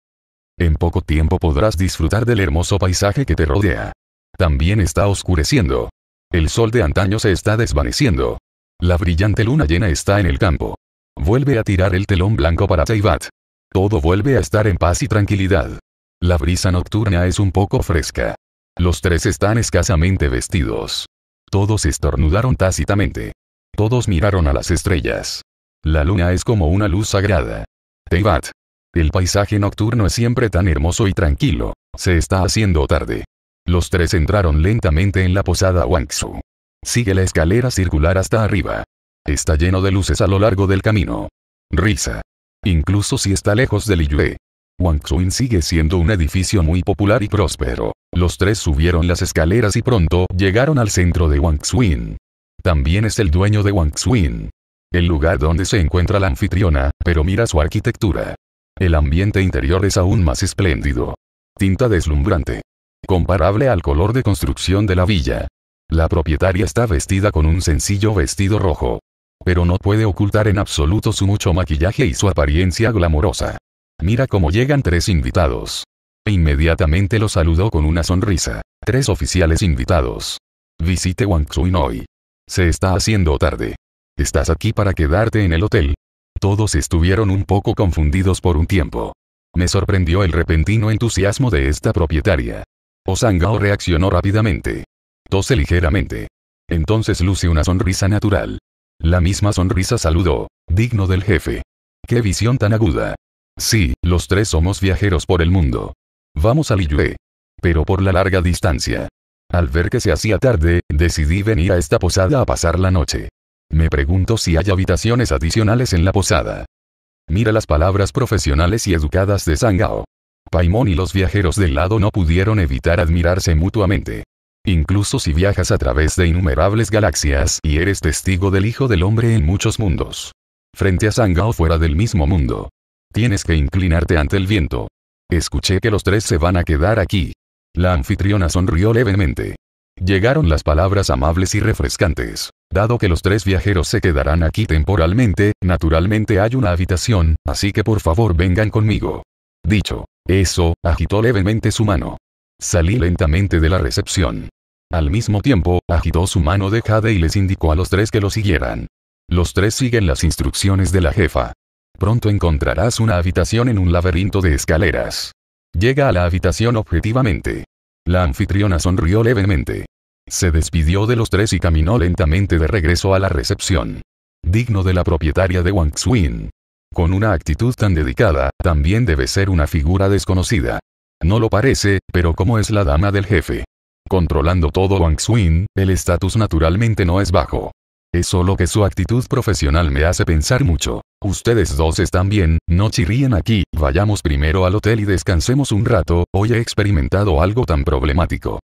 Speaker 1: En poco tiempo podrás disfrutar del hermoso paisaje que te rodea. También está oscureciendo. El sol de antaño se está desvaneciendo. La brillante luna llena está en el campo. Vuelve a tirar el telón blanco para Teyvat. Todo vuelve a estar en paz y tranquilidad. La brisa nocturna es un poco fresca. Los tres están escasamente vestidos. Todos estornudaron tácitamente. Todos miraron a las estrellas. La luna es como una luz sagrada. Tebat El paisaje nocturno es siempre tan hermoso y tranquilo. Se está haciendo tarde. Los tres entraron lentamente en la posada Wangsu. Sigue la escalera circular hasta arriba. Está lleno de luces a lo largo del camino. Risa. Incluso si está lejos de Liyue. Suin sigue siendo un edificio muy popular y próspero. Los tres subieron las escaleras y pronto llegaron al centro de Wangsuin. También es el dueño de Wangsuin el lugar donde se encuentra la anfitriona, pero mira su arquitectura. El ambiente interior es aún más espléndido. Tinta deslumbrante. Comparable al color de construcción de la villa. La propietaria está vestida con un sencillo vestido rojo. Pero no puede ocultar en absoluto su mucho maquillaje y su apariencia glamorosa. Mira cómo llegan tres invitados. E inmediatamente lo saludó con una sonrisa. Tres oficiales invitados. Visite Wang Xuin hoy. Se está haciendo tarde. ¿Estás aquí para quedarte en el hotel? Todos estuvieron un poco confundidos por un tiempo. Me sorprendió el repentino entusiasmo de esta propietaria. Osangao reaccionó rápidamente. Tose ligeramente. Entonces luce una sonrisa natural. La misma sonrisa saludó, digno del jefe. ¡Qué visión tan aguda! Sí, los tres somos viajeros por el mundo. Vamos a Liyue. Pero por la larga distancia. Al ver que se hacía tarde, decidí venir a esta posada a pasar la noche. Me pregunto si hay habitaciones adicionales en la posada. Mira las palabras profesionales y educadas de Sangao. Paimon y los viajeros del lado no pudieron evitar admirarse mutuamente. Incluso si viajas a través de innumerables galaxias y eres testigo del Hijo del Hombre en muchos mundos. Frente a Sangao fuera del mismo mundo. Tienes que inclinarte ante el viento. Escuché que los tres se van a quedar aquí. La anfitriona sonrió levemente. Llegaron las palabras amables y refrescantes. Dado que los tres viajeros se quedarán aquí temporalmente, naturalmente hay una habitación, así que por favor vengan conmigo. Dicho. Eso, agitó levemente su mano. Salí lentamente de la recepción. Al mismo tiempo, agitó su mano de Jade y les indicó a los tres que lo siguieran. Los tres siguen las instrucciones de la jefa. Pronto encontrarás una habitación en un laberinto de escaleras. Llega a la habitación objetivamente. La anfitriona sonrió levemente. Se despidió de los tres y caminó lentamente de regreso a la recepción. Digno de la propietaria de Wang Xuin. Con una actitud tan dedicada, también debe ser una figura desconocida. No lo parece, pero como es la dama del jefe. Controlando todo Wang Xuin, el estatus naturalmente no es bajo. Es solo que su actitud profesional me hace pensar mucho. Ustedes dos están bien, no chirríen aquí, vayamos primero al hotel y descansemos un rato, hoy he experimentado algo tan problemático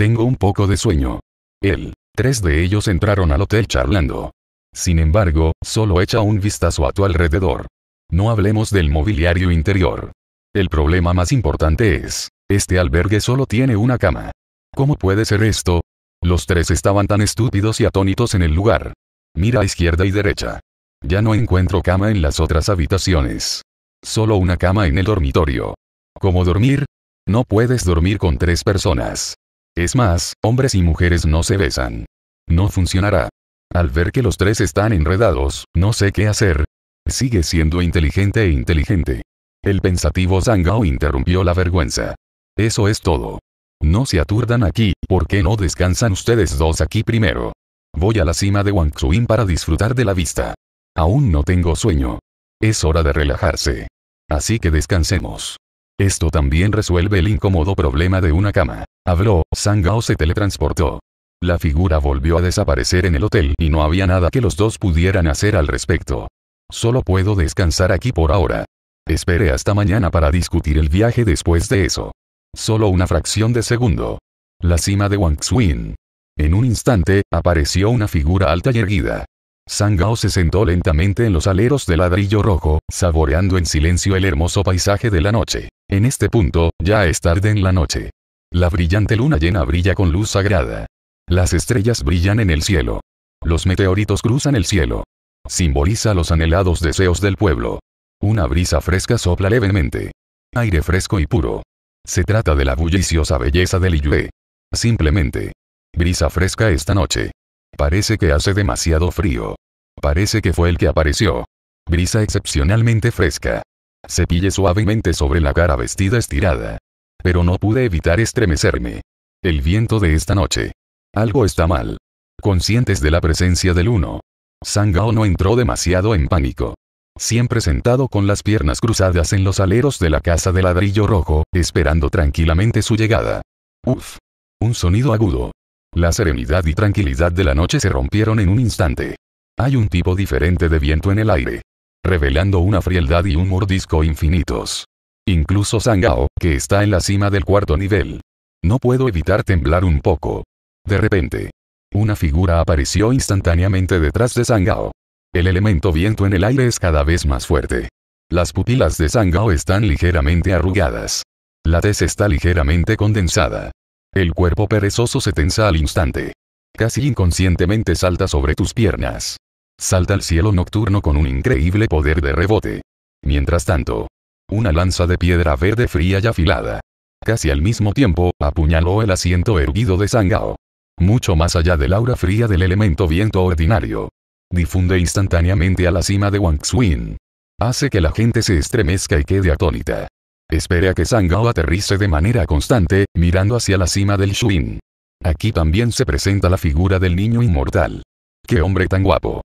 Speaker 1: tengo un poco de sueño. Él. Tres de ellos entraron al hotel charlando. Sin embargo, solo echa un vistazo a tu alrededor. No hablemos del mobiliario interior. El problema más importante es, este albergue solo tiene una cama. ¿Cómo puede ser esto? Los tres estaban tan estúpidos y atónitos en el lugar. Mira a izquierda y derecha. Ya no encuentro cama en las otras habitaciones. Solo una cama en el dormitorio. ¿Cómo dormir? No puedes dormir con tres personas. Es más, hombres y mujeres no se besan. No funcionará. Al ver que los tres están enredados, no sé qué hacer. Sigue siendo inteligente e inteligente. El pensativo Zangao interrumpió la vergüenza. Eso es todo. No se aturdan aquí, ¿por qué no descansan ustedes dos aquí primero? Voy a la cima de Xuin para disfrutar de la vista. Aún no tengo sueño. Es hora de relajarse. Así que descansemos. Esto también resuelve el incómodo problema de una cama. Habló, Sangao se teletransportó. La figura volvió a desaparecer en el hotel y no había nada que los dos pudieran hacer al respecto. Solo puedo descansar aquí por ahora. Espere hasta mañana para discutir el viaje después de eso. Solo una fracción de segundo. La cima de Wangxuin. En un instante, apareció una figura alta y erguida. Sangao se sentó lentamente en los aleros de ladrillo rojo, saboreando en silencio el hermoso paisaje de la noche. En este punto, ya es tarde en la noche. La brillante luna llena brilla con luz sagrada. Las estrellas brillan en el cielo. Los meteoritos cruzan el cielo. Simboliza los anhelados deseos del pueblo. Una brisa fresca sopla levemente. Aire fresco y puro. Se trata de la bulliciosa belleza del Iyue. Simplemente. Brisa fresca esta noche. Parece que hace demasiado frío. Parece que fue el que apareció. Brisa excepcionalmente fresca. Cepille suavemente sobre la cara vestida estirada. Pero no pude evitar estremecerme. El viento de esta noche. Algo está mal. Conscientes de la presencia del uno. Sangao no entró demasiado en pánico. Siempre sentado con las piernas cruzadas en los aleros de la casa de ladrillo rojo, esperando tranquilamente su llegada. Uf. Un sonido agudo. La serenidad y tranquilidad de la noche se rompieron en un instante. Hay un tipo diferente de viento en el aire revelando una frialdad y un mordisco infinitos. Incluso Sangao, que está en la cima del cuarto nivel. No puedo evitar temblar un poco. De repente. Una figura apareció instantáneamente detrás de Sangao. El elemento viento en el aire es cada vez más fuerte. Las pupilas de Sangao están ligeramente arrugadas. La tez está ligeramente condensada. El cuerpo perezoso se tensa al instante. Casi inconscientemente salta sobre tus piernas salta al cielo nocturno con un increíble poder de rebote. Mientras tanto, una lanza de piedra verde fría y afilada, casi al mismo tiempo, apuñaló el asiento erguido de Sangao. Mucho más allá del aura fría del elemento viento ordinario. Difunde instantáneamente a la cima de Wang Xuin. Hace que la gente se estremezca y quede atónita. Espere a que Sangao aterrice de manera constante, mirando hacia la cima del Xuin. Aquí también se presenta la figura del niño inmortal. ¡Qué hombre tan guapo!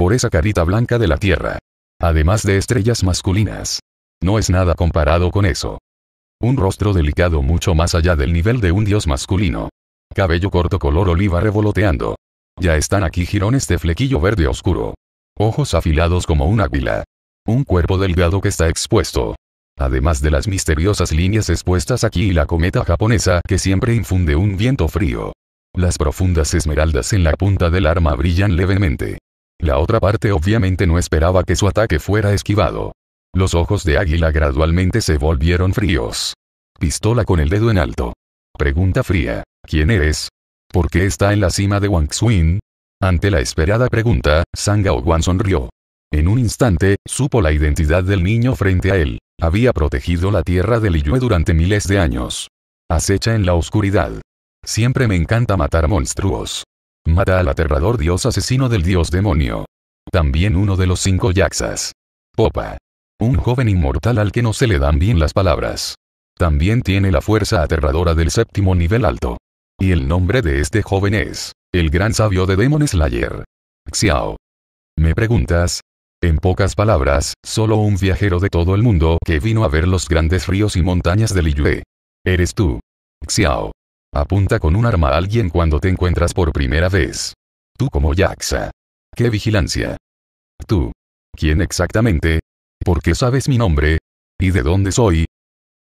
Speaker 1: por esa carita blanca de la Tierra. Además de estrellas masculinas. No es nada comparado con eso. Un rostro delicado mucho más allá del nivel de un dios masculino. Cabello corto color oliva revoloteando. Ya están aquí jirones de flequillo verde oscuro. Ojos afilados como un águila. Un cuerpo delgado que está expuesto. Además de las misteriosas líneas expuestas aquí y la cometa japonesa que siempre infunde un viento frío. Las profundas esmeraldas en la punta del arma brillan levemente. La otra parte obviamente no esperaba que su ataque fuera esquivado. Los ojos de Águila gradualmente se volvieron fríos. Pistola con el dedo en alto. Pregunta fría. ¿Quién eres? ¿Por qué está en la cima de Wang Xuin? Ante la esperada pregunta, Sangao Wan sonrió. En un instante, supo la identidad del niño frente a él. Había protegido la tierra de Liyue durante miles de años. Acecha en la oscuridad. Siempre me encanta matar monstruos. Mata al aterrador dios asesino del dios demonio. También uno de los cinco Yaxas. Popa. Un joven inmortal al que no se le dan bien las palabras. También tiene la fuerza aterradora del séptimo nivel alto. Y el nombre de este joven es, el gran sabio de Demon Slayer. Xiao. ¿Me preguntas? En pocas palabras, solo un viajero de todo el mundo que vino a ver los grandes ríos y montañas de Liyue. Eres tú. Xiao. Apunta con un arma a alguien cuando te encuentras por primera vez. Tú como Jaxa. ¿Qué vigilancia? Tú. ¿Quién exactamente? ¿Por qué sabes mi nombre? ¿Y de dónde soy?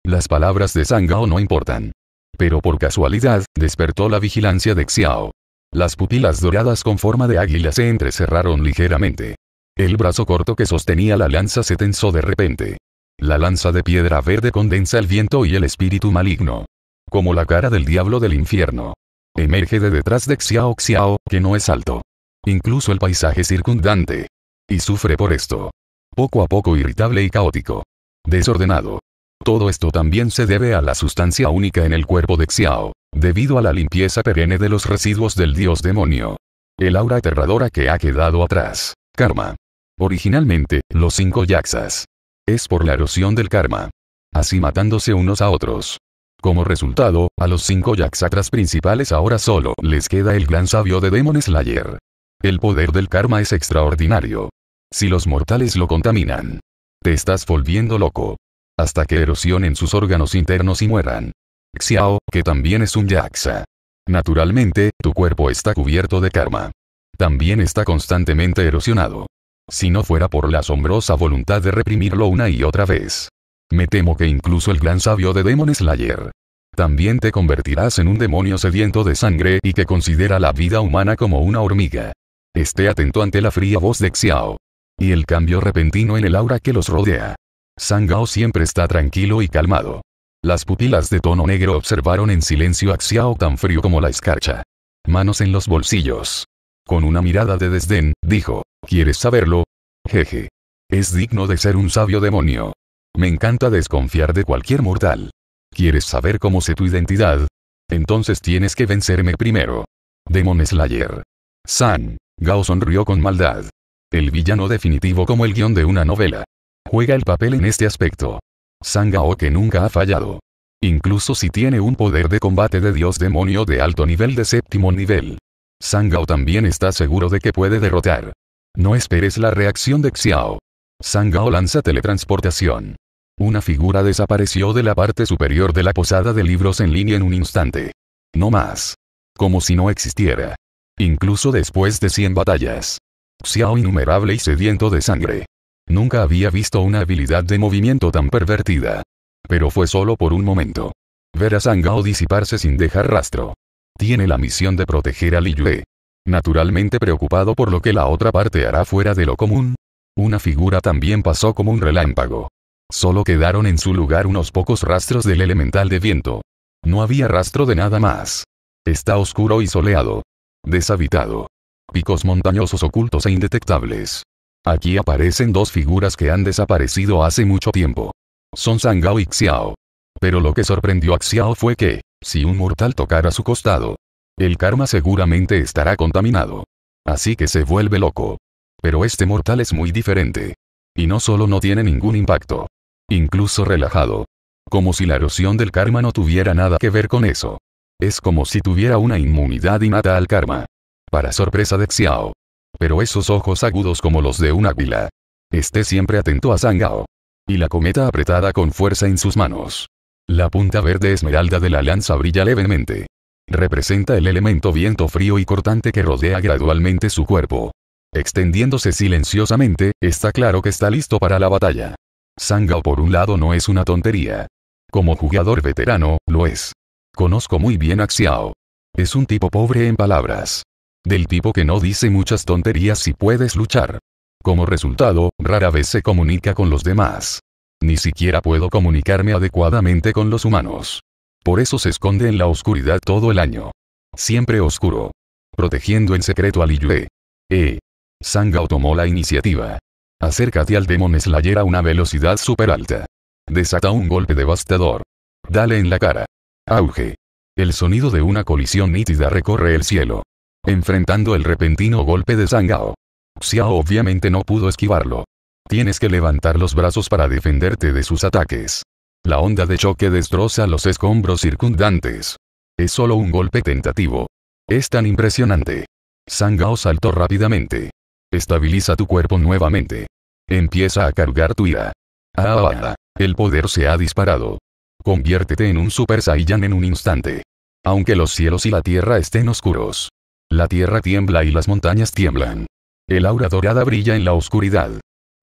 Speaker 1: Las palabras de Sangao no importan. Pero por casualidad, despertó la vigilancia de Xiao. Las pupilas doradas con forma de águila se entrecerraron ligeramente. El brazo corto que sostenía la lanza se tensó de repente. La lanza de piedra verde condensa el viento y el espíritu maligno. Como la cara del diablo del infierno. Emerge de detrás de Xiao Xiao, que no es alto. Incluso el paisaje circundante. Y sufre por esto. Poco a poco irritable y caótico. Desordenado. Todo esto también se debe a la sustancia única en el cuerpo de Xiao, debido a la limpieza perenne de los residuos del dios demonio. El aura aterradora que ha quedado atrás. Karma. Originalmente, los cinco yaxas. Es por la erosión del karma. Así matándose unos a otros. Como resultado, a los cinco Yaksatras principales ahora solo les queda el gran sabio de Demon Slayer. El poder del karma es extraordinario. Si los mortales lo contaminan, te estás volviendo loco. Hasta que erosionen sus órganos internos y mueran. Xiao, que también es un Yaksa. Naturalmente, tu cuerpo está cubierto de karma. También está constantemente erosionado. Si no fuera por la asombrosa voluntad de reprimirlo una y otra vez, me temo que incluso el gran sabio de Demon Slayer. También te convertirás en un demonio sediento de sangre y que considera la vida humana como una hormiga. Esté atento ante la fría voz de Xiao. Y el cambio repentino en el aura que los rodea. Sangao siempre está tranquilo y calmado. Las pupilas de tono negro observaron en silencio a Xiao tan frío como la escarcha. Manos en los bolsillos. Con una mirada de desdén, dijo, ¿quieres saberlo? Jeje. Es digno de ser un sabio demonio. Me encanta desconfiar de cualquier mortal. ¿Quieres saber cómo sé tu identidad? Entonces tienes que vencerme primero. Demon Slayer. San. Gao sonrió con maldad. El villano definitivo como el guión de una novela. Juega el papel en este aspecto. San Gao que nunca ha fallado. Incluso si tiene un poder de combate de dios demonio de alto nivel de séptimo nivel. San Gao también está seguro de que puede derrotar. No esperes la reacción de Xiao. San Gao lanza teletransportación. Una figura desapareció de la parte superior de la posada de libros en línea en un instante. No más. Como si no existiera. Incluso después de 100 batallas. Xiao innumerable y sediento de sangre. Nunca había visto una habilidad de movimiento tan pervertida. Pero fue solo por un momento. Ver a Sangao disiparse sin dejar rastro. Tiene la misión de proteger a Li Yue. Naturalmente preocupado por lo que la otra parte hará fuera de lo común. Una figura también pasó como un relámpago. Solo quedaron en su lugar unos pocos rastros del elemental de viento. No había rastro de nada más. Está oscuro y soleado. Deshabitado. Picos montañosos ocultos e indetectables. Aquí aparecen dos figuras que han desaparecido hace mucho tiempo. Son Sangao y Xiao. Pero lo que sorprendió a Xiao fue que, si un mortal tocara su costado, el karma seguramente estará contaminado. Así que se vuelve loco. Pero este mortal es muy diferente. Y no solo no tiene ningún impacto, incluso relajado. Como si la erosión del karma no tuviera nada que ver con eso. Es como si tuviera una inmunidad innata al karma. Para sorpresa de Xiao. Pero esos ojos agudos como los de un águila. Esté siempre atento a Sangao. Y la cometa apretada con fuerza en sus manos. La punta verde esmeralda de la lanza brilla levemente. Representa el elemento viento frío y cortante que rodea gradualmente su cuerpo. Extendiéndose silenciosamente, está claro que está listo para la batalla. Sangao por un lado no es una tontería. Como jugador veterano, lo es. Conozco muy bien a Xiao. Es un tipo pobre en palabras. Del tipo que no dice muchas tonterías si puedes luchar. Como resultado, rara vez se comunica con los demás. Ni siquiera puedo comunicarme adecuadamente con los humanos. Por eso se esconde en la oscuridad todo el año. Siempre oscuro. Protegiendo en secreto a Liyue. E. Eh. Sangao tomó la iniciativa. Acércate al Demon Slayer a una velocidad super alta. Desata un golpe devastador. Dale en la cara. Auge. El sonido de una colisión nítida recorre el cielo. Enfrentando el repentino golpe de Sangao. Xiao obviamente no pudo esquivarlo. Tienes que levantar los brazos para defenderte de sus ataques. La onda de choque destroza los escombros circundantes. Es solo un golpe tentativo. Es tan impresionante. Sangao saltó rápidamente. Estabiliza tu cuerpo nuevamente. Empieza a cargar tu ira. Ah, ah, ah, el poder se ha disparado. Conviértete en un Super Saiyan en un instante. Aunque los cielos y la tierra estén oscuros. La tierra tiembla y las montañas tiemblan. El aura dorada brilla en la oscuridad.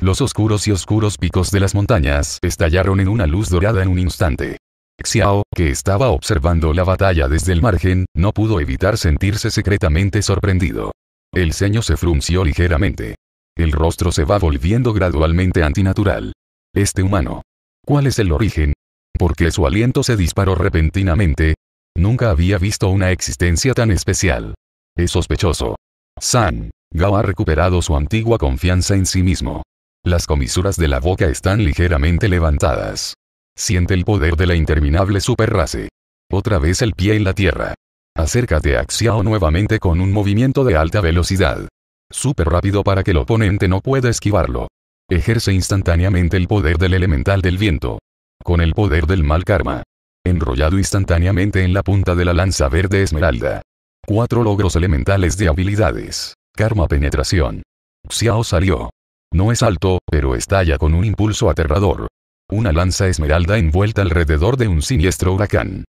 Speaker 1: Los oscuros y oscuros picos de las montañas estallaron en una luz dorada en un instante. Xiao, que estaba observando la batalla desde el margen, no pudo evitar sentirse secretamente sorprendido. El ceño se frunció ligeramente. El rostro se va volviendo gradualmente antinatural. Este humano. ¿Cuál es el origen? Porque su aliento se disparó repentinamente. Nunca había visto una existencia tan especial. Es sospechoso. San. Gao ha recuperado su antigua confianza en sí mismo. Las comisuras de la boca están ligeramente levantadas. Siente el poder de la interminable superrace. Otra vez el pie en la tierra. Acércate a Xiao nuevamente con un movimiento de alta velocidad. Súper rápido para que el oponente no pueda esquivarlo. Ejerce instantáneamente el poder del elemental del viento. Con el poder del mal karma. Enrollado instantáneamente en la punta de la lanza verde esmeralda. Cuatro logros elementales de habilidades. Karma penetración. Xiao salió. No es alto, pero estalla con un impulso aterrador. Una lanza esmeralda envuelta alrededor de un siniestro huracán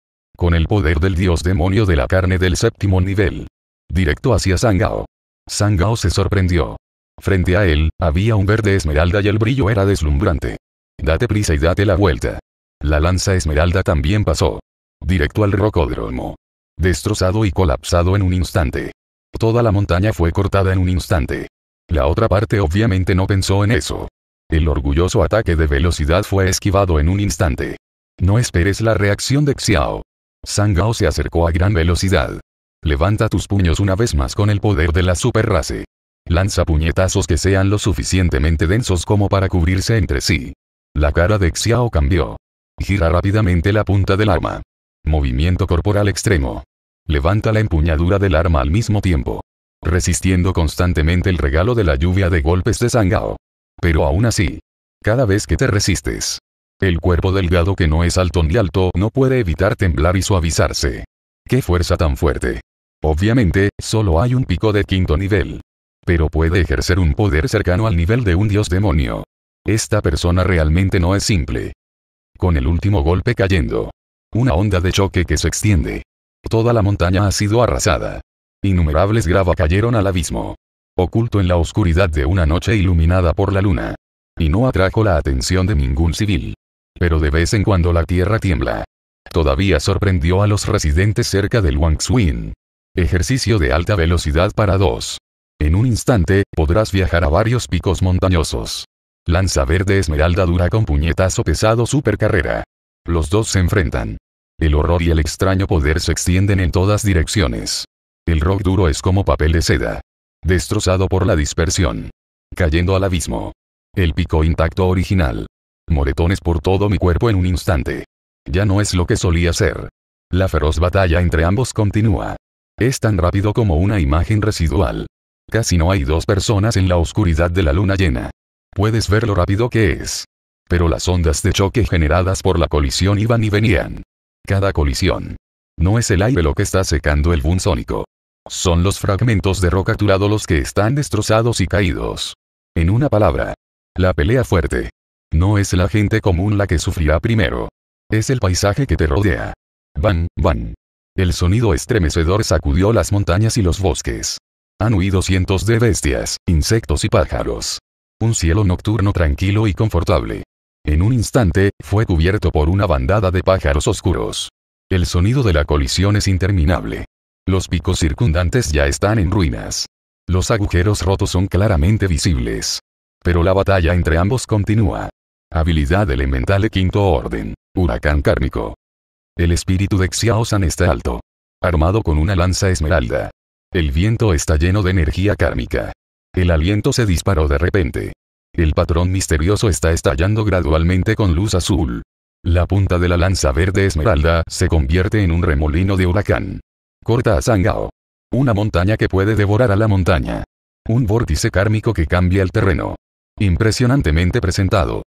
Speaker 1: con el poder del dios demonio de la carne del séptimo nivel. Directo hacia Sangao. Sangao se sorprendió. Frente a él, había un verde esmeralda y el brillo era deslumbrante. Date prisa y date la vuelta. La lanza esmeralda también pasó. Directo al rocódromo. Destrozado y colapsado en un instante. Toda la montaña fue cortada en un instante. La otra parte obviamente no pensó en eso. El orgulloso ataque de velocidad fue esquivado en un instante. No esperes la reacción de Xiao. Sangao se acercó a gran velocidad. Levanta tus puños una vez más con el poder de la superrace. Lanza puñetazos que sean lo suficientemente densos como para cubrirse entre sí. La cara de Xiao cambió. Gira rápidamente la punta del arma. Movimiento corporal extremo. Levanta la empuñadura del arma al mismo tiempo. Resistiendo constantemente el regalo de la lluvia de golpes de Sangao. Pero aún así. Cada vez que te resistes, el cuerpo delgado que no es alto ni alto no puede evitar temblar y suavizarse. ¡Qué fuerza tan fuerte! Obviamente, solo hay un pico de quinto nivel. Pero puede ejercer un poder cercano al nivel de un dios demonio. Esta persona realmente no es simple. Con el último golpe cayendo. Una onda de choque que se extiende. Toda la montaña ha sido arrasada. Innumerables grava cayeron al abismo. Oculto en la oscuridad de una noche iluminada por la luna. Y no atrajo la atención de ningún civil pero de vez en cuando la tierra tiembla. Todavía sorprendió a los residentes cerca del Wangxuin. Ejercicio de alta velocidad para dos. En un instante, podrás viajar a varios picos montañosos. Lanza verde esmeralda dura con puñetazo pesado supercarrera. Los dos se enfrentan. El horror y el extraño poder se extienden en todas direcciones. El rock duro es como papel de seda. Destrozado por la dispersión. Cayendo al abismo. El pico intacto original. Moretones por todo mi cuerpo en un instante. Ya no es lo que solía ser. La feroz batalla entre ambos continúa. Es tan rápido como una imagen residual. Casi no hay dos personas en la oscuridad de la luna llena. Puedes ver lo rápido que es. Pero las ondas de choque generadas por la colisión iban y venían. Cada colisión. No es el aire lo que está secando el boom sónico. Son los fragmentos de roca turado los que están destrozados y caídos. En una palabra. La pelea fuerte. No es la gente común la que sufrirá primero. Es el paisaje que te rodea. Van, van. El sonido estremecedor sacudió las montañas y los bosques. Han huido cientos de bestias, insectos y pájaros. Un cielo nocturno tranquilo y confortable. En un instante, fue cubierto por una bandada de pájaros oscuros. El sonido de la colisión es interminable. Los picos circundantes ya están en ruinas. Los agujeros rotos son claramente visibles. Pero la batalla entre ambos continúa. Habilidad elemental de quinto orden. Huracán kármico. El espíritu de Xiao San está alto. Armado con una lanza esmeralda. El viento está lleno de energía kármica. El aliento se disparó de repente. El patrón misterioso está estallando gradualmente con luz azul. La punta de la lanza verde esmeralda se convierte en un remolino de huracán. Corta a Sangao. Una montaña que puede devorar a la montaña. Un vórtice kármico que cambia el terreno. Impresionantemente presentado.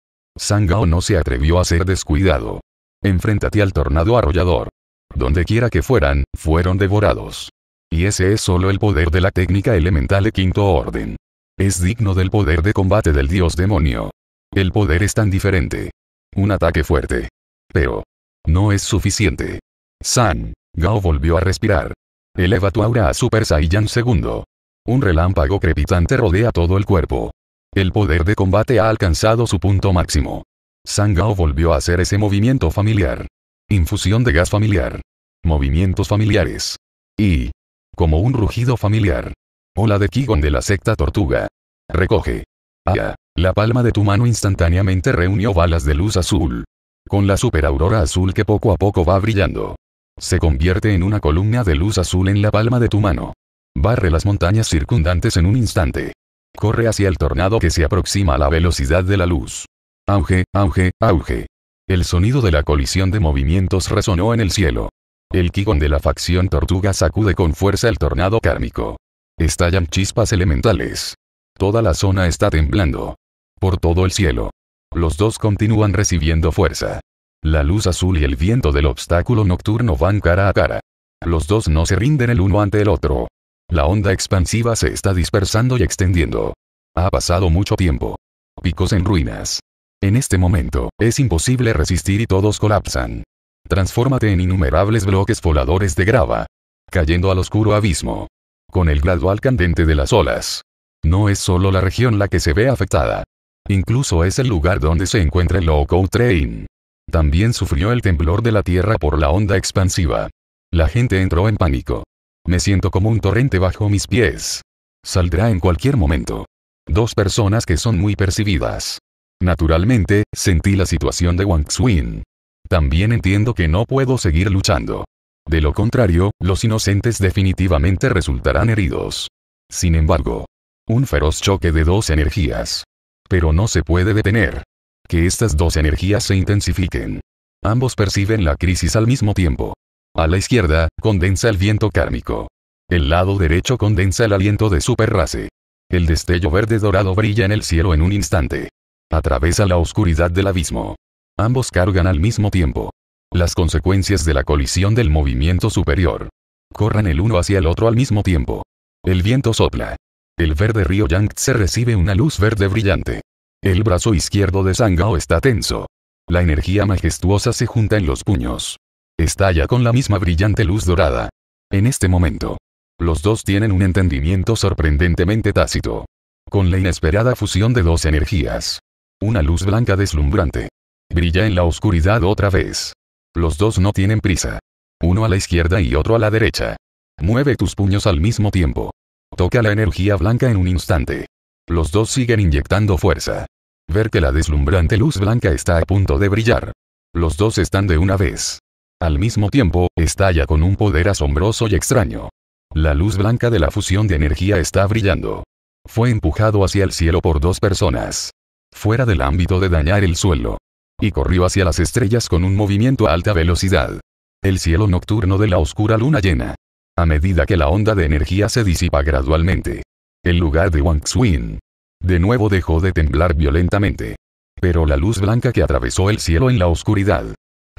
Speaker 1: Gao no se atrevió a ser descuidado. Enfréntate al tornado arrollador. Donde quiera que fueran, fueron devorados. Y ese es solo el poder de la técnica elemental de quinto orden. Es digno del poder de combate del dios demonio. El poder es tan diferente. Un ataque fuerte. Pero. No es suficiente. San. Gao volvió a respirar. Eleva tu aura a Super Saiyan segundo. Un relámpago crepitante rodea todo el cuerpo. El poder de combate ha alcanzado su punto máximo. Sangao volvió a hacer ese movimiento familiar. Infusión de gas familiar. Movimientos familiares. Y. Como un rugido familiar. hola de Kigon de la secta tortuga. Recoge. Ah, la palma de tu mano instantáneamente reunió balas de luz azul. Con la superaurora azul que poco a poco va brillando. Se convierte en una columna de luz azul en la palma de tu mano. Barre las montañas circundantes en un instante. Corre hacia el tornado que se aproxima a la velocidad de la luz. Auge, auge, auge. El sonido de la colisión de movimientos resonó en el cielo. El Kigon de la facción Tortuga sacude con fuerza el tornado kármico. Estallan chispas elementales. Toda la zona está temblando. Por todo el cielo. Los dos continúan recibiendo fuerza. La luz azul y el viento del obstáculo nocturno van cara a cara. Los dos no se rinden el uno ante el otro. La onda expansiva se está dispersando y extendiendo. Ha pasado mucho tiempo. Picos en ruinas. En este momento, es imposible resistir y todos colapsan. Transfórmate en innumerables bloques voladores de grava. Cayendo al oscuro abismo. Con el gradual candente de las olas. No es solo la región la que se ve afectada. Incluso es el lugar donde se encuentra el Loco Train. También sufrió el temblor de la Tierra por la onda expansiva. La gente entró en pánico. Me siento como un torrente bajo mis pies. Saldrá en cualquier momento. Dos personas que son muy percibidas. Naturalmente, sentí la situación de Wang Xuin. También entiendo que no puedo seguir luchando. De lo contrario, los inocentes definitivamente resultarán heridos. Sin embargo, un feroz choque de dos energías. Pero no se puede detener. Que estas dos energías se intensifiquen. Ambos perciben la crisis al mismo tiempo. A la izquierda, condensa el viento kármico. El lado derecho condensa el aliento de Superrace. El destello verde dorado brilla en el cielo en un instante. Atraviesa la oscuridad del abismo. Ambos cargan al mismo tiempo. Las consecuencias de la colisión del movimiento superior. Corran el uno hacia el otro al mismo tiempo. El viento sopla. El verde río Yangtze recibe una luz verde brillante. El brazo izquierdo de Sangao está tenso. La energía majestuosa se junta en los puños estalla con la misma brillante luz dorada. En este momento, los dos tienen un entendimiento sorprendentemente tácito. Con la inesperada fusión de dos energías. Una luz blanca deslumbrante. Brilla en la oscuridad otra vez. Los dos no tienen prisa. Uno a la izquierda y otro a la derecha. Mueve tus puños al mismo tiempo. Toca la energía blanca en un instante. Los dos siguen inyectando fuerza. Ver que la deslumbrante luz blanca está a punto de brillar. Los dos están de una vez al mismo tiempo, estalla con un poder asombroso y extraño. La luz blanca de la fusión de energía está brillando. Fue empujado hacia el cielo por dos personas. Fuera del ámbito de dañar el suelo. Y corrió hacia las estrellas con un movimiento a alta velocidad. El cielo nocturno de la oscura luna llena. A medida que la onda de energía se disipa gradualmente. El lugar de Wang Xuin. De nuevo dejó de temblar violentamente. Pero la luz blanca que atravesó el cielo en la oscuridad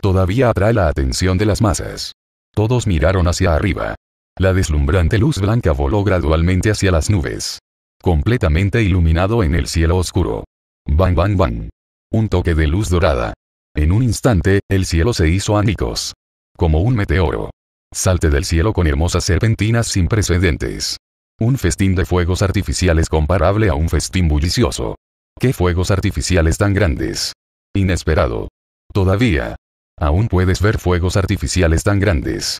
Speaker 1: Todavía atrae la atención de las masas. Todos miraron hacia arriba. La deslumbrante luz blanca voló gradualmente hacia las nubes. Completamente iluminado en el cielo oscuro. Bang, bang, bang. Un toque de luz dorada. En un instante, el cielo se hizo anicos. Como un meteoro. Salte del cielo con hermosas serpentinas sin precedentes. Un festín de fuegos artificiales comparable a un festín bullicioso. ¿Qué fuegos artificiales tan grandes? Inesperado. Todavía, Aún puedes ver fuegos artificiales tan grandes.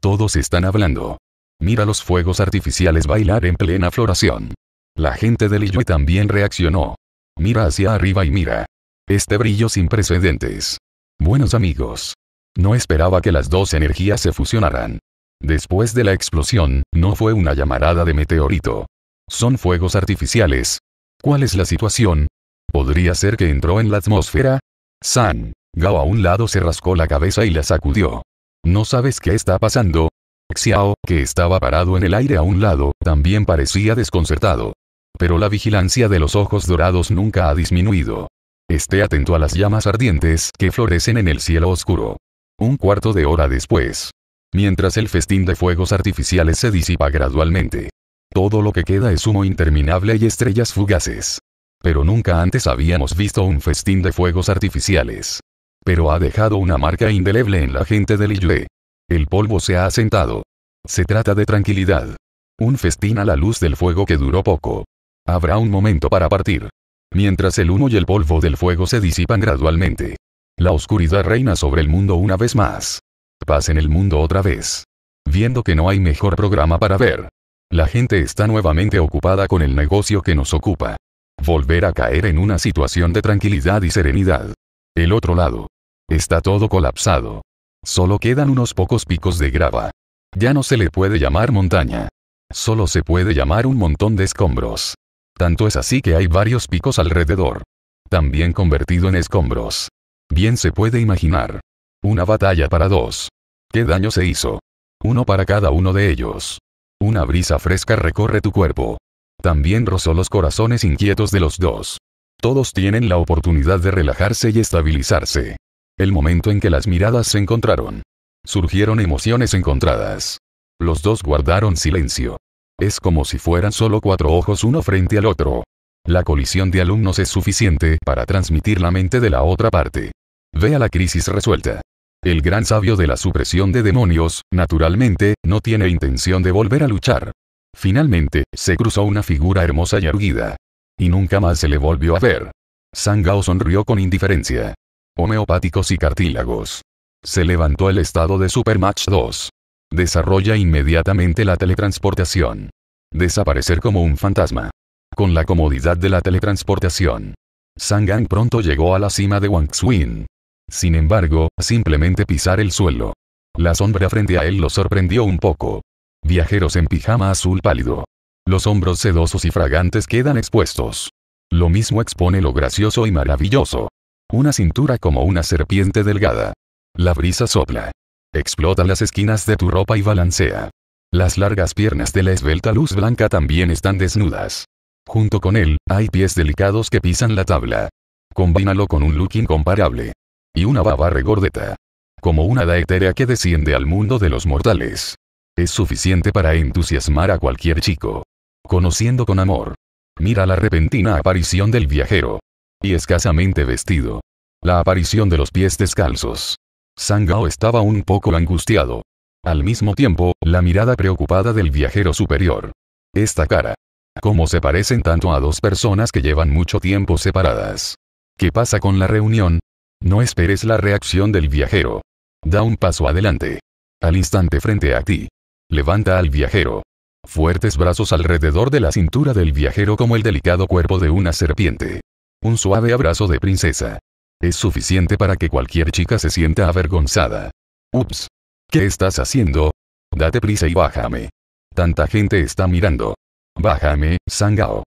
Speaker 1: Todos están hablando. Mira los fuegos artificiales bailar en plena floración. La gente del Liyue también reaccionó. Mira hacia arriba y mira. Este brillo sin precedentes. Buenos amigos. No esperaba que las dos energías se fusionaran. Después de la explosión, no fue una llamarada de meteorito. Son fuegos artificiales. ¿Cuál es la situación? ¿Podría ser que entró en la atmósfera? San. Gao a un lado se rascó la cabeza y la sacudió. ¿No sabes qué está pasando? Xiao, que estaba parado en el aire a un lado, también parecía desconcertado. Pero la vigilancia de los ojos dorados nunca ha disminuido. Esté atento a las llamas ardientes que florecen en el cielo oscuro. Un cuarto de hora después. Mientras el festín de fuegos artificiales se disipa gradualmente. Todo lo que queda es humo interminable y estrellas fugaces. Pero nunca antes habíamos visto un festín de fuegos artificiales. Pero ha dejado una marca indeleble en la gente del Liyue. El polvo se ha asentado. Se trata de tranquilidad. Un festín a la luz del fuego que duró poco. Habrá un momento para partir. Mientras el humo y el polvo del fuego se disipan gradualmente. La oscuridad reina sobre el mundo una vez más. Paz en el mundo otra vez. Viendo que no hay mejor programa para ver. La gente está nuevamente ocupada con el negocio que nos ocupa. Volver a caer en una situación de tranquilidad y serenidad. El otro lado. Está todo colapsado. Solo quedan unos pocos picos de grava. Ya no se le puede llamar montaña. Solo se puede llamar un montón de escombros. Tanto es así que hay varios picos alrededor. También convertido en escombros. Bien se puede imaginar. Una batalla para dos. ¿Qué daño se hizo? Uno para cada uno de ellos. Una brisa fresca recorre tu cuerpo. También rozó los corazones inquietos de los dos. Todos tienen la oportunidad de relajarse y estabilizarse. El momento en que las miradas se encontraron. Surgieron emociones encontradas. Los dos guardaron silencio. Es como si fueran solo cuatro ojos uno frente al otro. La colisión de alumnos es suficiente para transmitir la mente de la otra parte. Vea la crisis resuelta. El gran sabio de la supresión de demonios, naturalmente, no tiene intención de volver a luchar. Finalmente, se cruzó una figura hermosa y erguida. Y nunca más se le volvió a ver. Sangao sonrió con indiferencia homeopáticos y cartílagos. Se levantó el estado de super match 2. Desarrolla inmediatamente la teletransportación. Desaparecer como un fantasma. Con la comodidad de la teletransportación. Sangang pronto llegó a la cima de Wang Xuin. Sin embargo, simplemente pisar el suelo. La sombra frente a él lo sorprendió un poco. Viajeros en pijama azul pálido. Los hombros sedosos y fragantes quedan expuestos. Lo mismo expone lo gracioso y maravilloso una cintura como una serpiente delgada. La brisa sopla. Explota las esquinas de tu ropa y balancea. Las largas piernas de la esbelta luz blanca también están desnudas. Junto con él, hay pies delicados que pisan la tabla. Combínalo con un look incomparable. Y una baba regordeta. Como una hada etérea que desciende al mundo de los mortales. Es suficiente para entusiasmar a cualquier chico. Conociendo con amor. Mira la repentina aparición del viajero y escasamente vestido. La aparición de los pies descalzos. Sangao estaba un poco angustiado. Al mismo tiempo, la mirada preocupada del viajero superior. Esta cara. ¿Cómo se parecen tanto a dos personas que llevan mucho tiempo separadas? ¿Qué pasa con la reunión? No esperes la reacción del viajero. Da un paso adelante. Al instante frente a ti. Levanta al viajero. Fuertes brazos alrededor de la cintura del viajero como el delicado cuerpo de una serpiente. Un suave abrazo de princesa. Es suficiente para que cualquier chica se sienta avergonzada. Ups. ¿Qué estás haciendo? Date prisa y bájame. Tanta gente está mirando. Bájame, Sangao.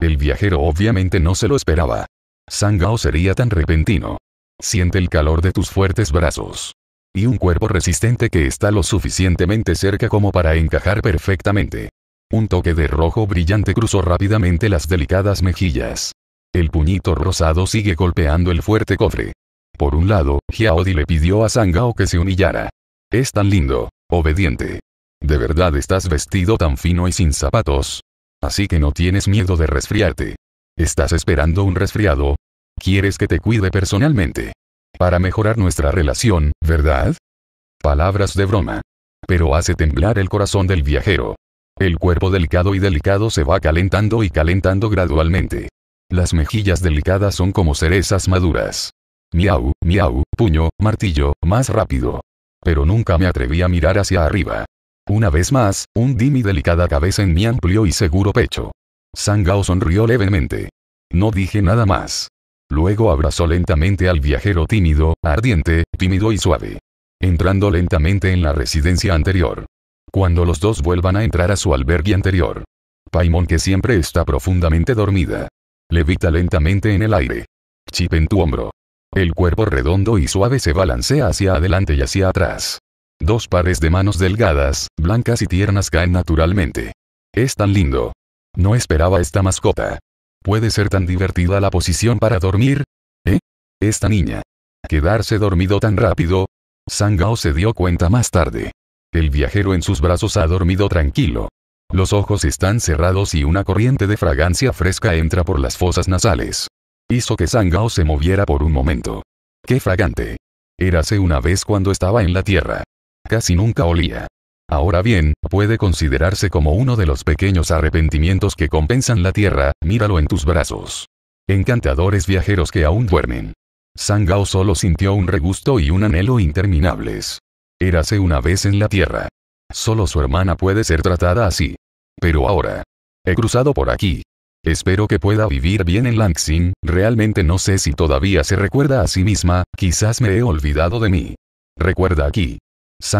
Speaker 1: El viajero obviamente no se lo esperaba. Sangao sería tan repentino. Siente el calor de tus fuertes brazos. Y un cuerpo resistente que está lo suficientemente cerca como para encajar perfectamente. Un toque de rojo brillante cruzó rápidamente las delicadas mejillas. El puñito rosado sigue golpeando el fuerte cofre. Por un lado, Xiaodi le pidió a Sangao que se humillara. Es tan lindo, obediente. De verdad estás vestido tan fino y sin zapatos. Así que no tienes miedo de resfriarte. ¿Estás esperando un resfriado? ¿Quieres que te cuide personalmente? Para mejorar nuestra relación, ¿verdad? Palabras de broma. Pero hace temblar el corazón del viajero. El cuerpo delicado y delicado se va calentando y calentando gradualmente. Las mejillas delicadas son como cerezas maduras. Miau, miau, puño, martillo, más rápido. Pero nunca me atreví a mirar hacia arriba. Una vez más, hundí mi delicada cabeza en mi amplio y seguro pecho. Sangao sonrió levemente. No dije nada más. Luego abrazó lentamente al viajero tímido, ardiente, tímido y suave. Entrando lentamente en la residencia anterior. Cuando los dos vuelvan a entrar a su albergue anterior. Paimon que siempre está profundamente dormida. Levita lentamente en el aire. Chip en tu hombro. El cuerpo redondo y suave se balancea hacia adelante y hacia atrás. Dos pares de manos delgadas, blancas y tiernas caen naturalmente. Es tan lindo. No esperaba esta mascota. ¿Puede ser tan divertida la posición para dormir? ¿Eh? Esta niña. ¿Quedarse dormido tan rápido? Sangao se dio cuenta más tarde. El viajero en sus brazos ha dormido tranquilo. Los ojos están cerrados y una corriente de fragancia fresca entra por las fosas nasales. Hizo que Sangao se moviera por un momento. ¡Qué fragante! Érase una vez cuando estaba en la tierra. Casi nunca olía. Ahora bien, puede considerarse como uno de los pequeños arrepentimientos que compensan la tierra, míralo en tus brazos. Encantadores viajeros que aún duermen. Sangao solo sintió un regusto y un anhelo interminables. Érase una vez en la tierra. Solo su hermana puede ser tratada así. Pero ahora. He cruzado por aquí. Espero que pueda vivir bien en Langxin realmente no sé si todavía se recuerda a sí misma, quizás me he olvidado de mí. Recuerda aquí.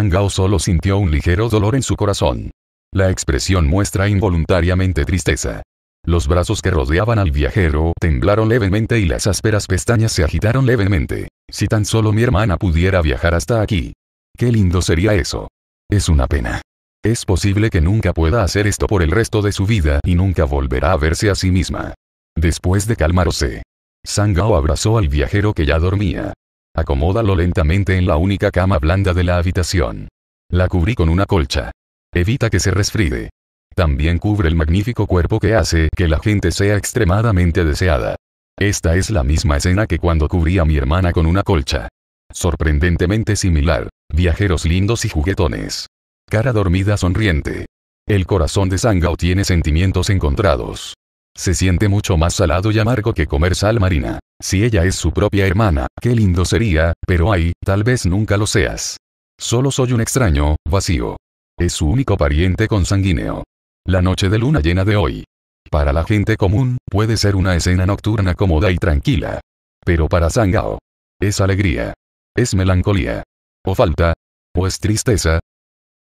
Speaker 1: Gao solo sintió un ligero dolor en su corazón. La expresión muestra involuntariamente tristeza. Los brazos que rodeaban al viajero temblaron levemente y las ásperas pestañas se agitaron levemente. Si tan solo mi hermana pudiera viajar hasta aquí. Qué lindo sería eso. Es una pena. Es posible que nunca pueda hacer esto por el resto de su vida y nunca volverá a verse a sí misma. Después de calmarse, Sangao abrazó al viajero que ya dormía. Acomódalo lentamente en la única cama blanda de la habitación. La cubrí con una colcha. Evita que se resfríe. También cubre el magnífico cuerpo que hace que la gente sea extremadamente deseada. Esta es la misma escena que cuando cubrí a mi hermana con una colcha. Sorprendentemente similar. Viajeros lindos y juguetones. Cara dormida sonriente. El corazón de Sangao tiene sentimientos encontrados. Se siente mucho más salado y amargo que comer sal marina. Si ella es su propia hermana, qué lindo sería, pero ahí tal vez nunca lo seas. Solo soy un extraño, vacío. Es su único pariente consanguíneo. La noche de luna llena de hoy. Para la gente común, puede ser una escena nocturna cómoda y tranquila. Pero para Sangao. Es alegría es melancolía. O falta, O es tristeza.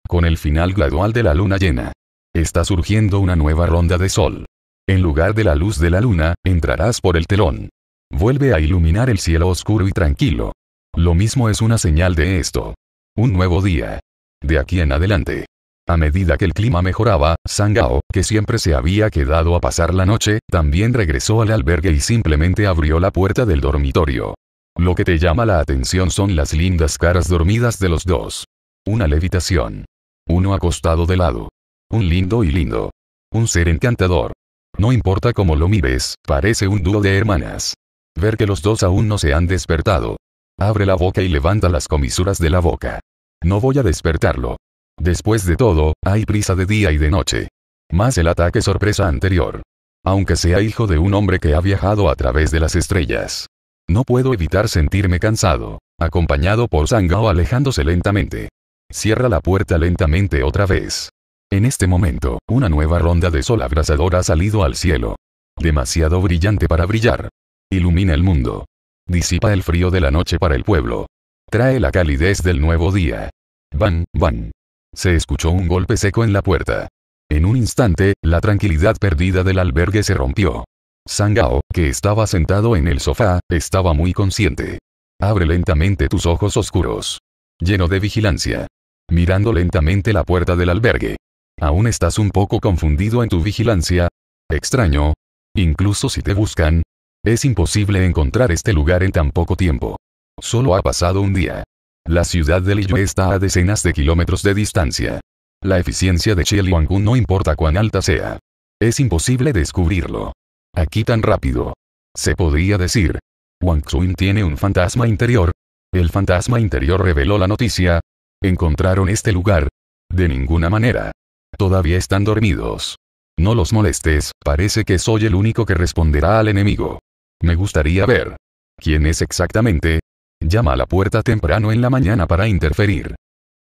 Speaker 1: Con el final gradual de la luna llena, está surgiendo una nueva ronda de sol. En lugar de la luz de la luna, entrarás por el telón. Vuelve a iluminar el cielo oscuro y tranquilo. Lo mismo es una señal de esto. Un nuevo día. De aquí en adelante. A medida que el clima mejoraba, Sangao, que siempre se había quedado a pasar la noche, también regresó al albergue y simplemente abrió la puerta del dormitorio. Lo que te llama la atención son las lindas caras dormidas de los dos. Una levitación. Uno acostado de lado. Un lindo y lindo. Un ser encantador. No importa cómo lo mires, parece un dúo de hermanas. Ver que los dos aún no se han despertado. Abre la boca y levanta las comisuras de la boca. No voy a despertarlo. Después de todo, hay prisa de día y de noche. Más el ataque sorpresa anterior. Aunque sea hijo de un hombre que ha viajado a través de las estrellas. No puedo evitar sentirme cansado. Acompañado por Sangao alejándose lentamente. Cierra la puerta lentamente otra vez. En este momento, una nueva ronda de sol abrasador ha salido al cielo. Demasiado brillante para brillar. Ilumina el mundo. Disipa el frío de la noche para el pueblo. Trae la calidez del nuevo día. Van, van. Se escuchó un golpe seco en la puerta. En un instante, la tranquilidad perdida del albergue se rompió. Sangao, que estaba sentado en el sofá, estaba muy consciente. Abre lentamente tus ojos oscuros. Lleno de vigilancia. Mirando lentamente la puerta del albergue. ¿Aún estás un poco confundido en tu vigilancia? Extraño. Incluso si te buscan. Es imposible encontrar este lugar en tan poco tiempo. Solo ha pasado un día. La ciudad de Liyue está a decenas de kilómetros de distancia. La eficiencia de Liangun no importa cuán alta sea. Es imposible descubrirlo aquí tan rápido. Se podría decir. Wang Xun tiene un fantasma interior. El fantasma interior reveló la noticia. Encontraron este lugar. De ninguna manera. Todavía están dormidos. No los molestes, parece que soy el único que responderá al enemigo. Me gustaría ver. ¿Quién es exactamente? Llama a la puerta temprano en la mañana para interferir.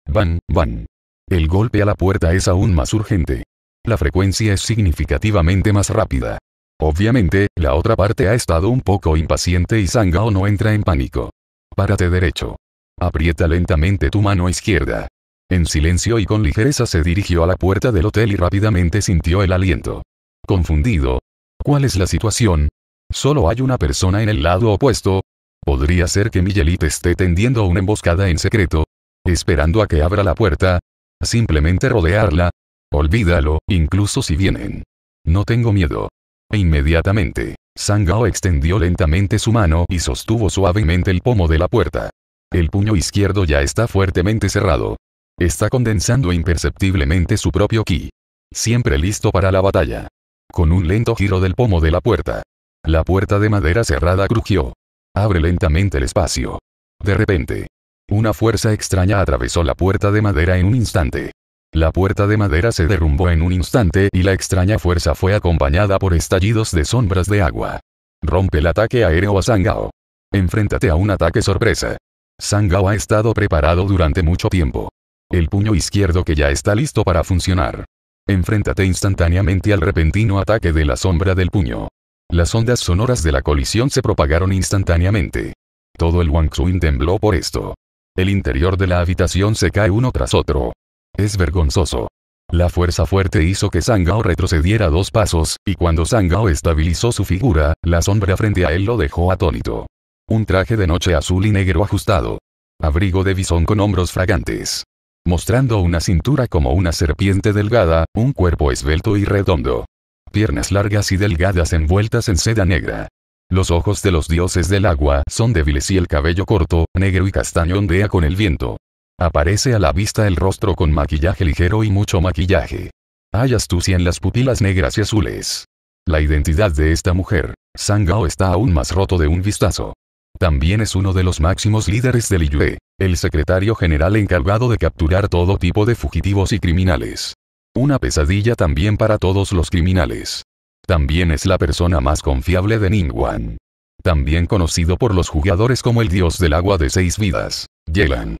Speaker 1: Van, van. El golpe a la puerta es aún más urgente. La frecuencia es significativamente más rápida. Obviamente, la otra parte ha estado un poco impaciente y Sangao no entra en pánico. Párate derecho. Aprieta lentamente tu mano izquierda. En silencio y con ligereza se dirigió a la puerta del hotel y rápidamente sintió el aliento. Confundido. ¿Cuál es la situación? Solo hay una persona en el lado opuesto. Podría ser que Mijelit esté tendiendo una emboscada en secreto. Esperando a que abra la puerta. Simplemente rodearla. Olvídalo, incluso si vienen. No tengo miedo. Inmediatamente, Sangao extendió lentamente su mano y sostuvo suavemente el pomo de la puerta. El puño izquierdo ya está fuertemente cerrado. Está condensando imperceptiblemente su propio ki. Siempre listo para la batalla. Con un lento giro del pomo de la puerta. La puerta de madera cerrada crujió. Abre lentamente el espacio. De repente. Una fuerza extraña atravesó la puerta de madera en un instante. La puerta de madera se derrumbó en un instante y la extraña fuerza fue acompañada por estallidos de sombras de agua. Rompe el ataque aéreo a Sangao. Enfréntate a un ataque sorpresa. Sangao ha estado preparado durante mucho tiempo. El puño izquierdo que ya está listo para funcionar. Enfréntate instantáneamente al repentino ataque de la sombra del puño. Las ondas sonoras de la colisión se propagaron instantáneamente. Todo el Wang tembló por esto. El interior de la habitación se cae uno tras otro. Es vergonzoso. La fuerza fuerte hizo que Sangao retrocediera dos pasos, y cuando Sangao estabilizó su figura, la sombra frente a él lo dejó atónito. Un traje de noche azul y negro ajustado. Abrigo de bisón con hombros fragantes. Mostrando una cintura como una serpiente delgada, un cuerpo esbelto y redondo. Piernas largas y delgadas envueltas en seda negra. Los ojos de los dioses del agua son débiles y el cabello corto, negro y castaño ondea con el viento. Aparece a la vista el rostro con maquillaje ligero y mucho maquillaje. Hay astucia en las pupilas negras y azules. La identidad de esta mujer, Sangao está aún más roto de un vistazo. También es uno de los máximos líderes del Liyue, el secretario general encargado de capturar todo tipo de fugitivos y criminales. Una pesadilla también para todos los criminales. También es la persona más confiable de Ningguan. También conocido por los jugadores como el dios del agua de seis vidas, Yelan.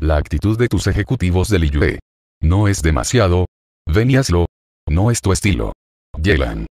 Speaker 1: La actitud de tus ejecutivos de Liyue. No es demasiado. Veníaslo. No es tu estilo. Yelan.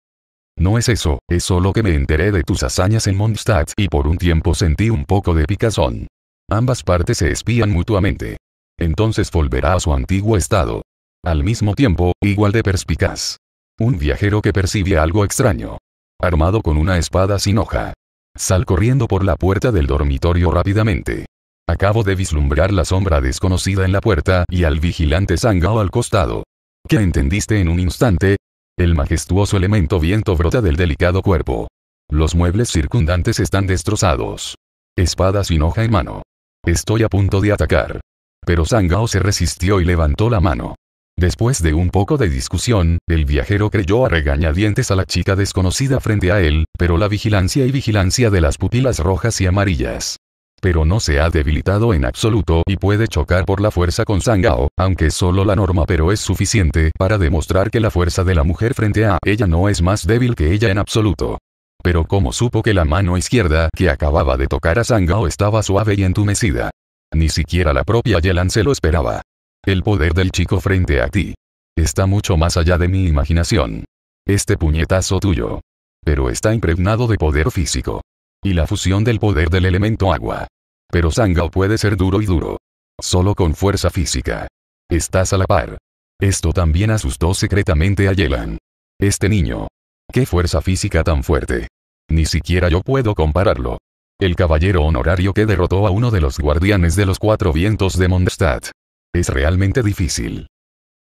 Speaker 1: No es eso, es solo que me enteré de tus hazañas en Mondstadt y por un tiempo sentí un poco de picazón. Ambas partes se espían mutuamente. Entonces volverá a su antiguo estado. Al mismo tiempo, igual de perspicaz. Un viajero que percibe algo extraño. Armado con una espada sin hoja. Sal corriendo por la puerta del dormitorio rápidamente. Acabo de vislumbrar la sombra desconocida en la puerta y al vigilante Sangao al costado. ¿Qué entendiste en un instante? El majestuoso elemento viento brota del delicado cuerpo. Los muebles circundantes están destrozados. Espada sin hoja en mano. Estoy a punto de atacar. Pero Sangao se resistió y levantó la mano. Después de un poco de discusión, el viajero creyó a regañadientes a la chica desconocida frente a él, pero la vigilancia y vigilancia de las pupilas rojas y amarillas pero no se ha debilitado en absoluto y puede chocar por la fuerza con Sangao, aunque solo la norma pero es suficiente para demostrar que la fuerza de la mujer frente a ella no es más débil que ella en absoluto. Pero como supo que la mano izquierda que acababa de tocar a Sangao estaba suave y entumecida. Ni siquiera la propia Yelan se lo esperaba. El poder del chico frente a ti. Está mucho más allá de mi imaginación. Este puñetazo tuyo. Pero está impregnado de poder físico y la fusión del poder del elemento agua. Pero Sangao puede ser duro y duro. Solo con fuerza física. Estás a la par. Esto también asustó secretamente a Yelan. Este niño. ¡Qué fuerza física tan fuerte! Ni siquiera yo puedo compararlo. El caballero honorario que derrotó a uno de los guardianes de los cuatro vientos de Mondstadt. Es realmente difícil.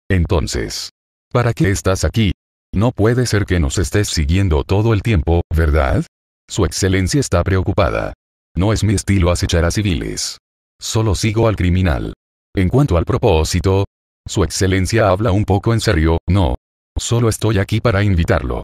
Speaker 1: Entonces. ¿Para qué estás aquí? No puede ser que nos estés siguiendo todo el tiempo, ¿verdad? Su excelencia está preocupada. No es mi estilo acechar a civiles. Solo sigo al criminal. En cuanto al propósito, su excelencia habla un poco en serio, no. Solo estoy aquí para invitarlo.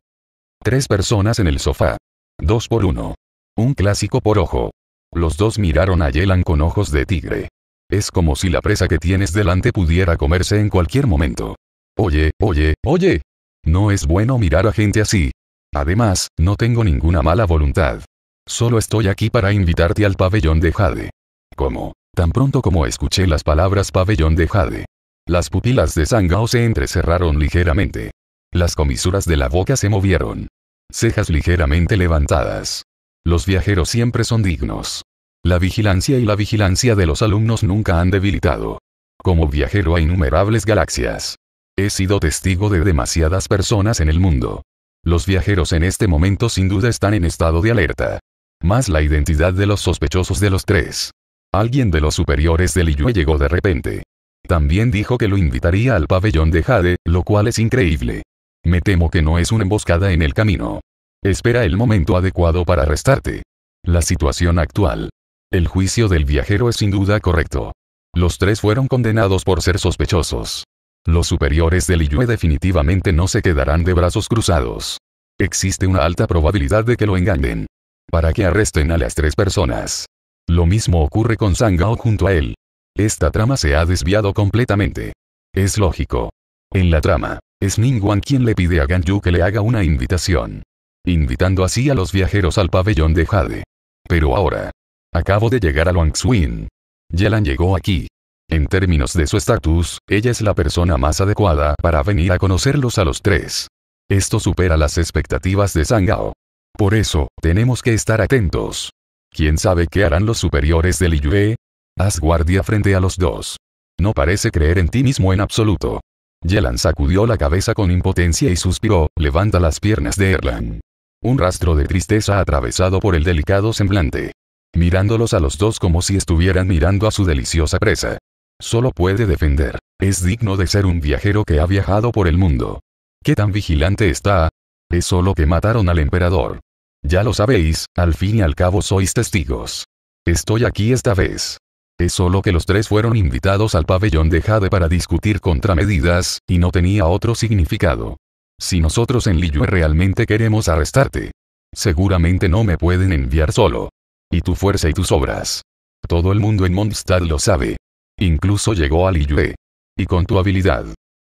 Speaker 1: Tres personas en el sofá. Dos por uno. Un clásico por ojo. Los dos miraron a Yelan con ojos de tigre. Es como si la presa que tienes delante pudiera comerse en cualquier momento. Oye, oye, oye. No es bueno mirar a gente así. Además, no tengo ninguna mala voluntad. Solo estoy aquí para invitarte al pabellón de Jade. ¿Cómo? Tan pronto como escuché las palabras pabellón de Jade. Las pupilas de Sangao se entrecerraron ligeramente. Las comisuras de la boca se movieron. Cejas ligeramente levantadas. Los viajeros siempre son dignos. La vigilancia y la vigilancia de los alumnos nunca han debilitado. Como viajero a innumerables galaxias. He sido testigo de demasiadas personas en el mundo. Los viajeros en este momento sin duda están en estado de alerta. Más la identidad de los sospechosos de los tres. Alguien de los superiores del Liyue llegó de repente. También dijo que lo invitaría al pabellón de Jade, lo cual es increíble. Me temo que no es una emboscada en el camino. Espera el momento adecuado para arrestarte. La situación actual. El juicio del viajero es sin duda correcto. Los tres fueron condenados por ser sospechosos. Los superiores de Liyue definitivamente no se quedarán de brazos cruzados. Existe una alta probabilidad de que lo engañen. Para que arresten a las tres personas. Lo mismo ocurre con Sangao junto a él. Esta trama se ha desviado completamente. Es lógico. En la trama, es Ningguan quien le pide a Gan Yu que le haga una invitación. Invitando así a los viajeros al pabellón de Jade. Pero ahora. Acabo de llegar a Swing. Yelan llegó aquí. En términos de su estatus, ella es la persona más adecuada para venir a conocerlos a los tres. Esto supera las expectativas de Sangao. Por eso, tenemos que estar atentos. ¿Quién sabe qué harán los superiores de Liyue? Haz guardia frente a los dos. No parece creer en ti mismo en absoluto. Yelan sacudió la cabeza con impotencia y suspiró, levanta las piernas de Erlan. Un rastro de tristeza atravesado por el delicado semblante. Mirándolos a los dos como si estuvieran mirando a su deliciosa presa solo puede defender. Es digno de ser un viajero que ha viajado por el mundo. ¿Qué tan vigilante está? Es solo que mataron al emperador. Ya lo sabéis, al fin y al cabo sois testigos. Estoy aquí esta vez. Es solo que los tres fueron invitados al pabellón de Jade para discutir contramedidas, y no tenía otro significado. Si nosotros en Liyue realmente queremos arrestarte, seguramente no me pueden enviar solo. Y tu fuerza y tus obras. Todo el mundo en Mondstadt lo sabe. Incluso llegó al Liyue. Y con tu habilidad.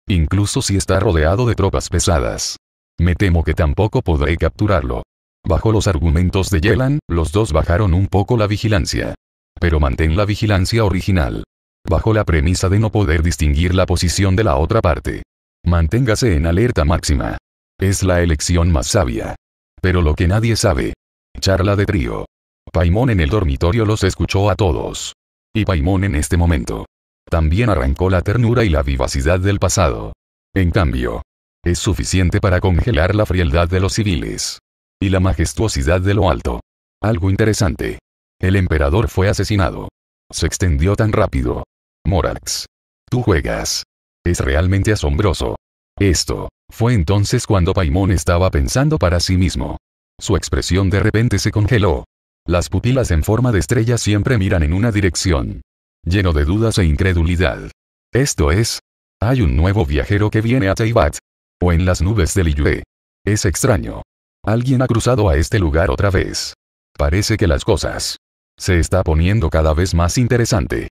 Speaker 1: Incluso si está rodeado de tropas pesadas. Me temo que tampoco podré capturarlo. Bajo los argumentos de Yelan, los dos bajaron un poco la vigilancia. Pero mantén la vigilancia original. Bajo la premisa de no poder distinguir la posición de la otra parte. Manténgase en alerta máxima. Es la elección más sabia. Pero lo que nadie sabe. Charla de trío. Paimon en el dormitorio los escuchó a todos y Paimón en este momento. También arrancó la ternura y la vivacidad del pasado. En cambio, es suficiente para congelar la frialdad de los civiles. Y la majestuosidad de lo alto. Algo interesante. El emperador fue asesinado. Se extendió tan rápido. Morax. Tú juegas. Es realmente asombroso. Esto, fue entonces cuando Paimón estaba pensando para sí mismo. Su expresión de repente se congeló. Las pupilas en forma de estrella siempre miran en una dirección. Lleno de dudas e incredulidad. Esto es, hay un nuevo viajero que viene a Teibat. O en las nubes del Liyue. Es extraño. Alguien ha cruzado a este lugar otra vez. Parece que las cosas se está poniendo cada vez más interesante.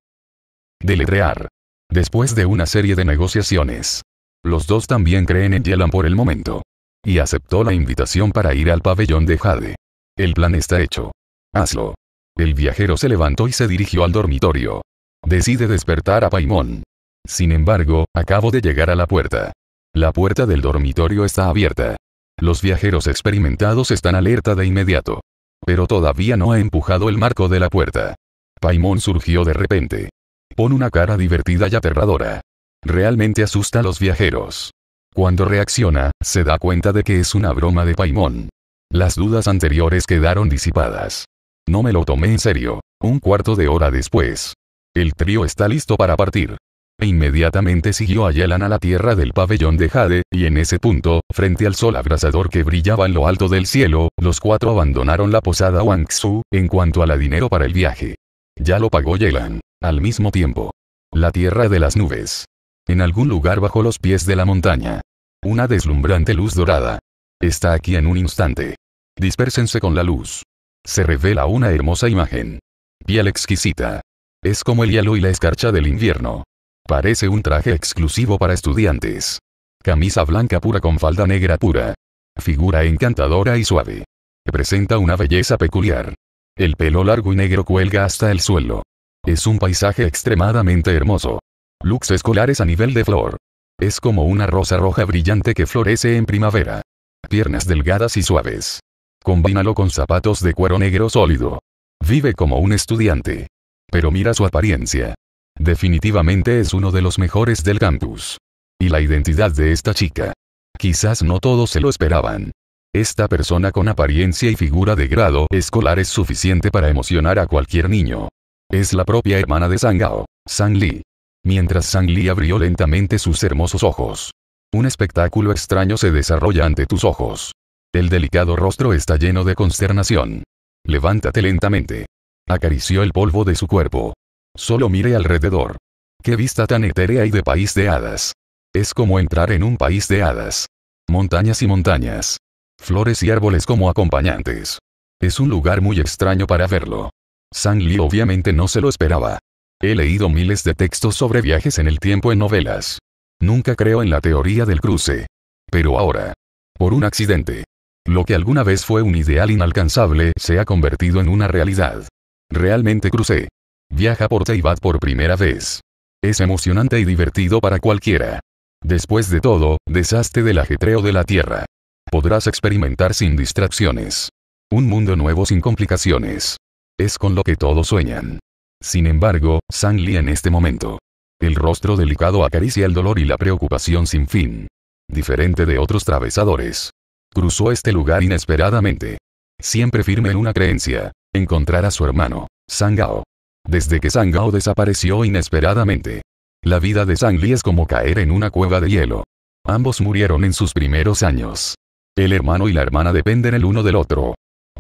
Speaker 1: Deletrear. Después de una serie de negociaciones, los dos también creen en Yelan por el momento. Y aceptó la invitación para ir al pabellón de Jade. El plan está hecho. Hazlo. El viajero se levantó y se dirigió al dormitorio. Decide despertar a Paimón. Sin embargo, acabo de llegar a la puerta. La puerta del dormitorio está abierta. Los viajeros experimentados están alerta de inmediato. Pero todavía no ha empujado el marco de la puerta. Paimón surgió de repente. Pon una cara divertida y aterradora. Realmente asusta a los viajeros. Cuando reacciona, se da cuenta de que es una broma de Paimón. Las dudas anteriores quedaron disipadas. No me lo tomé en serio. Un cuarto de hora después. El trío está listo para partir. E inmediatamente siguió a Yelan a la tierra del pabellón de Jade, y en ese punto, frente al sol abrasador que brillaba en lo alto del cielo, los cuatro abandonaron la posada Wangsu, en cuanto a la dinero para el viaje. Ya lo pagó Yelan. Al mismo tiempo. La tierra de las nubes. En algún lugar bajo los pies de la montaña. Una deslumbrante luz dorada. Está aquí en un instante. Dispérsense con la luz. Se revela una hermosa imagen. Piel exquisita. Es como el hielo y la escarcha del invierno. Parece un traje exclusivo para estudiantes. Camisa blanca pura con falda negra pura. Figura encantadora y suave. Presenta una belleza peculiar. El pelo largo y negro cuelga hasta el suelo. Es un paisaje extremadamente hermoso. Lux escolares a nivel de flor. Es como una rosa roja brillante que florece en primavera. Piernas delgadas y suaves. Combínalo con zapatos de cuero negro sólido. Vive como un estudiante. Pero mira su apariencia. Definitivamente es uno de los mejores del campus. Y la identidad de esta chica. Quizás no todos se lo esperaban. Esta persona con apariencia y figura de grado escolar es suficiente para emocionar a cualquier niño. Es la propia hermana de Sangao, Sang Lee. Mientras Sang Lee abrió lentamente sus hermosos ojos. Un espectáculo extraño se desarrolla ante tus ojos. El delicado rostro está lleno de consternación. Levántate lentamente. Acarició el polvo de su cuerpo. Solo mire alrededor. Qué vista tan etérea y de país de hadas. Es como entrar en un país de hadas. Montañas y montañas. Flores y árboles como acompañantes. Es un lugar muy extraño para verlo. San Lee obviamente no se lo esperaba. He leído miles de textos sobre viajes en el tiempo en novelas. Nunca creo en la teoría del cruce. Pero ahora. Por un accidente. Lo que alguna vez fue un ideal inalcanzable se ha convertido en una realidad. Realmente crucé. Viaja por Teibat por primera vez. Es emocionante y divertido para cualquiera. Después de todo, deshazte del ajetreo de la Tierra. Podrás experimentar sin distracciones. Un mundo nuevo sin complicaciones. Es con lo que todos sueñan. Sin embargo, San en este momento. El rostro delicado acaricia el dolor y la preocupación sin fin. Diferente de otros travesadores. Cruzó este lugar inesperadamente. Siempre firme en una creencia. Encontrar a su hermano, Sangao. Desde que Sangao desapareció inesperadamente. La vida de Sangli es como caer en una cueva de hielo. Ambos murieron en sus primeros años. El hermano y la hermana dependen el uno del otro.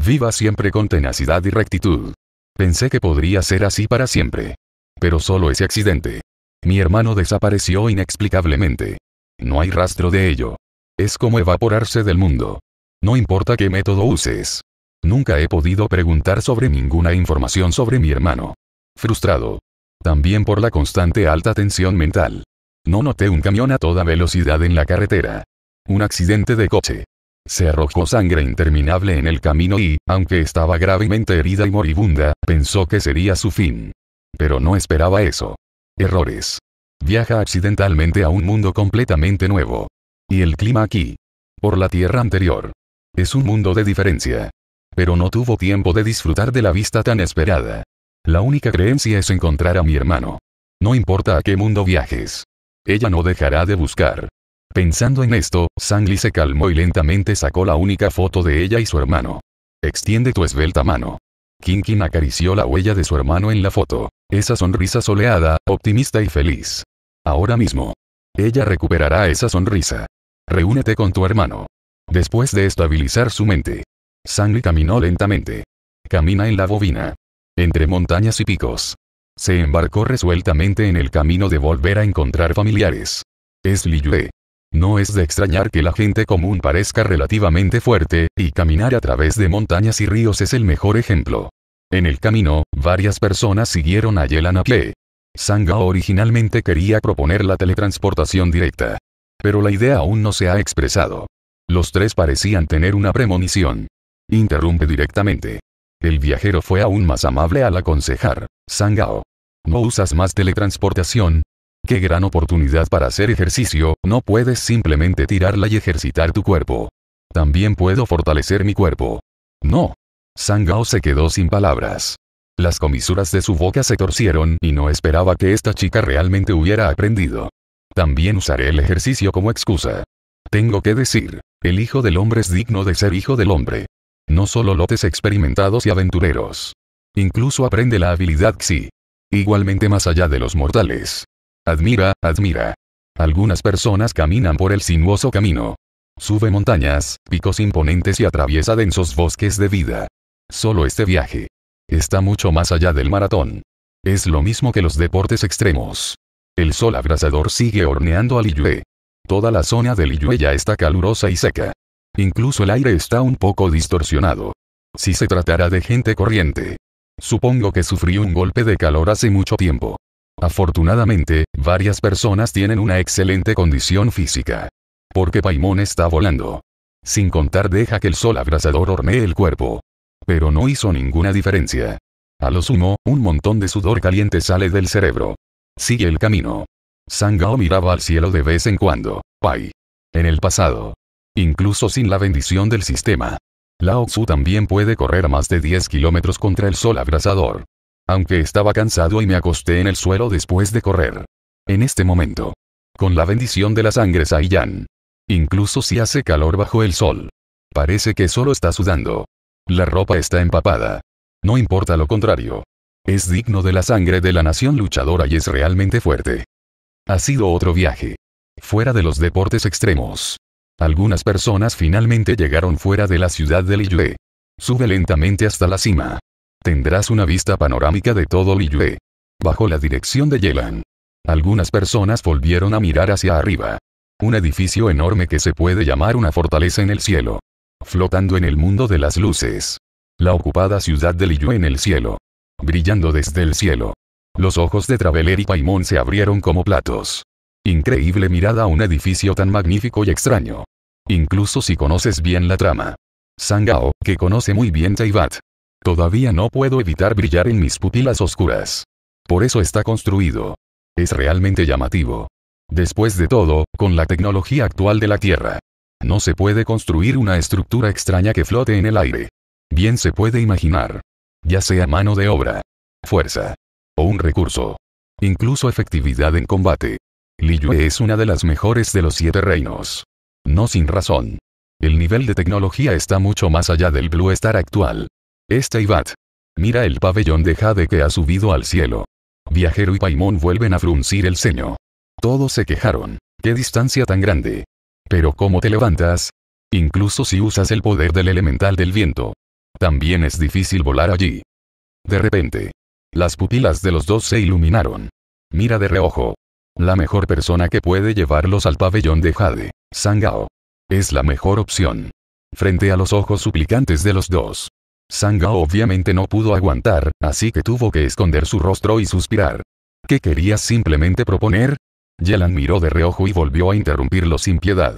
Speaker 1: Viva siempre con tenacidad y rectitud. Pensé que podría ser así para siempre. Pero solo ese accidente. Mi hermano desapareció inexplicablemente. No hay rastro de ello. Es como evaporarse del mundo. No importa qué método uses. Nunca he podido preguntar sobre ninguna información sobre mi hermano. Frustrado. También por la constante alta tensión mental. No noté un camión a toda velocidad en la carretera. Un accidente de coche. Se arrojó sangre interminable en el camino y, aunque estaba gravemente herida y moribunda, pensó que sería su fin. Pero no esperaba eso. Errores. Viaja accidentalmente a un mundo completamente nuevo. Y el clima aquí. Por la tierra anterior. Es un mundo de diferencia. Pero no tuvo tiempo de disfrutar de la vista tan esperada. La única creencia es encontrar a mi hermano. No importa a qué mundo viajes. Ella no dejará de buscar. Pensando en esto, Sangli se calmó y lentamente sacó la única foto de ella y su hermano. Extiende tu esbelta mano. Kinkin acarició la huella de su hermano en la foto. Esa sonrisa soleada, optimista y feliz. Ahora mismo. Ella recuperará esa sonrisa. Reúnete con tu hermano. Después de estabilizar su mente, Sangue caminó lentamente. Camina en la bobina. Entre montañas y picos. Se embarcó resueltamente en el camino de volver a encontrar familiares. Es Liyue. No es de extrañar que la gente común parezca relativamente fuerte, y caminar a través de montañas y ríos es el mejor ejemplo. En el camino, varias personas siguieron a Yelan Sang Sanga originalmente quería proponer la teletransportación directa. Pero la idea aún no se ha expresado. Los tres parecían tener una premonición. Interrumpe directamente. El viajero fue aún más amable al aconsejar, Sangao. No usas más teletransportación. Qué gran oportunidad para hacer ejercicio, no puedes simplemente tirarla y ejercitar tu cuerpo. También puedo fortalecer mi cuerpo. No. Sangao se quedó sin palabras. Las comisuras de su boca se torcieron y no esperaba que esta chica realmente hubiera aprendido. También usaré el ejercicio como excusa. Tengo que decir, el Hijo del Hombre es digno de ser Hijo del Hombre. No solo lotes experimentados y aventureros. Incluso aprende la habilidad Xi. Igualmente más allá de los mortales. Admira, admira. Algunas personas caminan por el sinuoso camino. Sube montañas, picos imponentes y atraviesa densos bosques de vida. Solo este viaje. Está mucho más allá del maratón. Es lo mismo que los deportes extremos. El sol abrasador sigue horneando a Liyue. Toda la zona de Liyue ya está calurosa y seca. Incluso el aire está un poco distorsionado. Si se tratara de gente corriente. Supongo que sufrí un golpe de calor hace mucho tiempo. Afortunadamente, varias personas tienen una excelente condición física. Porque Paimon está volando. Sin contar deja que el sol abrasador hornee el cuerpo. Pero no hizo ninguna diferencia. A lo sumo, un montón de sudor caliente sale del cerebro. Sigue el camino. Sangao miraba al cielo de vez en cuando. Pai. En el pasado. Incluso sin la bendición del sistema. Lao Tzu también puede correr más de 10 kilómetros contra el sol abrasador. Aunque estaba cansado y me acosté en el suelo después de correr. En este momento. Con la bendición de la sangre Saiyan. Incluso si hace calor bajo el sol. Parece que solo está sudando. La ropa está empapada. No importa lo contrario. Es digno de la sangre de la nación luchadora y es realmente fuerte. Ha sido otro viaje. Fuera de los deportes extremos. Algunas personas finalmente llegaron fuera de la ciudad de Liyue. Sube lentamente hasta la cima. Tendrás una vista panorámica de todo Liyue. Bajo la dirección de Yelan. Algunas personas volvieron a mirar hacia arriba. Un edificio enorme que se puede llamar una fortaleza en el cielo. Flotando en el mundo de las luces. La ocupada ciudad de Liyue en el cielo brillando desde el cielo. Los ojos de Traveler y Paimon se abrieron como platos. Increíble mirada a un edificio tan magnífico y extraño. Incluso si conoces bien la trama. Sangao, que conoce muy bien Taibat. Todavía no puedo evitar brillar en mis pupilas oscuras. Por eso está construido. Es realmente llamativo. Después de todo, con la tecnología actual de la Tierra. No se puede construir una estructura extraña que flote en el aire. Bien se puede imaginar ya sea mano de obra, fuerza o un recurso, incluso efectividad en combate. Liyue es una de las mejores de los siete reinos. No sin razón. El nivel de tecnología está mucho más allá del Blue Star actual. Este Ivat. Mira el pabellón de Jade que ha subido al cielo. Viajero y Paimon vuelven a fruncir el ceño. Todos se quejaron. ¡Qué distancia tan grande! Pero ¿cómo te levantas? Incluso si usas el poder del elemental del viento. También es difícil volar allí. De repente. Las pupilas de los dos se iluminaron. Mira de reojo. La mejor persona que puede llevarlos al pabellón de Jade, Sangao. Es la mejor opción. Frente a los ojos suplicantes de los dos. Sangao obviamente no pudo aguantar, así que tuvo que esconder su rostro y suspirar. ¿Qué querías simplemente proponer? Yelan miró de reojo y volvió a interrumpirlo sin piedad.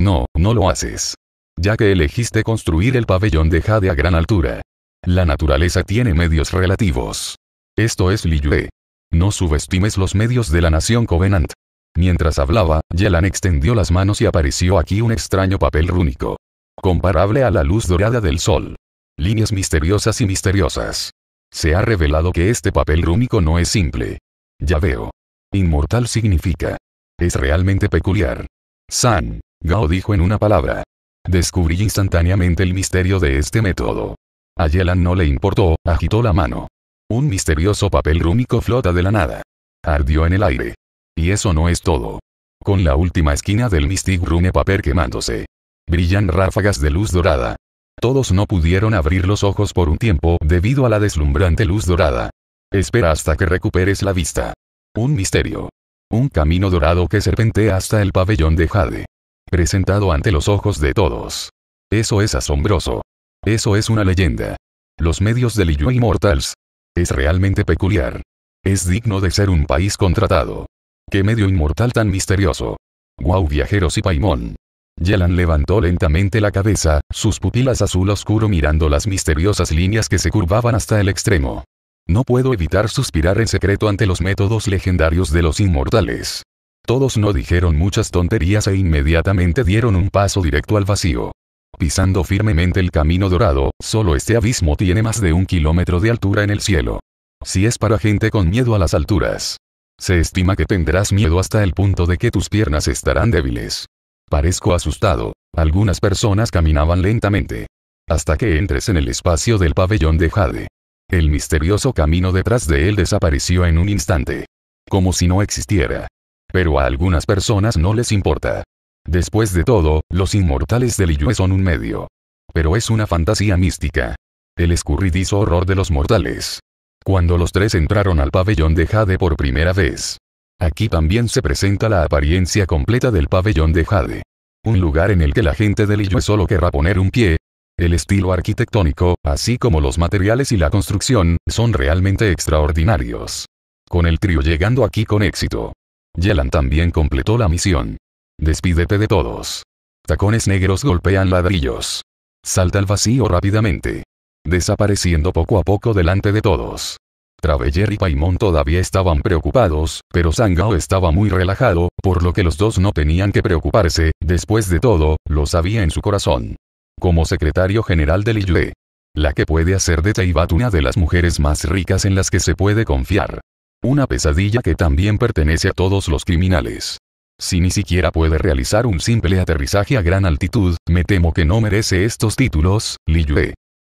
Speaker 1: No, no lo haces ya que elegiste construir el pabellón de Jade a gran altura. La naturaleza tiene medios relativos. Esto es Liyue. No subestimes los medios de la nación Covenant. Mientras hablaba, Yelan extendió las manos y apareció aquí un extraño papel rúnico. Comparable a la luz dorada del sol. Líneas misteriosas y misteriosas. Se ha revelado que este papel rúnico no es simple. Ya veo. Inmortal significa. Es realmente peculiar. San, Gao dijo en una palabra. Descubrí instantáneamente el misterio de este método. A Yelan no le importó, agitó la mano. Un misterioso papel rúmico flota de la nada. Ardió en el aire. Y eso no es todo. Con la última esquina del Mystic Rune papel quemándose. Brillan ráfagas de luz dorada. Todos no pudieron abrir los ojos por un tiempo debido a la deslumbrante luz dorada. Espera hasta que recuperes la vista. Un misterio. Un camino dorado que serpentea hasta el pabellón de Jade presentado ante los ojos de todos. Eso es asombroso. Eso es una leyenda. Los medios de Liyue Immortals. Es realmente peculiar. Es digno de ser un país contratado. ¡Qué medio inmortal tan misterioso! ¡Guau wow, viajeros y paimón! Yelan levantó lentamente la cabeza, sus pupilas azul oscuro mirando las misteriosas líneas que se curvaban hasta el extremo. No puedo evitar suspirar en secreto ante los métodos legendarios de los inmortales. Todos no dijeron muchas tonterías e inmediatamente dieron un paso directo al vacío. Pisando firmemente el camino dorado, solo este abismo tiene más de un kilómetro de altura en el cielo. Si es para gente con miedo a las alturas. Se estima que tendrás miedo hasta el punto de que tus piernas estarán débiles. Parezco asustado. Algunas personas caminaban lentamente. Hasta que entres en el espacio del pabellón de Jade. El misterioso camino detrás de él desapareció en un instante. Como si no existiera. Pero a algunas personas no les importa. Después de todo, los inmortales del Liyue son un medio. Pero es una fantasía mística. El escurridizo horror de los mortales. Cuando los tres entraron al pabellón de Jade por primera vez. Aquí también se presenta la apariencia completa del pabellón de Jade. Un lugar en el que la gente del Liyue solo querrá poner un pie. El estilo arquitectónico, así como los materiales y la construcción, son realmente extraordinarios. Con el trío llegando aquí con éxito. Yelan también completó la misión. Despídete de todos. Tacones negros golpean ladrillos. Salta al vacío rápidamente. Desapareciendo poco a poco delante de todos. Traveller y Paimon todavía estaban preocupados, pero Sangao estaba muy relajado, por lo que los dos no tenían que preocuparse, después de todo, lo sabía en su corazón. Como secretario general del Liyue. La que puede hacer de Teibat una de las mujeres más ricas en las que se puede confiar. Una pesadilla que también pertenece a todos los criminales. Si ni siquiera puede realizar un simple aterrizaje a gran altitud, me temo que no merece estos títulos, Li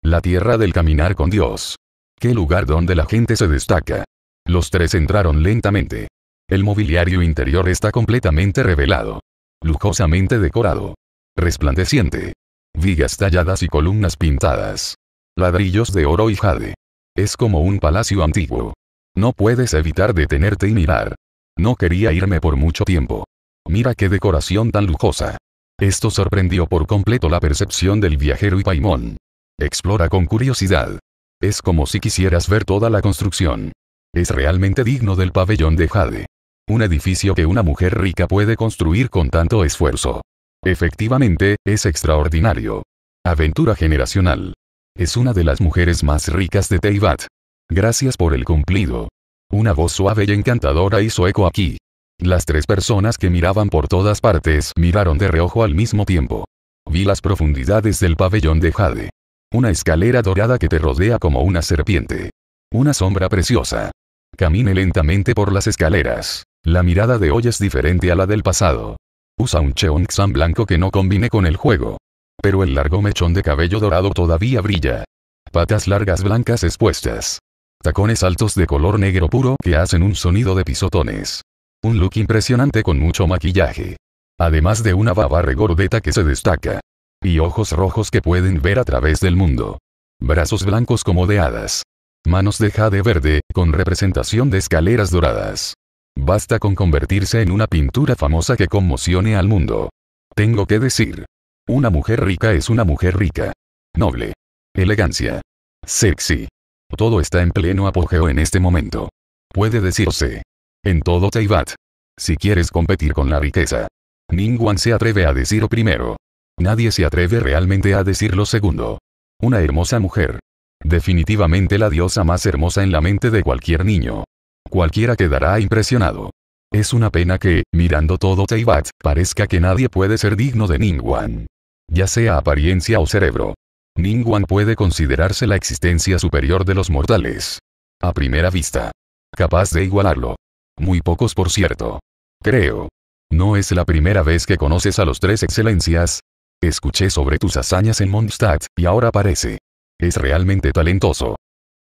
Speaker 1: La tierra del caminar con Dios. Qué lugar donde la gente se destaca. Los tres entraron lentamente. El mobiliario interior está completamente revelado. Lujosamente decorado. Resplandeciente. Vigas talladas y columnas pintadas. Ladrillos de oro y jade. Es como un palacio antiguo. No puedes evitar detenerte y mirar. No quería irme por mucho tiempo. Mira qué decoración tan lujosa. Esto sorprendió por completo la percepción del viajero y Paimón. Explora con curiosidad. Es como si quisieras ver toda la construcción. Es realmente digno del pabellón de Jade. Un edificio que una mujer rica puede construir con tanto esfuerzo. Efectivamente, es extraordinario. Aventura generacional. Es una de las mujeres más ricas de Teivat. Gracias por el cumplido. Una voz suave y encantadora hizo eco aquí. Las tres personas que miraban por todas partes miraron de reojo al mismo tiempo. Vi las profundidades del pabellón de Jade. Una escalera dorada que te rodea como una serpiente. Una sombra preciosa. Camine lentamente por las escaleras. La mirada de hoy es diferente a la del pasado. Usa un Cheongsan blanco que no combine con el juego. Pero el largo mechón de cabello dorado todavía brilla. Patas largas blancas expuestas. Tacones altos de color negro puro que hacen un sonido de pisotones. Un look impresionante con mucho maquillaje. Además de una baba regordeta que se destaca. Y ojos rojos que pueden ver a través del mundo. Brazos blancos como de hadas. Manos de jade verde, con representación de escaleras doradas. Basta con convertirse en una pintura famosa que conmocione al mundo. Tengo que decir. Una mujer rica es una mujer rica. Noble. Elegancia. Sexy. Todo está en pleno apogeo en este momento. Puede decirse. En todo Taibat. Si quieres competir con la riqueza. Ningún se atreve a decir primero. Nadie se atreve realmente a decir lo segundo. Una hermosa mujer. Definitivamente la diosa más hermosa en la mente de cualquier niño. Cualquiera quedará impresionado. Es una pena que, mirando todo Taibat, parezca que nadie puede ser digno de Wan, Ya sea apariencia o cerebro. Ningwan puede considerarse la existencia superior de los mortales. A primera vista. Capaz de igualarlo. Muy pocos por cierto. Creo. No es la primera vez que conoces a los tres excelencias. Escuché sobre tus hazañas en Mondstadt, y ahora parece. Es realmente talentoso.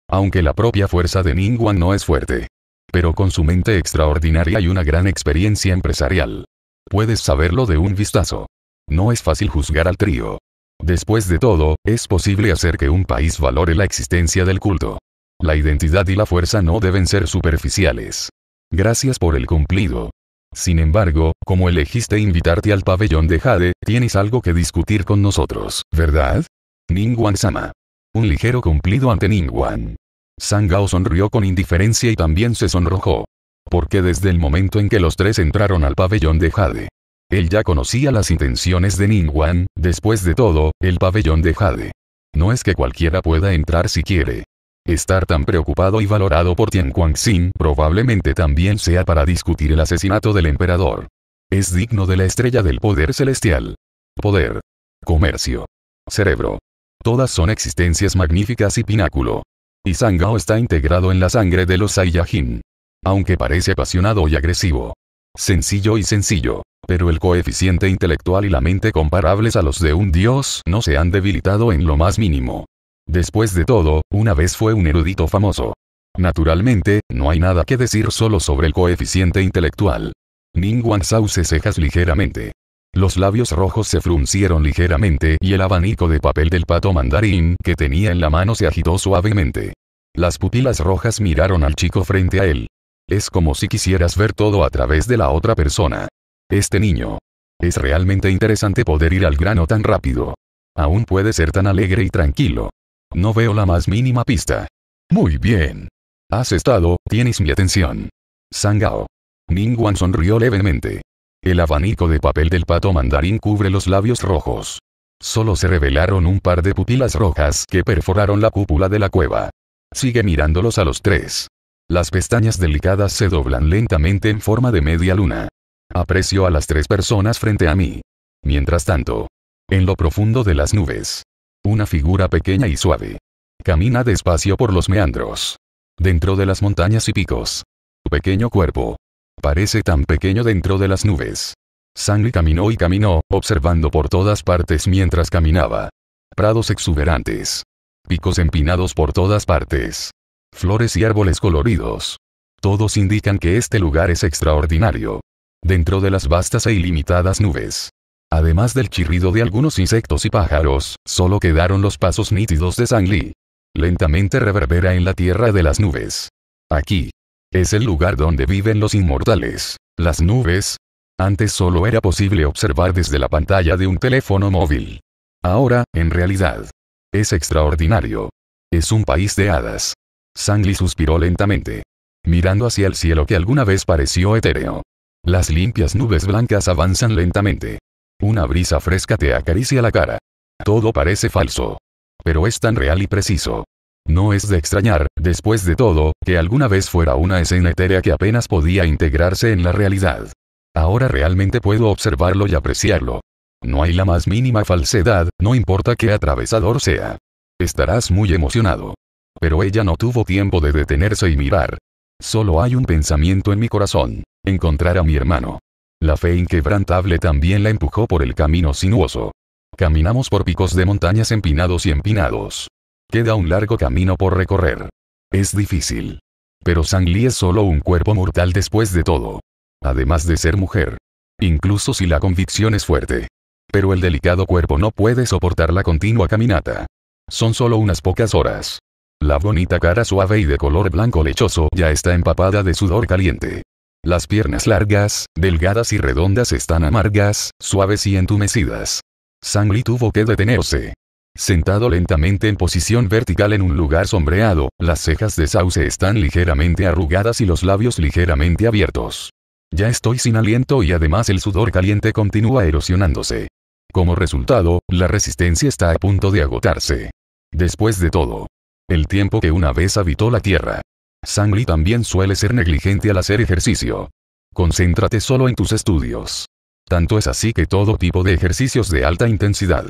Speaker 1: Aunque la propia fuerza de Ningguan no es fuerte. Pero con su mente extraordinaria y una gran experiencia empresarial. Puedes saberlo de un vistazo. No es fácil juzgar al trío. Después de todo, es posible hacer que un país valore la existencia del culto. La identidad y la fuerza no deben ser superficiales. Gracias por el cumplido. Sin embargo, como elegiste invitarte al pabellón de Jade, tienes algo que discutir con nosotros, ¿verdad? Ningwan-sama. Un ligero cumplido ante Ningwan. Sangao sonrió con indiferencia y también se sonrojó. Porque desde el momento en que los tres entraron al pabellón de Jade, él ya conocía las intenciones de Wan. después de todo, el pabellón de Jade. No es que cualquiera pueda entrar si quiere. Estar tan preocupado y valorado por Tian Quanxin probablemente también sea para discutir el asesinato del emperador. Es digno de la estrella del poder celestial. Poder. Comercio. Cerebro. Todas son existencias magníficas y pináculo. Y Sangao está integrado en la sangre de los Saiyajin. Aunque parece apasionado y agresivo. Sencillo y sencillo. Pero el coeficiente intelectual y la mente comparables a los de un dios no se han debilitado en lo más mínimo. Después de todo, una vez fue un erudito famoso. Naturalmente, no hay nada que decir solo sobre el coeficiente intelectual. Ning sauce se cejas ligeramente. Los labios rojos se fruncieron ligeramente y el abanico de papel del pato mandarín que tenía en la mano se agitó suavemente. Las pupilas rojas miraron al chico frente a él. Es como si quisieras ver todo a través de la otra persona. Este niño. Es realmente interesante poder ir al grano tan rápido. Aún puede ser tan alegre y tranquilo. No veo la más mínima pista. Muy bien. Has estado, tienes mi atención. Sangao. Wan sonrió levemente. El abanico de papel del pato mandarín cubre los labios rojos. Solo se revelaron un par de pupilas rojas que perforaron la cúpula de la cueva. Sigue mirándolos a los tres. Las pestañas delicadas se doblan lentamente en forma de media luna. Aprecio a las tres personas frente a mí. Mientras tanto, en lo profundo de las nubes, una figura pequeña y suave camina despacio por los meandros. Dentro de las montañas y picos. Pequeño cuerpo. Parece tan pequeño dentro de las nubes. Sangre caminó y caminó, observando por todas partes mientras caminaba. Prados exuberantes. Picos empinados por todas partes flores y árboles coloridos. Todos indican que este lugar es extraordinario. Dentro de las vastas e ilimitadas nubes. Además del chirrido de algunos insectos y pájaros, solo quedaron los pasos nítidos de San Lee. Lentamente reverbera en la tierra de las nubes. Aquí. Es el lugar donde viven los inmortales. Las nubes. Antes solo era posible observar desde la pantalla de un teléfono móvil. Ahora, en realidad. Es extraordinario. Es un país de hadas. Sangli suspiró lentamente. Mirando hacia el cielo que alguna vez pareció etéreo. Las limpias nubes blancas avanzan lentamente. Una brisa fresca te acaricia la cara. Todo parece falso. Pero es tan real y preciso. No es de extrañar, después de todo, que alguna vez fuera una escena etérea que apenas podía integrarse en la realidad. Ahora realmente puedo observarlo y apreciarlo. No hay la más mínima falsedad, no importa qué atravesador sea. Estarás muy emocionado. Pero ella no tuvo tiempo de detenerse y mirar. Solo hay un pensamiento en mi corazón. Encontrar a mi hermano. La fe inquebrantable también la empujó por el camino sinuoso. Caminamos por picos de montañas empinados y empinados. Queda un largo camino por recorrer. Es difícil. Pero Lee es solo un cuerpo mortal después de todo. Además de ser mujer. Incluso si la convicción es fuerte. Pero el delicado cuerpo no puede soportar la continua caminata. Son solo unas pocas horas. La bonita cara suave y de color blanco lechoso ya está empapada de sudor caliente. Las piernas largas, delgadas y redondas están amargas, suaves y entumecidas. Sangli tuvo que detenerse. Sentado lentamente en posición vertical en un lugar sombreado, las cejas de Sauce están ligeramente arrugadas y los labios ligeramente abiertos. Ya estoy sin aliento y además el sudor caliente continúa erosionándose. Como resultado, la resistencia está a punto de agotarse. Después de todo, el tiempo que una vez habitó la Tierra. Sangli también suele ser negligente al hacer ejercicio. Concéntrate solo en tus estudios. Tanto es así que todo tipo de ejercicios de alta intensidad.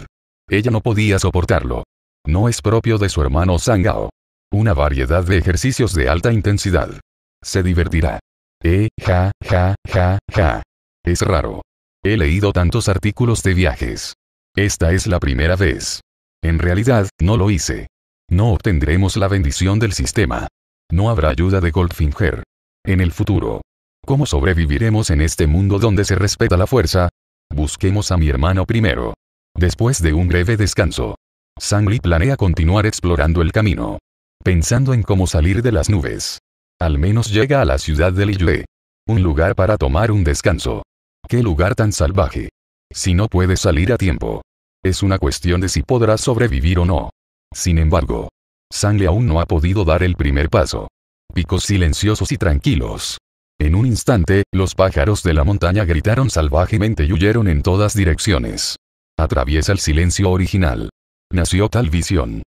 Speaker 1: Ella no podía soportarlo. No es propio de su hermano Sangao. Una variedad de ejercicios de alta intensidad. Se divertirá. Eh, ja, ja, ja, ja. Es raro. He leído tantos artículos de viajes. Esta es la primera vez. En realidad, no lo hice no obtendremos la bendición del sistema. No habrá ayuda de Goldfinger. En el futuro. ¿Cómo sobreviviremos en este mundo donde se respeta la fuerza? Busquemos a mi hermano primero. Después de un breve descanso, Sangli planea continuar explorando el camino. Pensando en cómo salir de las nubes. Al menos llega a la ciudad de Liyue. Un lugar para tomar un descanso. ¡Qué lugar tan salvaje! Si no puedes salir a tiempo. Es una cuestión de si podrás sobrevivir o no. Sin embargo, Sangli aún no ha podido dar el primer paso. Picos silenciosos y tranquilos. En un instante, los pájaros de la montaña gritaron salvajemente y huyeron en todas direcciones. Atraviesa el silencio original. Nació tal visión.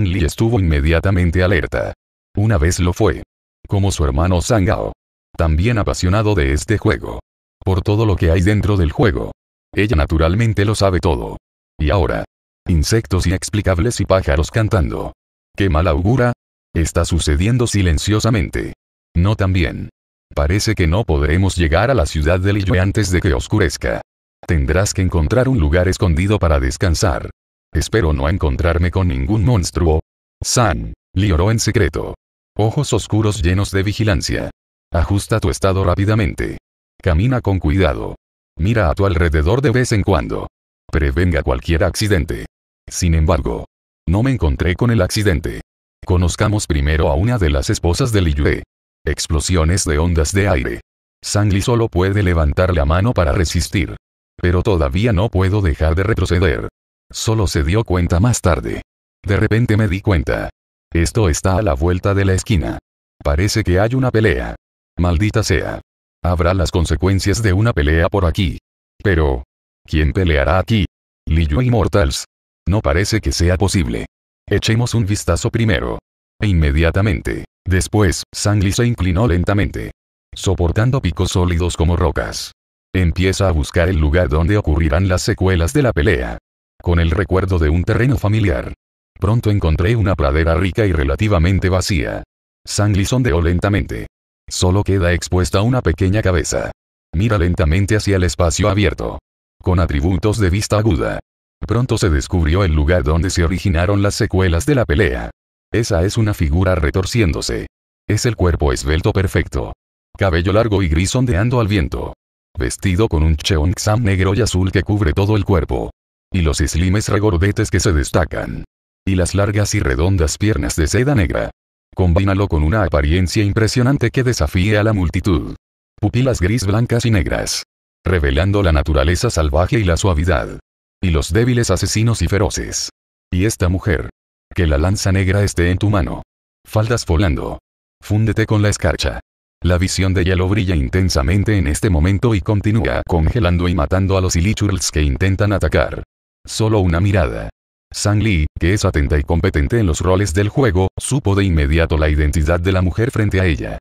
Speaker 1: Li estuvo inmediatamente alerta. Una vez lo fue. Como su hermano Sangao. También apasionado de este juego. Por todo lo que hay dentro del juego. Ella naturalmente lo sabe todo. Y ahora, Insectos inexplicables y pájaros cantando. ¿Qué mal augura? Está sucediendo silenciosamente. No tan bien. Parece que no podremos llegar a la ciudad de Liyue antes de que oscurezca. Tendrás que encontrar un lugar escondido para descansar. Espero no encontrarme con ningún monstruo. San, lloró en secreto. Ojos oscuros llenos de vigilancia. Ajusta tu estado rápidamente. Camina con cuidado. Mira a tu alrededor de vez en cuando. Prevenga cualquier accidente. Sin embargo, no me encontré con el accidente. Conozcamos primero a una de las esposas de Yue. Explosiones de ondas de aire. Sangli solo puede levantar la mano para resistir. Pero todavía no puedo dejar de retroceder. Solo se dio cuenta más tarde. De repente me di cuenta. Esto está a la vuelta de la esquina. Parece que hay una pelea. Maldita sea. Habrá las consecuencias de una pelea por aquí. Pero... ¿Quién peleará aquí? y Immortals. No parece que sea posible. Echemos un vistazo primero. E inmediatamente. Después, Sangli se inclinó lentamente. Soportando picos sólidos como rocas. Empieza a buscar el lugar donde ocurrirán las secuelas de la pelea. Con el recuerdo de un terreno familiar. Pronto encontré una pradera rica y relativamente vacía. Sangli sondeó lentamente. Solo queda expuesta una pequeña cabeza. Mira lentamente hacia el espacio abierto. Con atributos de vista aguda, Pronto se descubrió el lugar donde se originaron las secuelas de la pelea. Esa es una figura retorciéndose. Es el cuerpo esbelto perfecto. Cabello largo y gris ondeando al viento. Vestido con un cheongsam negro y azul que cubre todo el cuerpo. Y los slimes regordetes que se destacan. Y las largas y redondas piernas de seda negra. Combínalo con una apariencia impresionante que desafía a la multitud. Pupilas gris blancas y negras. Revelando la naturaleza salvaje y la suavidad y los débiles asesinos y feroces. Y esta mujer. Que la lanza negra esté en tu mano. Faldas volando. Fúndete con la escarcha. La visión de hielo brilla intensamente en este momento y continúa congelando y matando a los Ilichurls que intentan atacar. Solo una mirada. Sang Lee, que es atenta y competente en los roles del juego, supo de inmediato la identidad de la mujer frente a ella.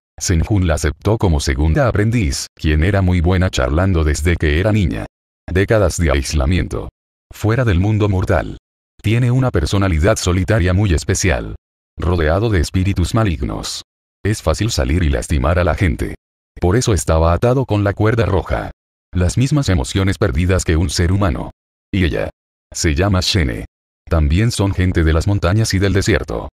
Speaker 1: Jun la aceptó como segunda aprendiz, quien era muy buena charlando desde que era niña. Décadas de aislamiento fuera del mundo mortal. Tiene una personalidad solitaria muy especial. Rodeado de espíritus malignos. Es fácil salir y lastimar a la gente. Por eso estaba atado con la cuerda roja. Las mismas emociones perdidas que un ser humano.
Speaker 2: Y ella. Se llama Shene. También son gente de las montañas y del desierto.